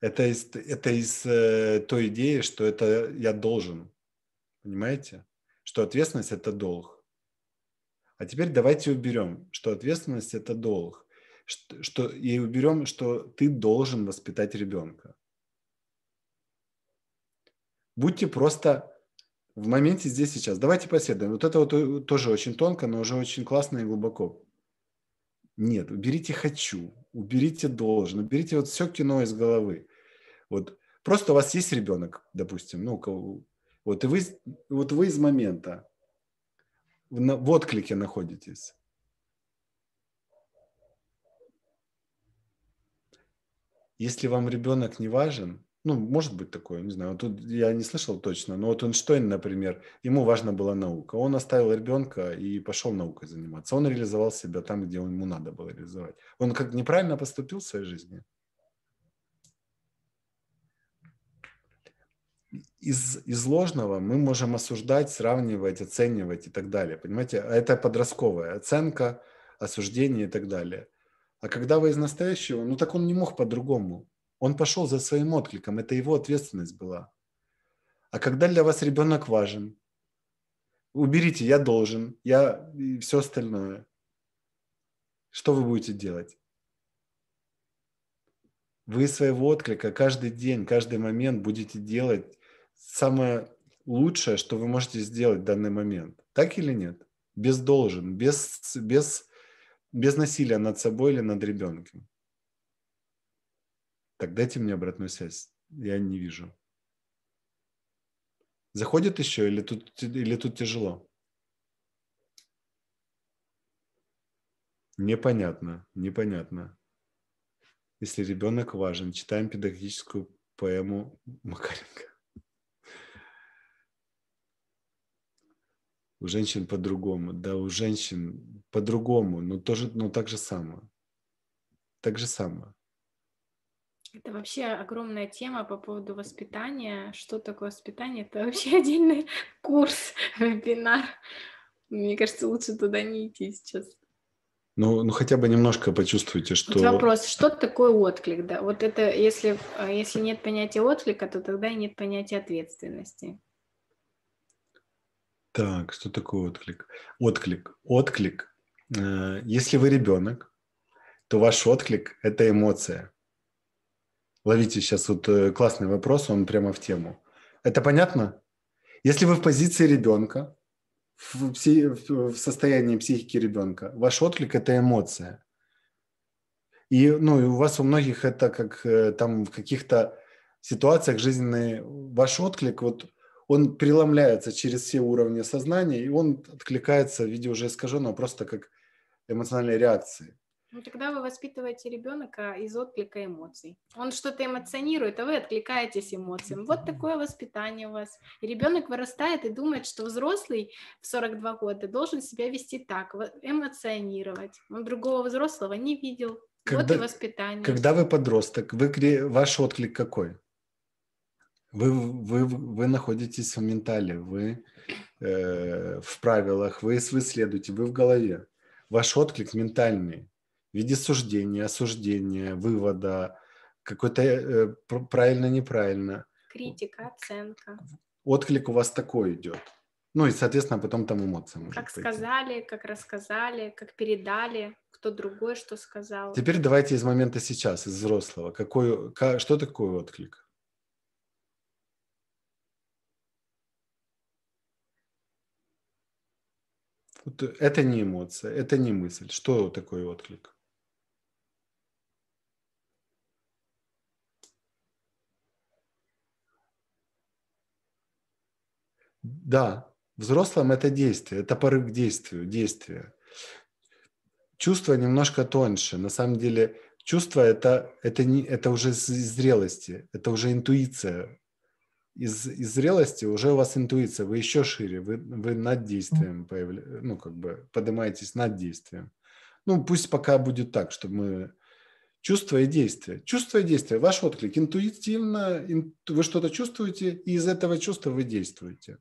Это из, это из э, той идеи, что это я должен. Понимаете? Что ответственность – это долг. А теперь давайте уберем, что ответственность – это долг. Что, что, и уберем, что ты должен воспитать ребенка. Будьте просто в моменте здесь сейчас. Давайте последуем. Вот это вот э, тоже очень тонко, но уже очень классно и глубоко. Нет, уберите «хочу», уберите «должен», уберите вот все кино из головы. Вот просто у вас есть ребенок, допустим, ну, вот, и вы, вот вы из момента в, в отклике находитесь. Если вам ребенок не важен, ну, может быть такое, не знаю. Тут я не слышал точно, но вот Эйнштейн, например, ему важна была наука. Он оставил ребенка и пошел наукой заниматься. Он реализовал себя там, где ему надо было реализовать. Он как неправильно поступил в своей жизни. Из, из ложного мы можем осуждать, сравнивать, оценивать и так далее. Понимаете, а это подростковая оценка, осуждение и так далее. А когда вы из настоящего, ну так он не мог по-другому. Он пошел за своим откликом, это его ответственность была. А когда для вас ребенок важен, уберите «я должен», «я» и все остальное. Что вы будете делать? Вы своего отклика каждый день, каждый момент будете делать самое лучшее, что вы можете сделать в данный момент. Так или нет? Без должен, без, без, без насилия над собой или над ребенком. Так дайте мне обратную связь. Я не вижу. Заходит еще или тут, или тут тяжело? Непонятно, непонятно. Если ребенок важен, читаем педагогическую поэму Макаренко. У женщин по-другому, да, у женщин по-другому, но тоже, но так же самое. Так же самое. Это вообще огромная тема по поводу воспитания. Что такое воспитание? Это вообще отдельный курс, вебинар. Мне кажется, лучше туда не идти сейчас. Ну, ну хотя бы немножко почувствуйте, что... Вот вопрос, что такое отклик, да? Вот это, если, а, если нет понятия отклика, то тогда и нет понятия ответственности. Так, что такое отклик? Отклик. Отклик. Э, если вы ребенок, то ваш отклик – это эмоция. Ловите сейчас вот э, классный вопрос, он прямо в тему. Это понятно? Если вы в позиции ребенка, в, пси- в состоянии психики ребенка, ваш отклик – это эмоция. И, ну, и у вас у многих это как э, там в каких-то ситуациях жизненные ваш отклик, вот он переломляется через все уровни сознания, и он откликается в виде уже искаженного просто как эмоциональной реакции. Ну, тогда вы воспитываете ребенка из отклика эмоций. Он что-то эмоционирует, а вы откликаетесь эмоциям. Вот такое воспитание у вас. И ребенок вырастает и думает, что взрослый в 42 года должен себя вести так, эмоционировать. Он другого взрослого не видел. Когда, вот и воспитание. Когда вы подросток, вы, ваш отклик какой? Вы, вы, вы находитесь в ментале, вы э, в правилах, вы, вы следуете, вы в голове. Ваш отклик ментальный виде суждения, осуждения, вывода, какой-то э, правильно-неправильно. Критика, оценка. Отклик у вас такой идет. Ну и, соответственно, потом там эмоции. Как пойти. сказали, как рассказали, как передали, кто другой что сказал. Теперь давайте из момента сейчас, из взрослого. Какой, как, что такое отклик? Это не эмоция, это не мысль. Что такое отклик? Да, взрослым это действие, это порыв к действию, действие. Чувство немножко тоньше. На самом деле чувство это, это, не, это уже из зрелости, это уже интуиция. Из, из зрелости уже у вас интуиция, вы еще шире, вы, вы над действием, появля... ну, как бы поднимаетесь над действием. Ну, пусть пока будет так, чтобы мы чувство и действие. Чувство и действие. Ваш отклик. Интуитивно вы что-то чувствуете, и из этого чувства вы действуете.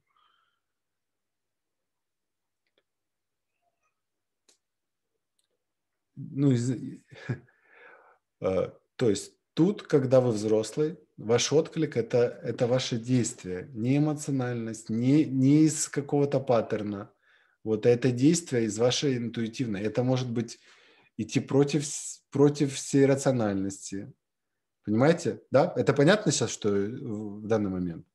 ну, из... Э, то есть тут, когда вы взрослый, ваш отклик это, – это ваше действие, не эмоциональность, не, не из какого-то паттерна. Вот это действие из вашей интуитивной. Это может быть идти против, против всей рациональности. Понимаете? Да? Это понятно сейчас, что э, в данный момент?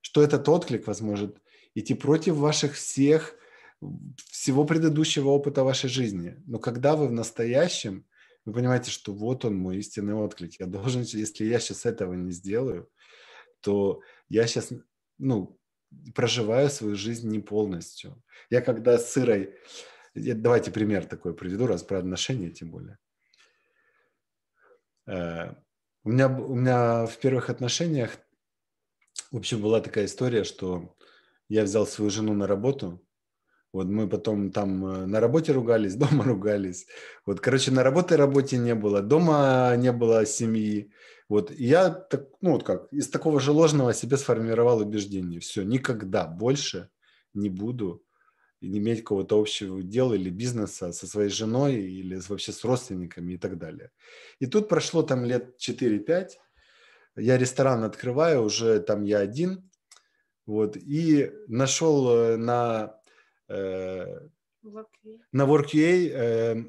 Что этот отклик возможно идти против ваших всех – всего предыдущего опыта вашей жизни. Но когда вы в настоящем, вы понимаете, что вот он мой истинный отклик. Я должен, если я сейчас этого не сделаю, то я сейчас, ну, проживаю свою жизнь не полностью. Я когда с сырой, я, давайте пример такой приведу, раз про отношения тем более. Э, у меня, у меня в первых отношениях, в общем, была такая история, что я взял свою жену на работу, вот мы потом там э, на работе ругались, дома ругались. Вот, короче, на работе работе не было, дома не было семьи. Вот и я так, ну вот как, из такого же ложного себе сформировал убеждение. Все, никогда больше не буду иметь какого-то общего дела или бизнеса со своей женой или вообще с родственниками и так далее. И тут прошло там лет 4-5, я ресторан открываю, уже там я один, вот, и нашел э, на Work на WorkUA э,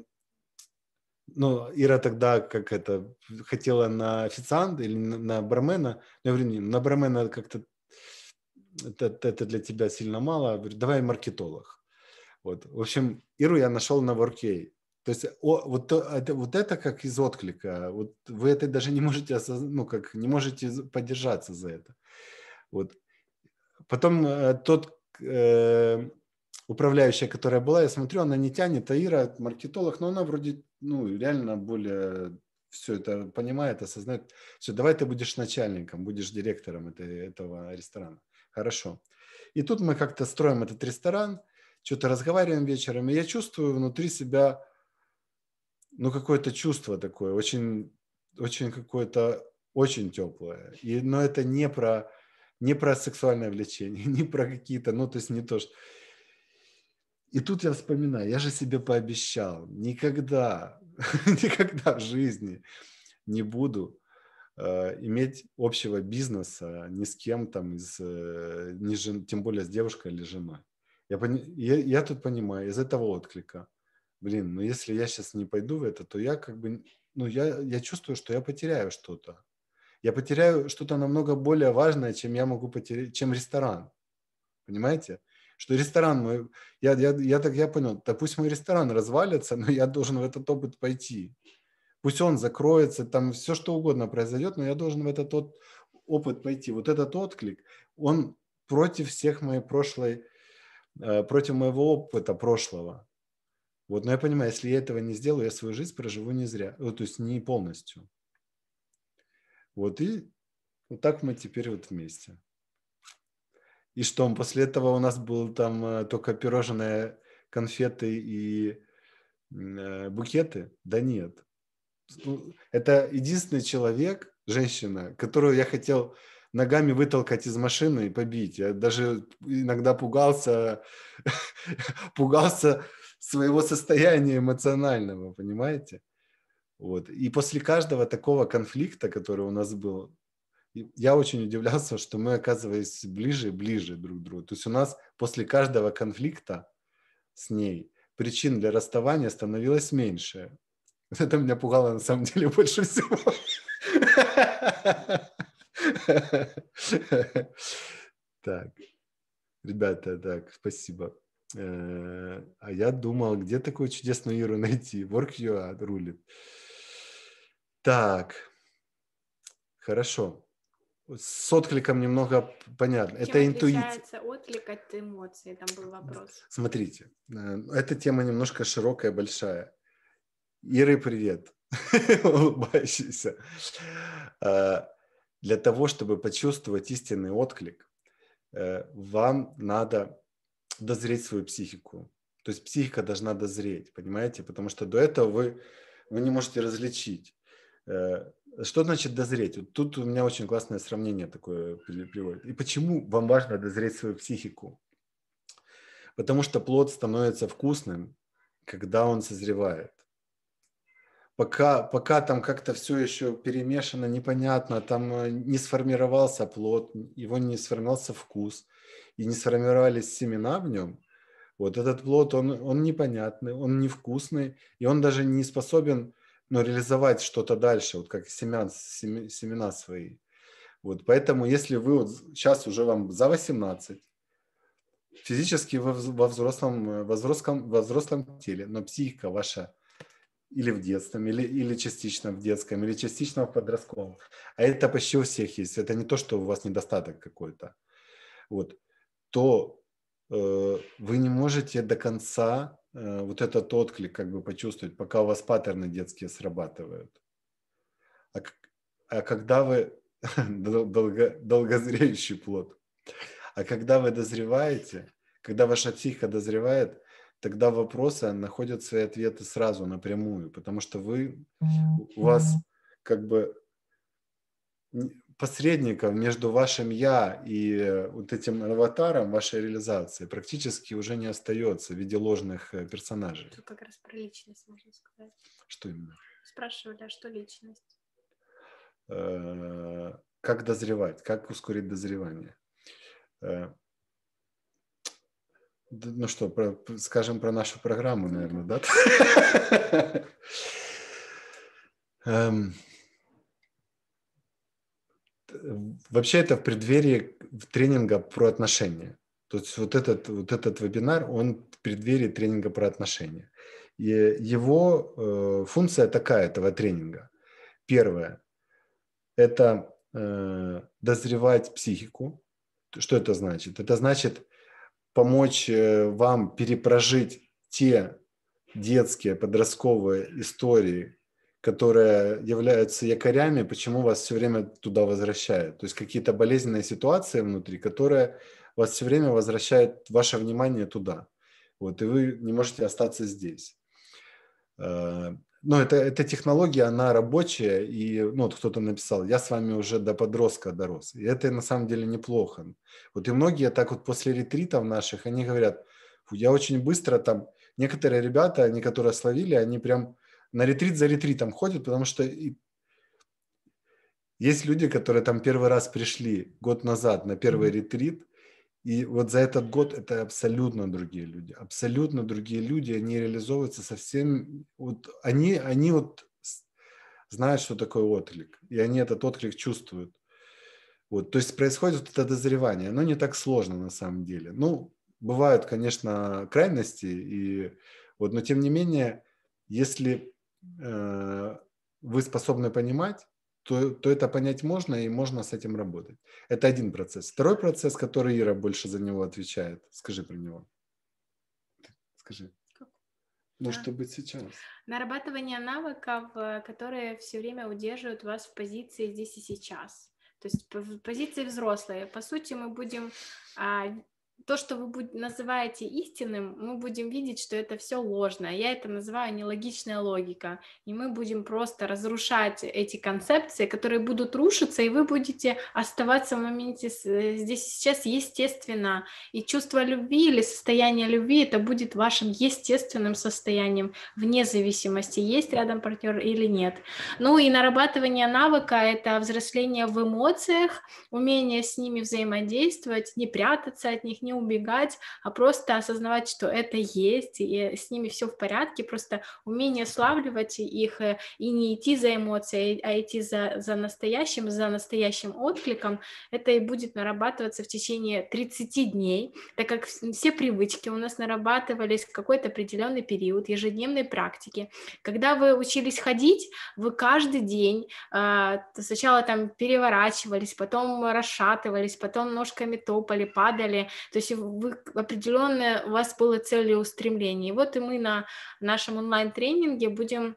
ну, Ира тогда, как это, хотела на официанта или на, на бармена. Я говорю, не, на бармена как-то это, это для тебя сильно мало. Я говорю, давай маркетолог. Вот. В общем, Иру я нашел на WorkA. То есть о, вот, то, а это, вот это как из отклика. Вот вы это даже не можете, ну, как, не можете поддержаться за это. Вот. Потом э, тот, э, управляющая, которая была, я смотрю, она не тянет, а маркетолог, но она вроде, ну, реально более все это понимает, осознает. Все, давай ты будешь начальником, будешь директором этой, этого ресторана. Хорошо. И тут мы как-то строим этот ресторан, что-то разговариваем вечером, и я чувствую внутри себя, ну, какое-то чувство такое, очень, очень какое-то, очень теплое. И, но это не про, не про сексуальное влечение, не про какие-то, ну, то есть не то, что... И тут я вспоминаю, я же себе пообещал, никогда, никогда в жизни не буду э, иметь общего бизнеса ни с кем там, из, э, ни жен, тем более с девушкой или женой. Я, я, я тут понимаю из этого отклика, блин, ну если я сейчас не пойду в это, то я как бы, ну я, я чувствую, что я потеряю что-то. Я потеряю что-то намного более важное, чем я могу потерять, чем ресторан. Понимаете? что ресторан мой, я, я, я так я понял, да пусть мой ресторан развалится, но я должен в этот опыт пойти. Пусть он закроется, там все что угодно произойдет, но я должен в этот тот опыт пойти. Вот этот отклик, он против всех моей прошлой, э, против моего опыта прошлого. Вот, но я понимаю, если я этого не сделаю, я свою жизнь проживу не зря, вот, ну, то есть не полностью. Вот и вот так мы теперь вот вместе. И что, после этого у нас было там э, только пирожное, конфеты и э, букеты? Да нет. Это единственный человек, женщина, которую я хотел ногами вытолкать из машины и побить. Я даже иногда пугался, пугался своего состояния эмоционального, понимаете? Вот. И после каждого такого конфликта, который у нас был, я очень удивлялся, что мы, оказываясь ближе и ближе друг к другу. То есть у нас после каждого конфликта с ней причин для расставания становилось меньше. Это меня пугало на самом деле больше всего. Так, ребята, так, спасибо. Э, а я думал, где такую чудесную Иру найти? Work Work.ua рулит. Так, хорошо с откликом немного понятно. Чем это интуиция. отклик от эмоций? Там был вопрос. Смотрите, э, эта тема немножко широкая, большая. Иры, привет. Улыбающийся. Э, для того, чтобы почувствовать истинный отклик, э, вам надо дозреть свою психику. То есть психика должна дозреть, понимаете? Потому что до этого вы, вы не можете различить что значит дозреть? Вот тут у меня очень классное сравнение такое приводит. И почему вам важно дозреть свою психику? Потому что плод становится вкусным, когда он созревает. Пока, пока там как-то все еще перемешано, непонятно, там э, не сформировался плод, его не сформировался вкус, и не сформировались семена в нем, вот этот плод, он, он непонятный, он невкусный, и он даже не способен но реализовать что-то дальше, вот как семян, сем, семена свои. Вот, поэтому если вы вот сейчас уже вам за 18, физически вы во взрослом, э, во взрослом, во взрослом теле, но психика ваша или в детском, или, или частично в детском, или частично в подростковом. А это почти у всех есть. Это не то, что у вас недостаток какой-то. Вот. То э, вы не можете до конца Э, вот этот отклик как бы почувствовать, пока у вас паттерны детские срабатывают. А, а когда вы долго, долгозреющий плод, а когда вы дозреваете, когда ваша психика дозревает, тогда вопросы а находят свои ответы сразу напрямую, потому что вы у вас как бы посредником между вашим «я» и вот этим аватаром вашей реализации практически уже не остается в виде ложных э, персонажей. Тут как раз про личность можно сказать. Что именно? Спрашивали, а что личность? Э, как дозревать, как ускорить дозревание. Э, ну что, про, скажем про нашу программу, наверное, да? Эм, вообще это в преддверии тренинга про отношения. То есть вот этот, вот этот вебинар, он в преддверии тренинга про отношения. И его э, функция такая, этого тренинга. Первое – это э, дозревать психику. Что это значит? Это значит помочь э, вам перепрожить те детские, подростковые истории, которые являются якорями, почему вас все время туда возвращают. То есть какие-то болезненные ситуации внутри, которые вас все время возвращают ваше внимание туда. Вот, и вы не можете остаться здесь. Э, но это, эта технология, она рабочая, и ну, вот кто-то написал, я с вами уже до подростка дорос. И это на самом деле неплохо. Вот и многие так вот после ретритов наших, они говорят, я очень быстро там, некоторые ребята, они которые словили, они прям на ретрит за ретритом ходят, потому что есть люди, которые там первый раз пришли год назад на первый ретрит, и вот за этот год это абсолютно другие люди, абсолютно другие люди, они реализовываются совсем, вот они, они вот знают, что такое отклик, и они этот отклик чувствуют. Вот, то есть происходит вот это дозревание, оно не так сложно на самом деле. Ну, бывают, конечно, крайности, и вот, но тем не менее, если Э, вы способны понимать, то, то это понять можно и можно с этим работать. Это один процесс. Второй процесс, который Ира больше за него отвечает. Скажи про него. Скажи. Ну да. быть, сейчас. Нарабатывание навыков, э, которые все время удерживают вас в позиции здесь и сейчас. То есть в позиции взрослые. По сути, мы будем а, то, что вы называете истинным, мы будем видеть, что это все ложное. Я это называю нелогичная логика. И мы будем просто разрушать эти концепции, которые будут рушиться, и вы будете оставаться в моменте э, здесь сейчас естественно. И чувство любви или состояние любви, это будет вашим естественным состоянием, вне зависимости, есть рядом партнер или нет. Ну и нарабатывание навыка — это взросление в эмоциях, умение с ними взаимодействовать, не прятаться от них, не не убегать, а просто осознавать, что это есть, и с ними все в порядке, просто умение славливать их э, и не идти за эмоцией, а идти за, за настоящим, за настоящим откликом, это и будет нарабатываться в течение 30 дней, так как все привычки у нас нарабатывались в какой-то определенный период ежедневной практики. Когда вы учились ходить, вы каждый день а, сначала там переворачивались, потом расшатывались, потом ножками топали, падали, то есть вы определенное, у вас было целеустремление. И вот и мы на нашем онлайн-тренинге будем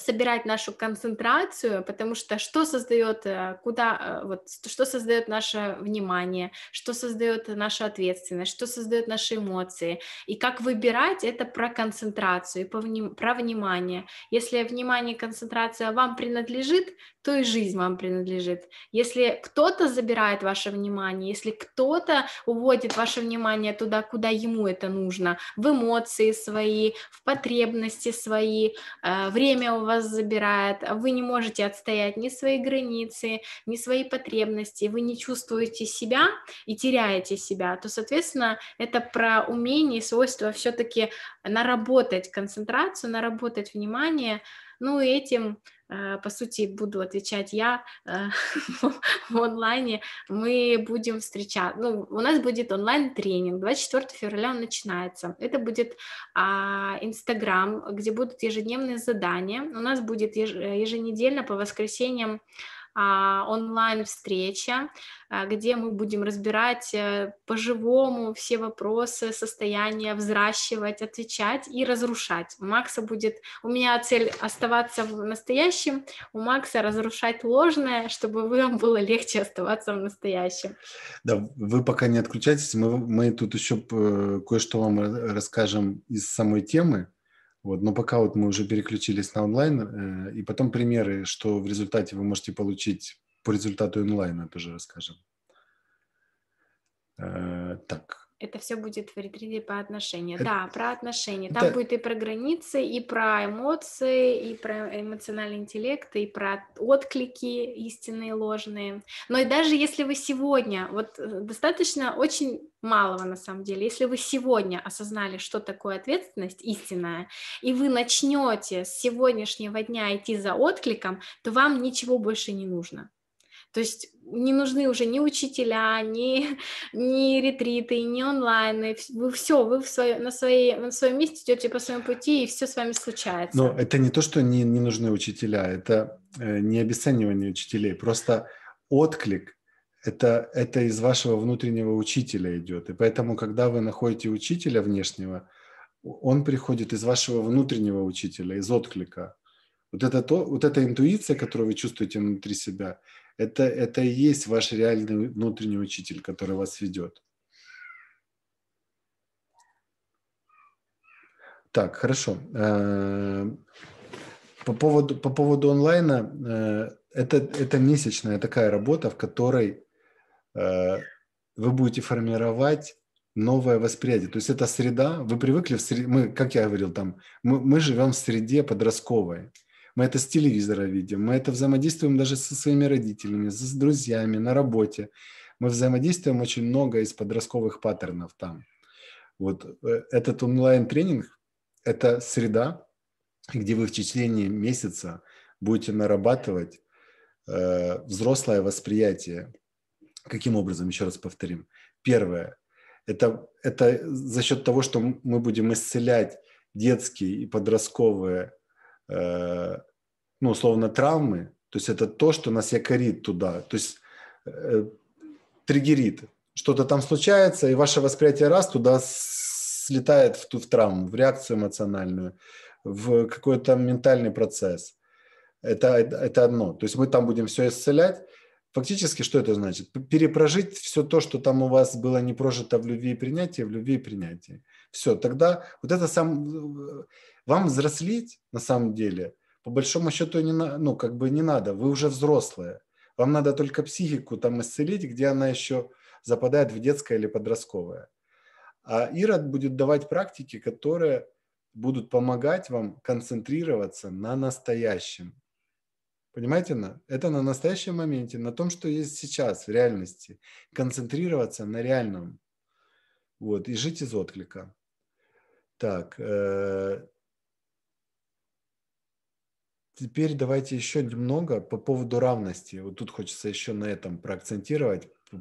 собирать нашу концентрацию, потому что что создает, э, куда, э, вот, что создает наше внимание, что создает наша ответственность, что создает наши эмоции, и как выбирать это про концентрацию, и про внимание. Если внимание, концентрация вам принадлежит, то и жизнь вам принадлежит. Если кто-то забирает ваше внимание, если кто-то уводит ваше внимание туда, куда ему это нужно, в эмоции свои, в потребности свои, э, время у вас забирает, вы не можете отстоять ни свои границы, ни свои потребности, вы не чувствуете себя и теряете себя, то, соответственно, это про умение и свойство все-таки наработать концентрацию, наработать внимание, ну этим, э, по сути, буду отвечать я э, в онлайне. Мы будем встречаться. ну, у нас будет онлайн-тренинг, 24 февраля он начинается. Это будет а, Инстаграм, где будут ежедневные задания. У нас будет э, еженедельно по воскресеньям а, онлайн-встреча, а, где мы будем разбирать э, по-живому все вопросы, состояния, взращивать, отвечать и разрушать. У Макса будет... У меня цель оставаться в настоящем, у Макса разрушать ложное, чтобы вам было легче оставаться в настоящем. Да, вы пока не отключайтесь, мы, мы тут еще э, кое-что вам расскажем из самой темы, вот. Но пока вот мы уже переключились на онлайн, э, и потом примеры, что в результате вы можете получить по результату онлайна, тоже расскажем. Э, так, это все будет в ретрите по отношению. Это... Да, про отношения. Там да. будет и про границы, и про эмоции, и про эмоциональный интеллект, и про отклики истинные, ложные. Но и даже если вы сегодня, вот э, достаточно очень малого на самом деле, если вы сегодня осознали, что такое ответственность истинная, и вы начнете с сегодняшнего дня идти за откликом, то вам ничего больше не нужно. То есть не нужны уже ни учителя, ни, ни ретриты, ни онлайны. Вы все, вы в свое, на, своей, на своем месте идете по своему пути, и все с вами случается. Но это не то, что не, не нужны учителя, это э, не обесценивание учителей, просто отклик это, это из вашего внутреннего учителя идет. И поэтому, когда вы находите учителя внешнего, он приходит из вашего внутреннего учителя, из отклика. Вот это, то, вот эта интуиция, которую вы чувствуете внутри себя, это, это и есть ваш реальный внутренний учитель, который вас ведет. Так, хорошо. Э, по поводу, по поводу онлайна, э, это, это месячная такая работа, в которой э, вы будете формировать новое восприятие. То есть это среда, вы привыкли, в среде, мы, как я говорил, там, мы, мы живем в среде подростковой. Мы это с телевизора видим, мы это взаимодействуем даже со своими родителями, с друзьями, на работе. Мы взаимодействуем очень много из подростковых паттернов там. Вот э, этот онлайн-тренинг – это среда, где вы в течение месяца будете нарабатывать э, взрослое восприятие. Каким образом, еще раз повторим. Первое – это, это за счет того, что мы будем исцелять детские и подростковые э, ну, условно, травмы, то есть это то, что нас якорит туда, то есть э, триггерит. Что-то там случается, и ваше восприятие раз туда слетает в, ту, в травму, в реакцию эмоциональную, в какой-то ментальный процесс. Это, это, одно. То есть мы там будем все исцелять. Фактически, что это значит? Перепрожить все то, что там у вас было не прожито в любви и принятии, в любви и принятии. Все, тогда вот это сам... Вам взрослеть, на самом деле, по большому счету, не, на, ну, как бы не надо. Вы уже взрослые. Вам надо только психику там исцелить, где она еще западает в детское или подростковое. А Ирод будет давать практики, которые будут помогать вам концентрироваться на настоящем. Понимаете, на? это на настоящем моменте, на том, что есть сейчас, в реальности. Концентрироваться на реальном. Вот, и жить из отклика. Так, э, Теперь давайте еще немного по поводу равности. Вот тут хочется еще на этом проакцентировать э,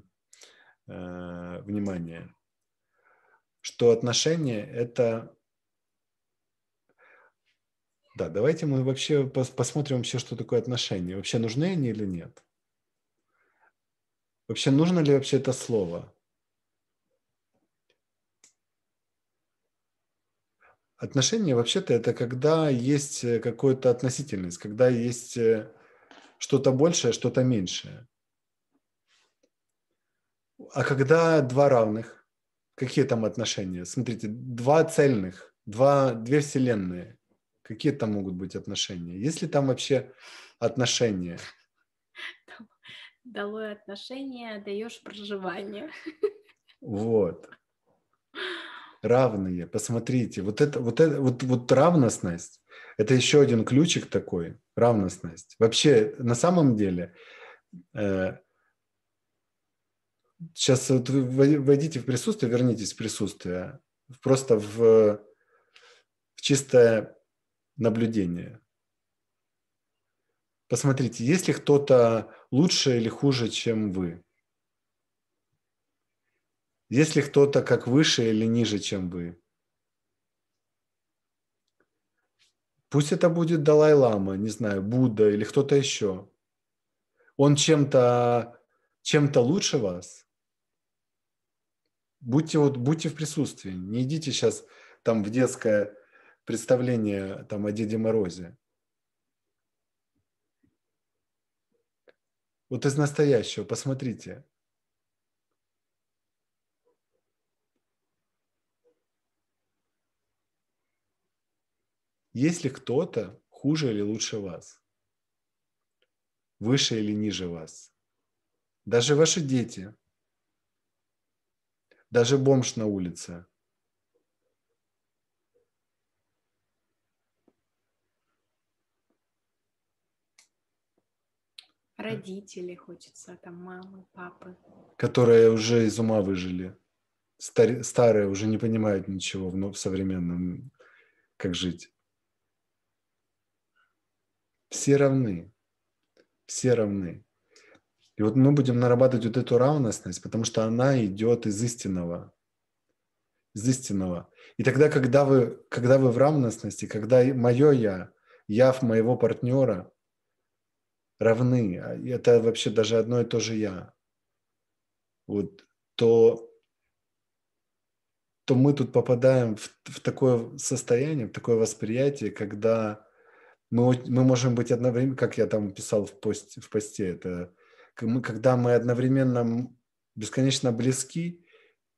внимание, что отношения это... Да, давайте мы вообще посмотрим вообще, что такое отношения. Вообще нужны они или нет? Вообще нужно ли вообще это слово? Отношения вообще-то это когда есть э, какая-то относительность, когда есть э, что-то большее, что-то меньшее. А когда два равных, какие там отношения? Смотрите, два цельных, два, две вселенные. Какие там могут быть отношения? Есть ли там вообще отношения? Далое отношения, даешь проживание. Вот равные. Посмотрите, вот это, вот это, вот, вот равностность – это еще один ключик такой, равностность. Вообще, на самом деле, э, сейчас вот войдите в присутствие, вернитесь в присутствие, просто в, в чистое наблюдение. Посмотрите, есть ли кто-то лучше или хуже, чем вы – есть ли кто-то как выше или ниже, чем вы? Пусть это будет Далай-Лама, не знаю, Будда или кто-то еще. Он чем-то чем лучше вас. Будьте, вот, будьте в присутствии. Не идите сейчас там в детское представление там, о Деде Морозе. Вот из настоящего, посмотрите – Есть ли кто-то хуже или лучше вас? Выше или ниже вас? Даже ваши дети. Даже бомж на улице. Родители хочется, там мамы, папы. Которые уже из ума выжили. старые уже не понимают ничего в современном, как жить. Все равны. Все равны. И вот мы будем нарабатывать вот эту равностность, потому что она идет из истинного. Из истинного. И тогда, когда вы, когда вы в равностности, когда мое «я», «я» в моего партнера равны, а это вообще даже одно и то же «я», вот, то, то мы тут попадаем в, в такое состояние, в такое восприятие, когда мы, мы можем быть одновременно, как я там писал в, пост, в посте, это когда мы одновременно бесконечно близки,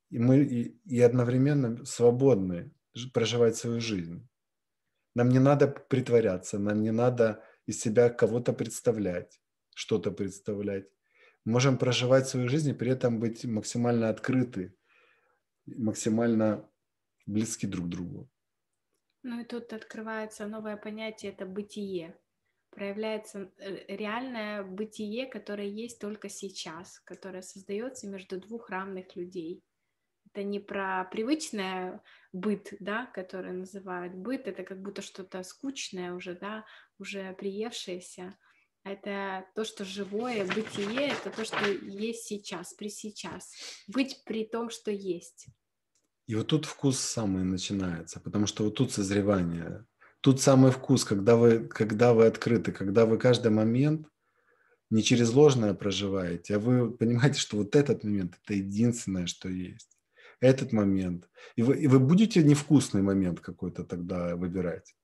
и мы и, и одновременно свободны проживать свою жизнь. Нам не надо притворяться, нам не надо из себя кого-то представлять, что-то представлять. Мы можем проживать свою жизнь и при этом быть максимально открыты, максимально близки друг к другу. Ну и тут открывается новое понятие, это бытие. Проявляется э, реальное бытие, которое есть только сейчас, которое создается между двух равных людей. Это не про привычное быт, да, которое называют быт, это как будто что-то скучное уже, да, уже приевшееся. Это то, что живое, бытие, это то, что есть сейчас, при сейчас. Быть при том, что есть. И вот тут вкус самый начинается, потому что вот тут созревание. Тут самый вкус, когда вы, когда вы открыты, когда вы каждый момент не через ложное проживаете, а вы понимаете, что вот этот момент – это единственное, что есть. Этот момент. И вы, и вы будете невкусный момент какой-то тогда выбирать.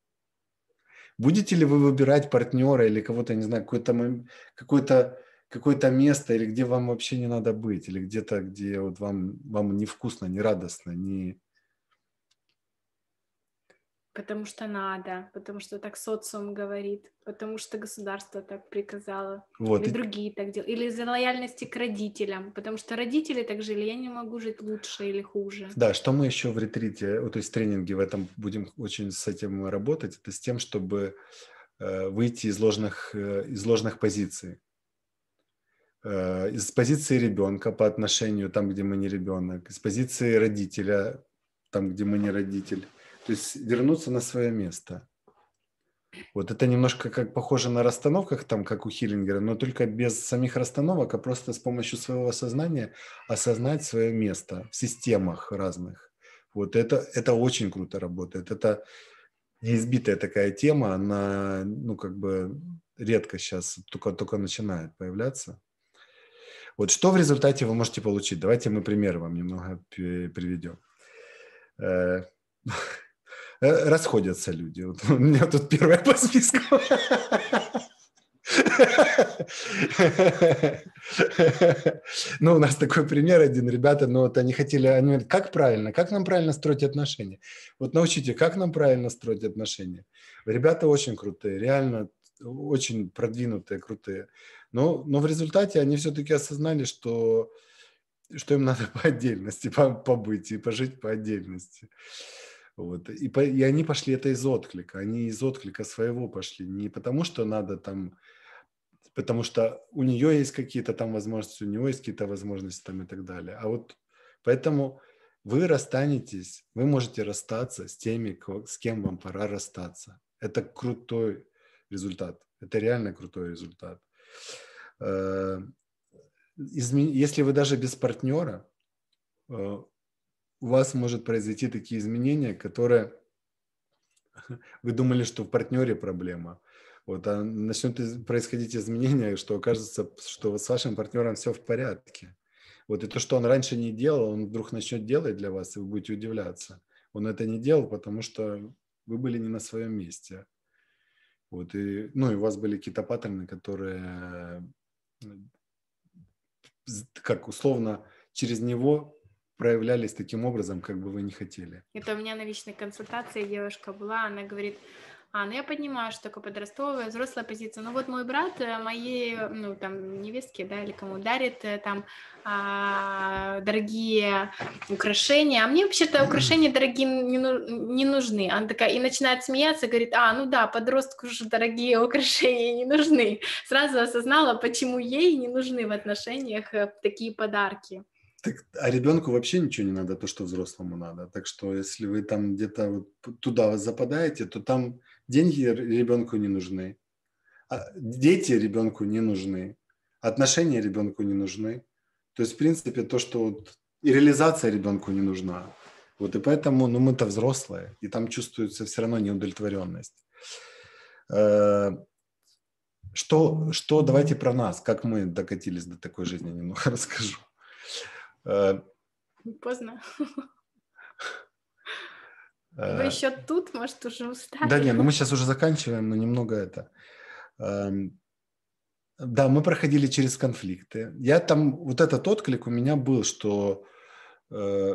Будете ли вы выбирать партнера или кого-то, не знаю, какой-то какой-то какое-то место, или где вам вообще не надо быть, или где-то, где вот вам, вам невкусно, не радостно, не... Потому что надо, потому что так социум говорит, потому что государство так приказало, вот. или и... другие так делают, или из-за лояльности к родителям, потому что родители так жили, я не могу жить лучше или хуже. Да, что мы еще в ретрите, то есть тренинге в этом будем очень с этим работать, это с тем, чтобы э, выйти из ложных, э, из ложных позиций. Э, из позиции ребенка по отношению там, где мы не ребенок, из позиции родителя там, где мы не родитель. То есть вернуться на свое место. Вот это немножко как похоже на расстановках, там, как у Хиллингера, но только без самих расстановок, а просто с помощью своего сознания осознать свое место в системах разных. Вот это, это очень круто работает. Это неизбитая такая тема, она, ну, как бы редко сейчас только, только начинает появляться. Вот что в результате вы можете получить? Давайте мы примеры вам немного приведем. Э, э, расходятся люди. Вот у меня тут первая по списку. Ну, у нас такой пример один. Ребята, Но вот они хотели, они говорят, как правильно, как нам правильно строить отношения? Вот научите, как нам правильно строить отношения? Ребята очень крутые, реально очень продвинутые, крутые. Но, но в результате они все-таки осознали, что, что им надо по отдельности побыть и пожить по отдельности. Вот. И, по, и они пошли это из отклика, они из отклика своего пошли, не потому что надо там, потому что у нее есть какие-то там возможности, у него есть какие-то возможности там и так далее. А вот поэтому вы расстанетесь, вы можете расстаться с теми, с кем вам пора расстаться. Это крутой результат, это реально крутой результат. Э, если вы даже без партнера, э, у вас может произойти такие изменения, которые вы думали, что в партнере проблема. Вот, а начнут происходить изменения, что окажется, что с вашим партнером все в порядке. Вот и то, что он раньше не делал, он вдруг начнет делать для вас, и вы будете удивляться. Он это не делал, потому что вы были не на своем месте. Вот, и, ну, и у вас были какие-то паттерны, которые как условно через него проявлялись таким образом, как бы вы не хотели. Это у меня на личной консультации девушка была, она говорит, а, ну я понимаю, что такое подростковая, взрослая позиция. Ну вот мой брат э, моей, ну там, невестке, да, или кому дарит э, там а, дорогие украшения, а мне вообще-то украшения дорогие не, нужны. Она такая и начинает смеяться, говорит, а, ну да, подростку же дорогие украшения не нужны. Сразу осознала, почему ей не нужны в отношениях э, такие подарки. Так, а ребенку вообще ничего не надо, то, что взрослому надо. Так что, если вы там где-то вот туда западаете, то там Деньги ребенку не нужны. А, дети ребенку не нужны. Отношения ребенку не нужны. То есть, в принципе, то, что вот и реализация ребенку не нужна. Вот и поэтому, ну, мы-то взрослые, и там чувствуется все равно неудовлетворенность. Э, что, что давайте про нас, как мы докатились до такой жизни, немного расскажу. Э, Поздно. Вы э, еще тут, может, уже устали? Да не, ну мы сейчас уже заканчиваем, но немного это. Эм, да, мы проходили через конфликты. Я там, вот этот отклик у меня был, что э,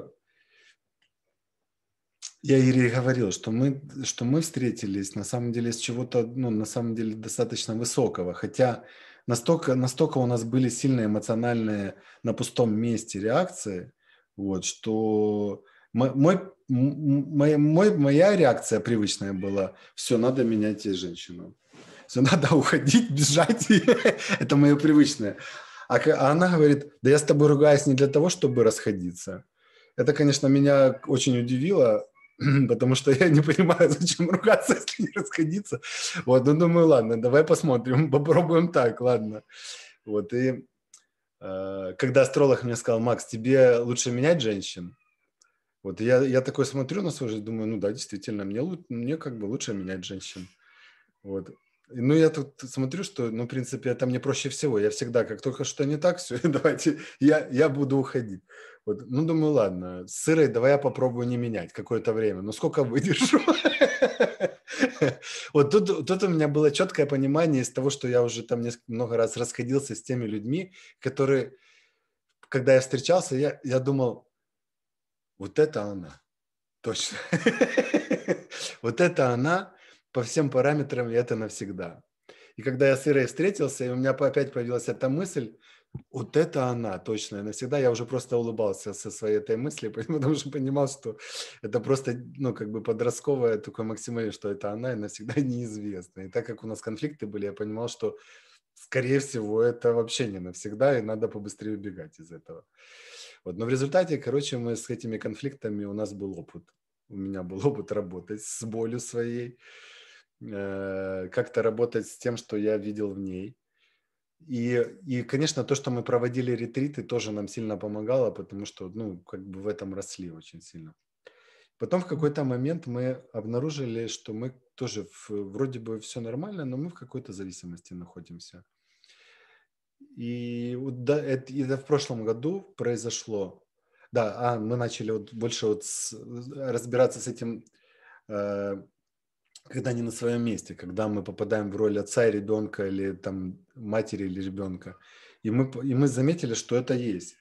я Ире говорил, что мы, что мы встретились на самом деле с чего-то, ну, на самом деле достаточно высокого, хотя настолько, настолько у нас были сильные эмоциональные на пустом месте реакции, вот, что мой, мой, мой, моя реакция привычная была, все, надо менять женщину. Все, надо уходить, бежать. Это мое привычное. А, а она говорит, да я с тобой ругаюсь не для того, чтобы расходиться. Это, конечно, меня очень удивило, потому что я не понимаю, зачем ругаться, если не расходиться. Вот, ну думаю, ладно, давай посмотрим, попробуем так, ладно. Вот, и э, когда астролог мне сказал, Макс, тебе лучше менять женщин, вот я, я такой смотрю на свою жизнь, думаю, ну да, действительно, мне, мне как бы лучше менять женщин. Вот. Ну, я тут смотрю, что, ну, в принципе, это мне проще всего. Я всегда, как только что не так, все, давайте, я, я буду уходить. Вот. Ну, думаю, ладно, с сырой давай я попробую не менять какое-то время. Ну, сколько выдержу? Вот тут, тут у меня было четкое понимание из того, что я уже там много раз расходился с теми людьми, которые, когда я встречался, я, я думал, вот это она. Точно. вот это она по всем параметрам, и это навсегда. И когда я с Ирой встретился, и у меня опять появилась эта мысль, вот это она точно и навсегда. Я уже просто улыбался со своей этой мысли, потому что понимал, что это просто, ну, как бы подростковое такое максимально, что это она и навсегда неизвестно. И так как у нас конфликты были, я понимал, что, скорее всего, это вообще не навсегда, и надо побыстрее убегать из этого. Вот. Но в результате, короче, мы с этими конфликтами, у нас был опыт. У меня был опыт работать с болью своей, э, как-то работать с тем, что я видел в ней. И, и, конечно, то, что мы проводили ретриты, тоже нам сильно помогало, потому что, ну, как бы в этом росли очень сильно. Потом в какой-то момент мы обнаружили, что мы тоже в, вроде бы все нормально, но мы в какой-то зависимости находимся. И да, это, это в прошлом году произошло. Да, а мы начали вот больше вот с, разбираться с этим, э, когда не на своем месте, когда мы попадаем в роль отца и ребенка или там матери или ребенка. И мы, и мы заметили, что это есть.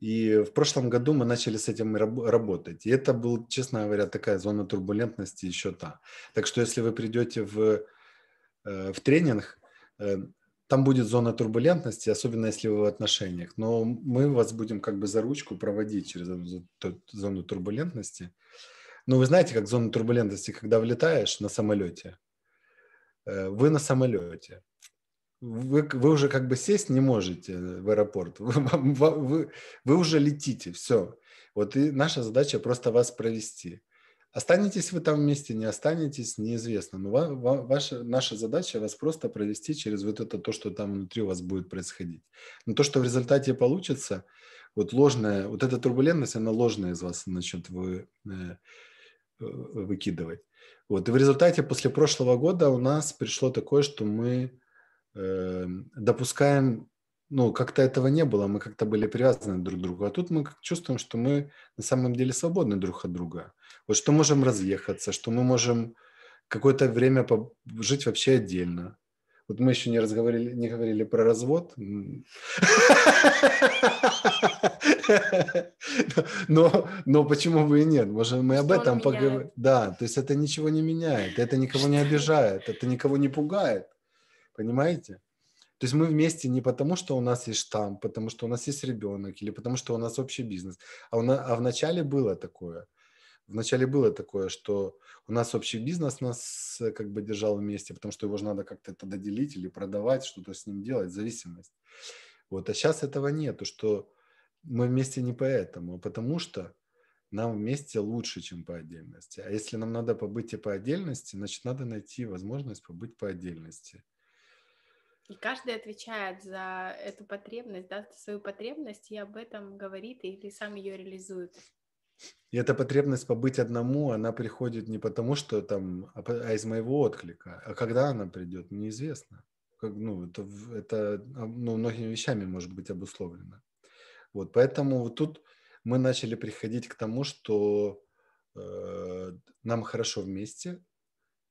И в прошлом году мы начали с этим раб- работать. И это был, честно говоря, такая зона турбулентности еще та. Так что если вы придете в, э, в тренинг, э, там будет зона турбулентности, особенно если вы в отношениях. Но мы вас будем как бы за ручку проводить через эту зону турбулентности. Ну, вы знаете, как зона турбулентности, когда влетаешь на самолете. Э, вы на самолете. Вы, вы уже как бы сесть не можете э, в аэропорт. Вы, вы, вы уже летите, все. Вот и наша задача просто вас провести. Останетесь вы там вместе, не останетесь, неизвестно. Но ва- ва- ваша, наша задача вас просто провести через вот это то, что там внутри у вас будет происходить. Но то, что в результате получится, вот ложная, вот эта турбулентность, она ложная из вас начнет вы, э, выкидывать. Вот. И в результате после прошлого года у нас пришло такое, что мы э, допускаем, ну, как-то этого не было, мы как-то были привязаны друг к другу. А тут мы чувствуем, что мы на самом деле свободны друг от друга вот что можем разъехаться, что мы можем какое-то время жить вообще отдельно. Вот мы еще не разговаривали, не говорили про развод. Но, но почему бы и нет? Может, мы об этом поговорим. Да, то есть это ничего не меняет, это никого не обижает, это никого не пугает. Понимаете? То есть мы вместе не потому, что у нас есть штамп, потому что у нас есть ребенок или потому, что у нас общий бизнес. А, у нас, а вначале было такое. Вначале было такое, что у нас общий бизнес нас э, как бы держал вместе, потому что его же надо как-то это доделить или продавать, что-то с ним делать, зависимость. Вот, а сейчас этого нет, что мы вместе не поэтому, а потому что нам вместе лучше, чем по отдельности. А если нам надо побыть и по отдельности, значит, надо найти возможность побыть по отдельности. И каждый отвечает за эту потребность, да, свою потребность и об этом говорит или сам ее реализует. И эта потребность побыть одному, она приходит не потому, что там, а, а из моего отклика. А когда она придет, неизвестно. Как, ну, это, это а, ну, многими вещами может быть обусловлено. Вот, поэтому вот тут мы начали приходить к тому, что э, нам хорошо вместе,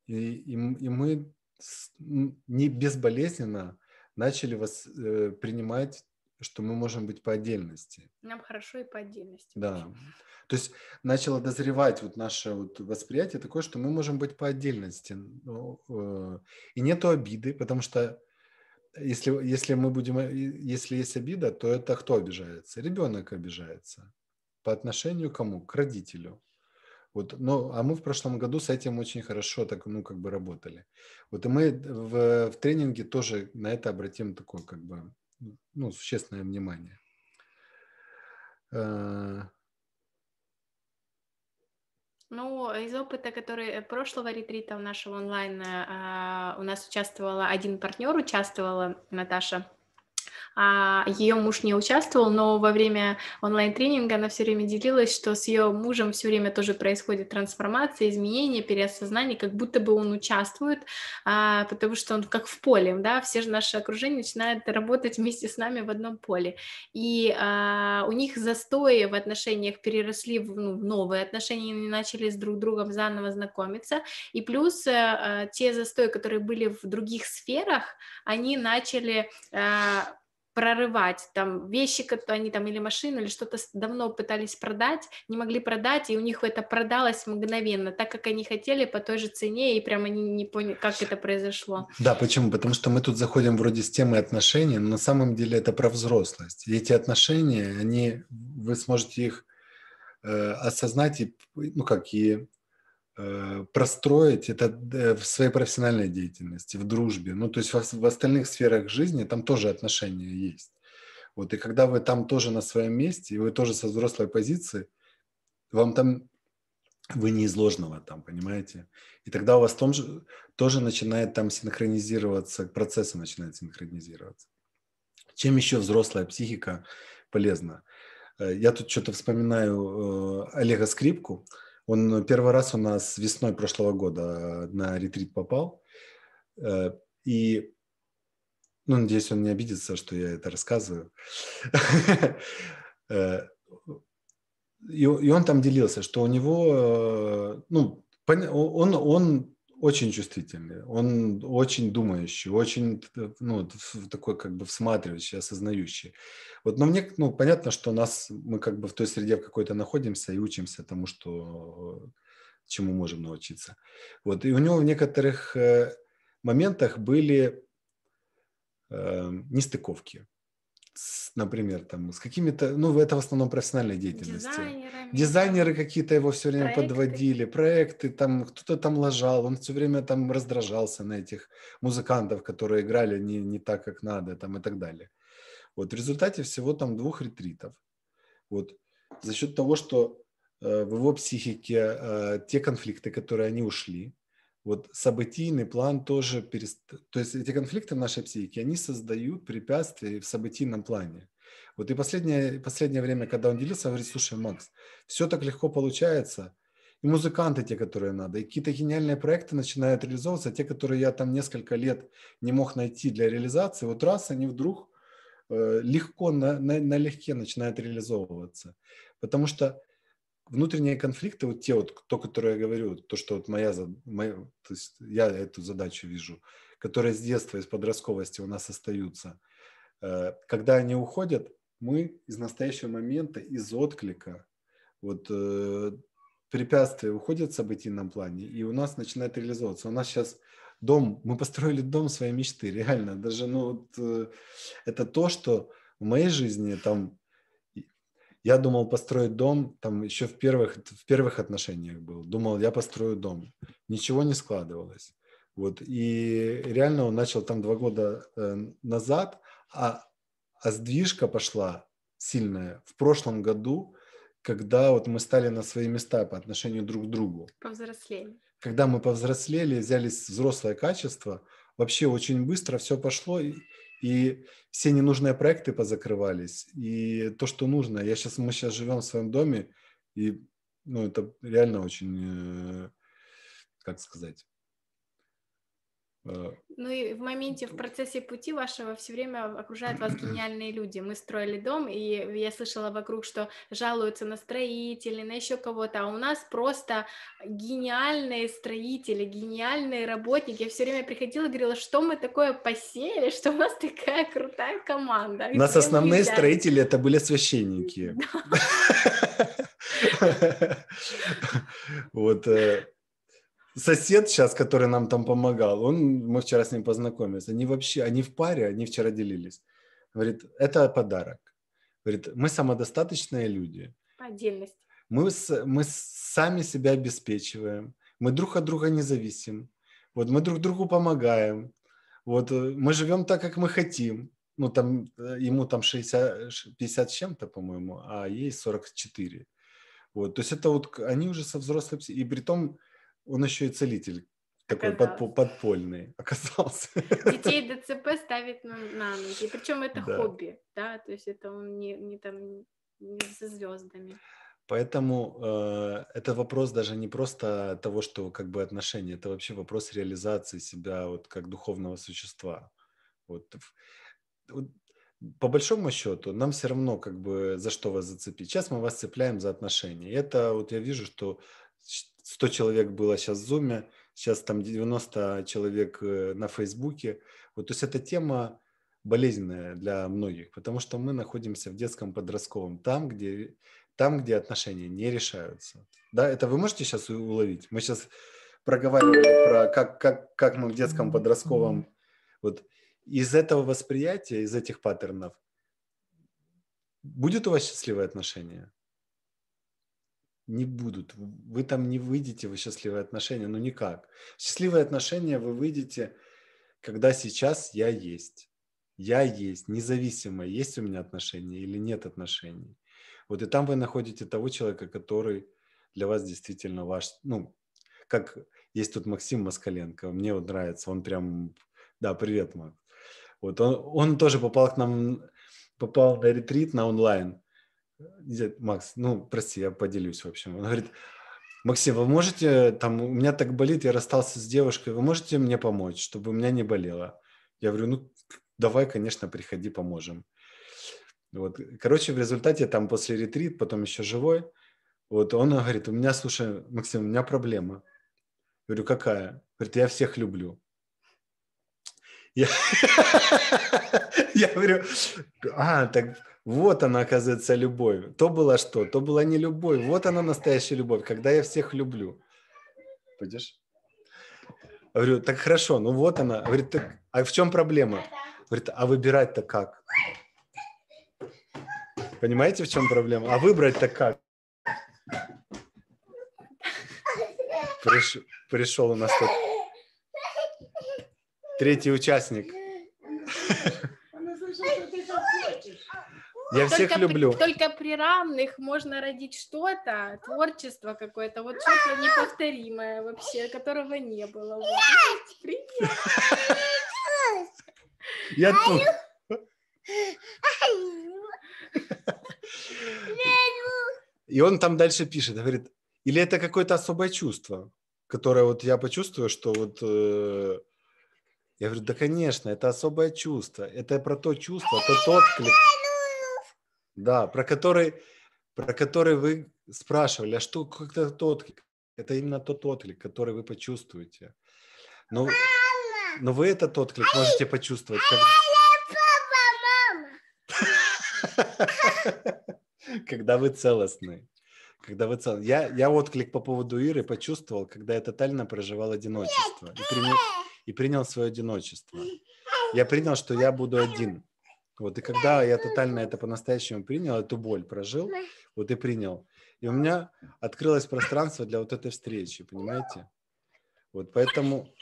и, и, и мы с, не безболезненно начали вас, э, принимать что мы можем быть по отдельности. Нам хорошо и по отдельности. Да. Почему? То есть начало дозревать вот наше вот восприятие такое, что мы можем быть по отдельности. Ну, э, и нету обиды, потому что если, если мы будем, если есть обида, то это кто обижается? Ребенок обижается. По отношению к кому? К родителю. Вот, ну, а мы в прошлом году с этим очень хорошо так, ну, как бы работали. Вот и мы в, в тренинге тоже на это обратим такое, как бы, ну, существенное внимание. Э, ну, из опыта, который э, прошлого ретрита нашего онлайн, э, у нас участвовала один партнер, участвовала Наташа а, ее муж не участвовал, но во время онлайн-тренинга она все время делилась, что с ее мужем все время тоже происходит трансформация, изменения, переосознание, как будто бы он участвует, а, потому что он как в поле, да, все же наши окружение начинает работать вместе с нами в одном поле. И а, у них застои в отношениях переросли в, ну, в новые отношения, они начали с друг другом заново знакомиться, и плюс э, э, те застои, которые были в других сферах, они начали э, прорывать, там вещи, которые они там или машину, или что-то давно пытались продать, не могли продать, и у них это продалось мгновенно, так как они хотели по той же цене, и прямо они не поняли, как это произошло. Да, почему? Потому что мы тут заходим вроде с темы отношений, но на самом деле это про взрослость. И эти отношения, они, вы сможете их э, осознать и, ну как, и Э, простроить это э, в своей профессиональной деятельности, в дружбе. Ну, то есть в остальных сферах жизни там тоже отношения есть. Вот, и когда вы там тоже на своем месте, и вы тоже со взрослой позиции, вам там вы не из ложного там, понимаете? И тогда у вас том же, тоже начинает там синхронизироваться, процессы начинают синхронизироваться. Чем еще взрослая психика полезна? Э, я тут что-то вспоминаю Олега Скрипку, он первый раз у нас весной прошлого года э, на ретрит попал. Э, и, ну, надеюсь, он не обидится, что я это рассказываю. Э, и он там делился, что у него, ну, он, он очень чувствительный, он очень думающий, очень э, ну, такой как бы всматривающий, осознающий. Вот, но мне, ну, понятно, что нас, мы как бы в той среде в какой-то находимся и учимся тому, что, э, чему можем научиться. Вот, и у него в некоторых э, моментах были э, нестыковки с, например, там, с какими-то, ну, это в основном профессиональная деятельность. Э. Дизайнерами. Дизайнеры какие-то его все время проекты. подводили, проекты, там, кто-то там лажал, он все время там раздражался на этих музыкантов, которые играли не, не так, как надо, там, и так далее. Вот в результате всего там двух ретритов. Вот за счет того, что э, в его психике э, те конфликты, которые они ушли, вот событийный план тоже перест... То есть эти конфликты в нашей психике, они создают препятствия в событийном плане. Вот и последнее, последнее время, когда он делился, говорит, слушай, Макс, все так легко получается, и музыканты те, которые надо, и какие-то гениальные проекты начинают реализовываться, те, которые я там несколько лет не мог найти для реализации, вот раз они вдруг э, легко, на, на, налегке начинают реализовываться. Потому что внутренние конфликты, вот те вот, то, которое я говорю, то, что вот моя, моя то есть я эту задачу вижу, которые с детства, из подростковости у нас остаются, э, когда они уходят, мы из настоящего момента, из отклика, вот э, препятствия уходят в событийном плане, и у нас начинает реализовываться. У нас сейчас дом, мы построили дом своей мечты, реально, даже, ну, вот, э, это то, что в моей жизни там я думал построить дом, там еще в первых, в первых отношениях был. Думал, я построю дом. Ничего не складывалось. Вот. И реально он начал там два года э, назад, а, а сдвижка пошла сильная в прошлом году, когда вот мы стали на свои места по отношению друг к другу. Повзрослели. Когда мы повзрослели, взялись взрослое качество, вообще очень быстро все пошло. И, и все ненужные проекты позакрывались, и то, что нужно. Я сейчас, мы сейчас живем в своем доме, и ну, это реально очень, э, как сказать, Э, ну и в моменте, в процессе пути вашего все время окружают вас гениальные люди. Мы строили дом, и я слышала вокруг, что жалуются на строителей, на еще кого-то, а у нас просто гениальные строители, гениальные работники. Я все время приходила и говорила, что мы такое посеяли, что у нас такая крутая команда. У нас основные строители это были священники. Вот э, сосед сейчас, который нам там помогал, он, мы вчера с ним познакомились, они вообще, они в паре, они вчера делились. Говорит, это подарок. Говорит, мы самодостаточные люди. По отдельности. Мы, мы сами себя обеспечиваем, мы друг от друга не зависим, вот мы друг другу помогаем, вот э, мы живем так, как мы хотим. Ну, там, э, ему там 60, 50 с чем-то, по-моему, а ей 44. Вот, то есть это вот, они уже со взрослыми, и при том, он еще и целитель такой а подп- подпольный оказался. Детей ДЦП ставит на, на ноги, причем это да. хобби, да, то есть это он не, не там не со звездами. Поэтому э, это вопрос даже не просто того, что как бы отношения, это вообще вопрос реализации себя вот как духовного существа. Вот, вот по большому счету, нам все равно как бы за что вас зацепить. Сейчас мы вас цепляем за отношения. И это вот я вижу, что 100 человек было сейчас в Zoom, сейчас там 90 человек э, на Фейсбуке. Вот, то есть эта тема болезненная для многих, потому что мы находимся в детском подростковом, там, где, там, где отношения не решаются. Да, это вы можете сейчас уловить? Мы сейчас проговаривали про как, как, как мы в детском подростковом. Вот из этого восприятия, из этих паттернов, будет у вас счастливое отношение? не будут. Вы там не выйдете в счастливые отношения, ну никак. счастливые отношения вы выйдете, когда сейчас я есть. Я есть, независимо, есть у меня отношения или нет отношений. Вот и там вы находите того человека, который для вас действительно ваш, ну, как есть тут Максим Москаленко, мне вот нравится, он прям, да, привет, Макс. Вот он, он тоже попал к нам, попал на ретрит, на онлайн, дядь Макс, ну, прости, я поделюсь, в общем. Он говорит, Максим, вы можете, там, у меня так болит, я расстался с девушкой, вы можете мне помочь, чтобы у меня не болело? Я говорю, ну, давай, конечно, приходи, поможем. Вот, короче, в результате там после ретрит, потом еще живой, вот он говорит, у меня, слушай, Максим, у меня проблема. Я говорю, какая? Говорит, я всех люблю. Я, я говорю, а, так вот она, оказывается, любовь. То было что? То была не любовь. Вот она настоящая любовь, когда я всех люблю. Пойдешь? Говорю, так хорошо, ну вот она. Говорит, так, а в чем проблема? Говорит, а выбирать-то как? Понимаете, в чем проблема? А выбрать-то как? Приш... Пришел у нас тут Третий участник. Я всех люблю. только при равных можно родить что-то, творчество какое-то, вот что-то неповторимое вообще, которого не было. Я тут. И он там дальше пишет, говорит, или это какое-то особое чувство, которое вот я почувствую, что вот э, я говорю, да, конечно, это особое чувство. Это про то чувство, тот отклик. Да, про который, про который вы спрашивали, а что, как это тот Это именно тот отклик, который вы почувствуете. Но, ну, мама! но ну вы этот отклик а можете почувствовать. А как... папа, мама! Когда вы целостны. Когда вы цел... я, я отклик по поводу Иры почувствовал, когда я тотально проживал одиночество. И, прини и принял свое одиночество. Я принял, что я буду один. Вот, и когда я тотально это по-настоящему принял, эту боль прожил, вот и принял, и у меня открылось пространство для вот этой встречи, понимаете? Вот поэтому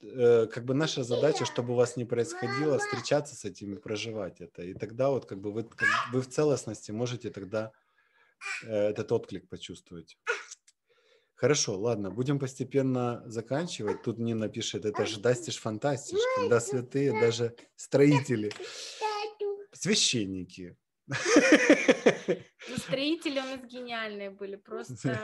э, как бы наша задача, чтобы у вас не происходило, встречаться с этим и проживать это. И тогда вот как бы вы, как вы в целостности можете тогда э, этот отклик почувствовать. Хорошо, ладно, будем постепенно заканчивать. Тут мне напишет, это же дастишь фантастиш, когда святые даже строители, священники. Ну, строители у нас гениальные были, просто...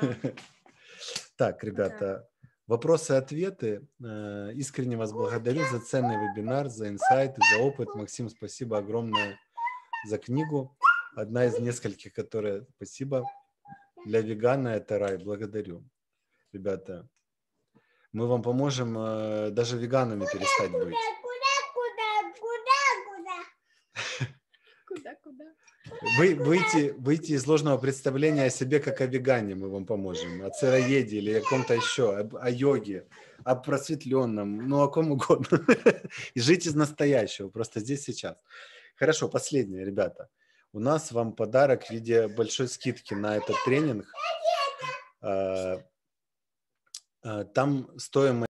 Так, ребята, Вопросы ответы. Э, искренне вас благодарю за ценный вебинар, за инсайты, за опыт. Максим, спасибо огромное за книгу. Одна из нескольких, которая... Спасибо. Для вегана это рай. Благодарю ребята. Мы вам поможем э, даже веганами куда, перестать куда, быть. Куда, куда, куда, куда? Куда, куда? Вы, выйти, выйти из ложного представления о себе как о вегане мы вам поможем, о сыроеде или о ком-то еще, о, о йоге, о просветленном, ну, о ком угодно. И жить из настоящего, просто здесь, сейчас. Хорошо, последнее, ребята. У нас вам подарок в виде большой скидки на этот тренинг. Э, там стоимость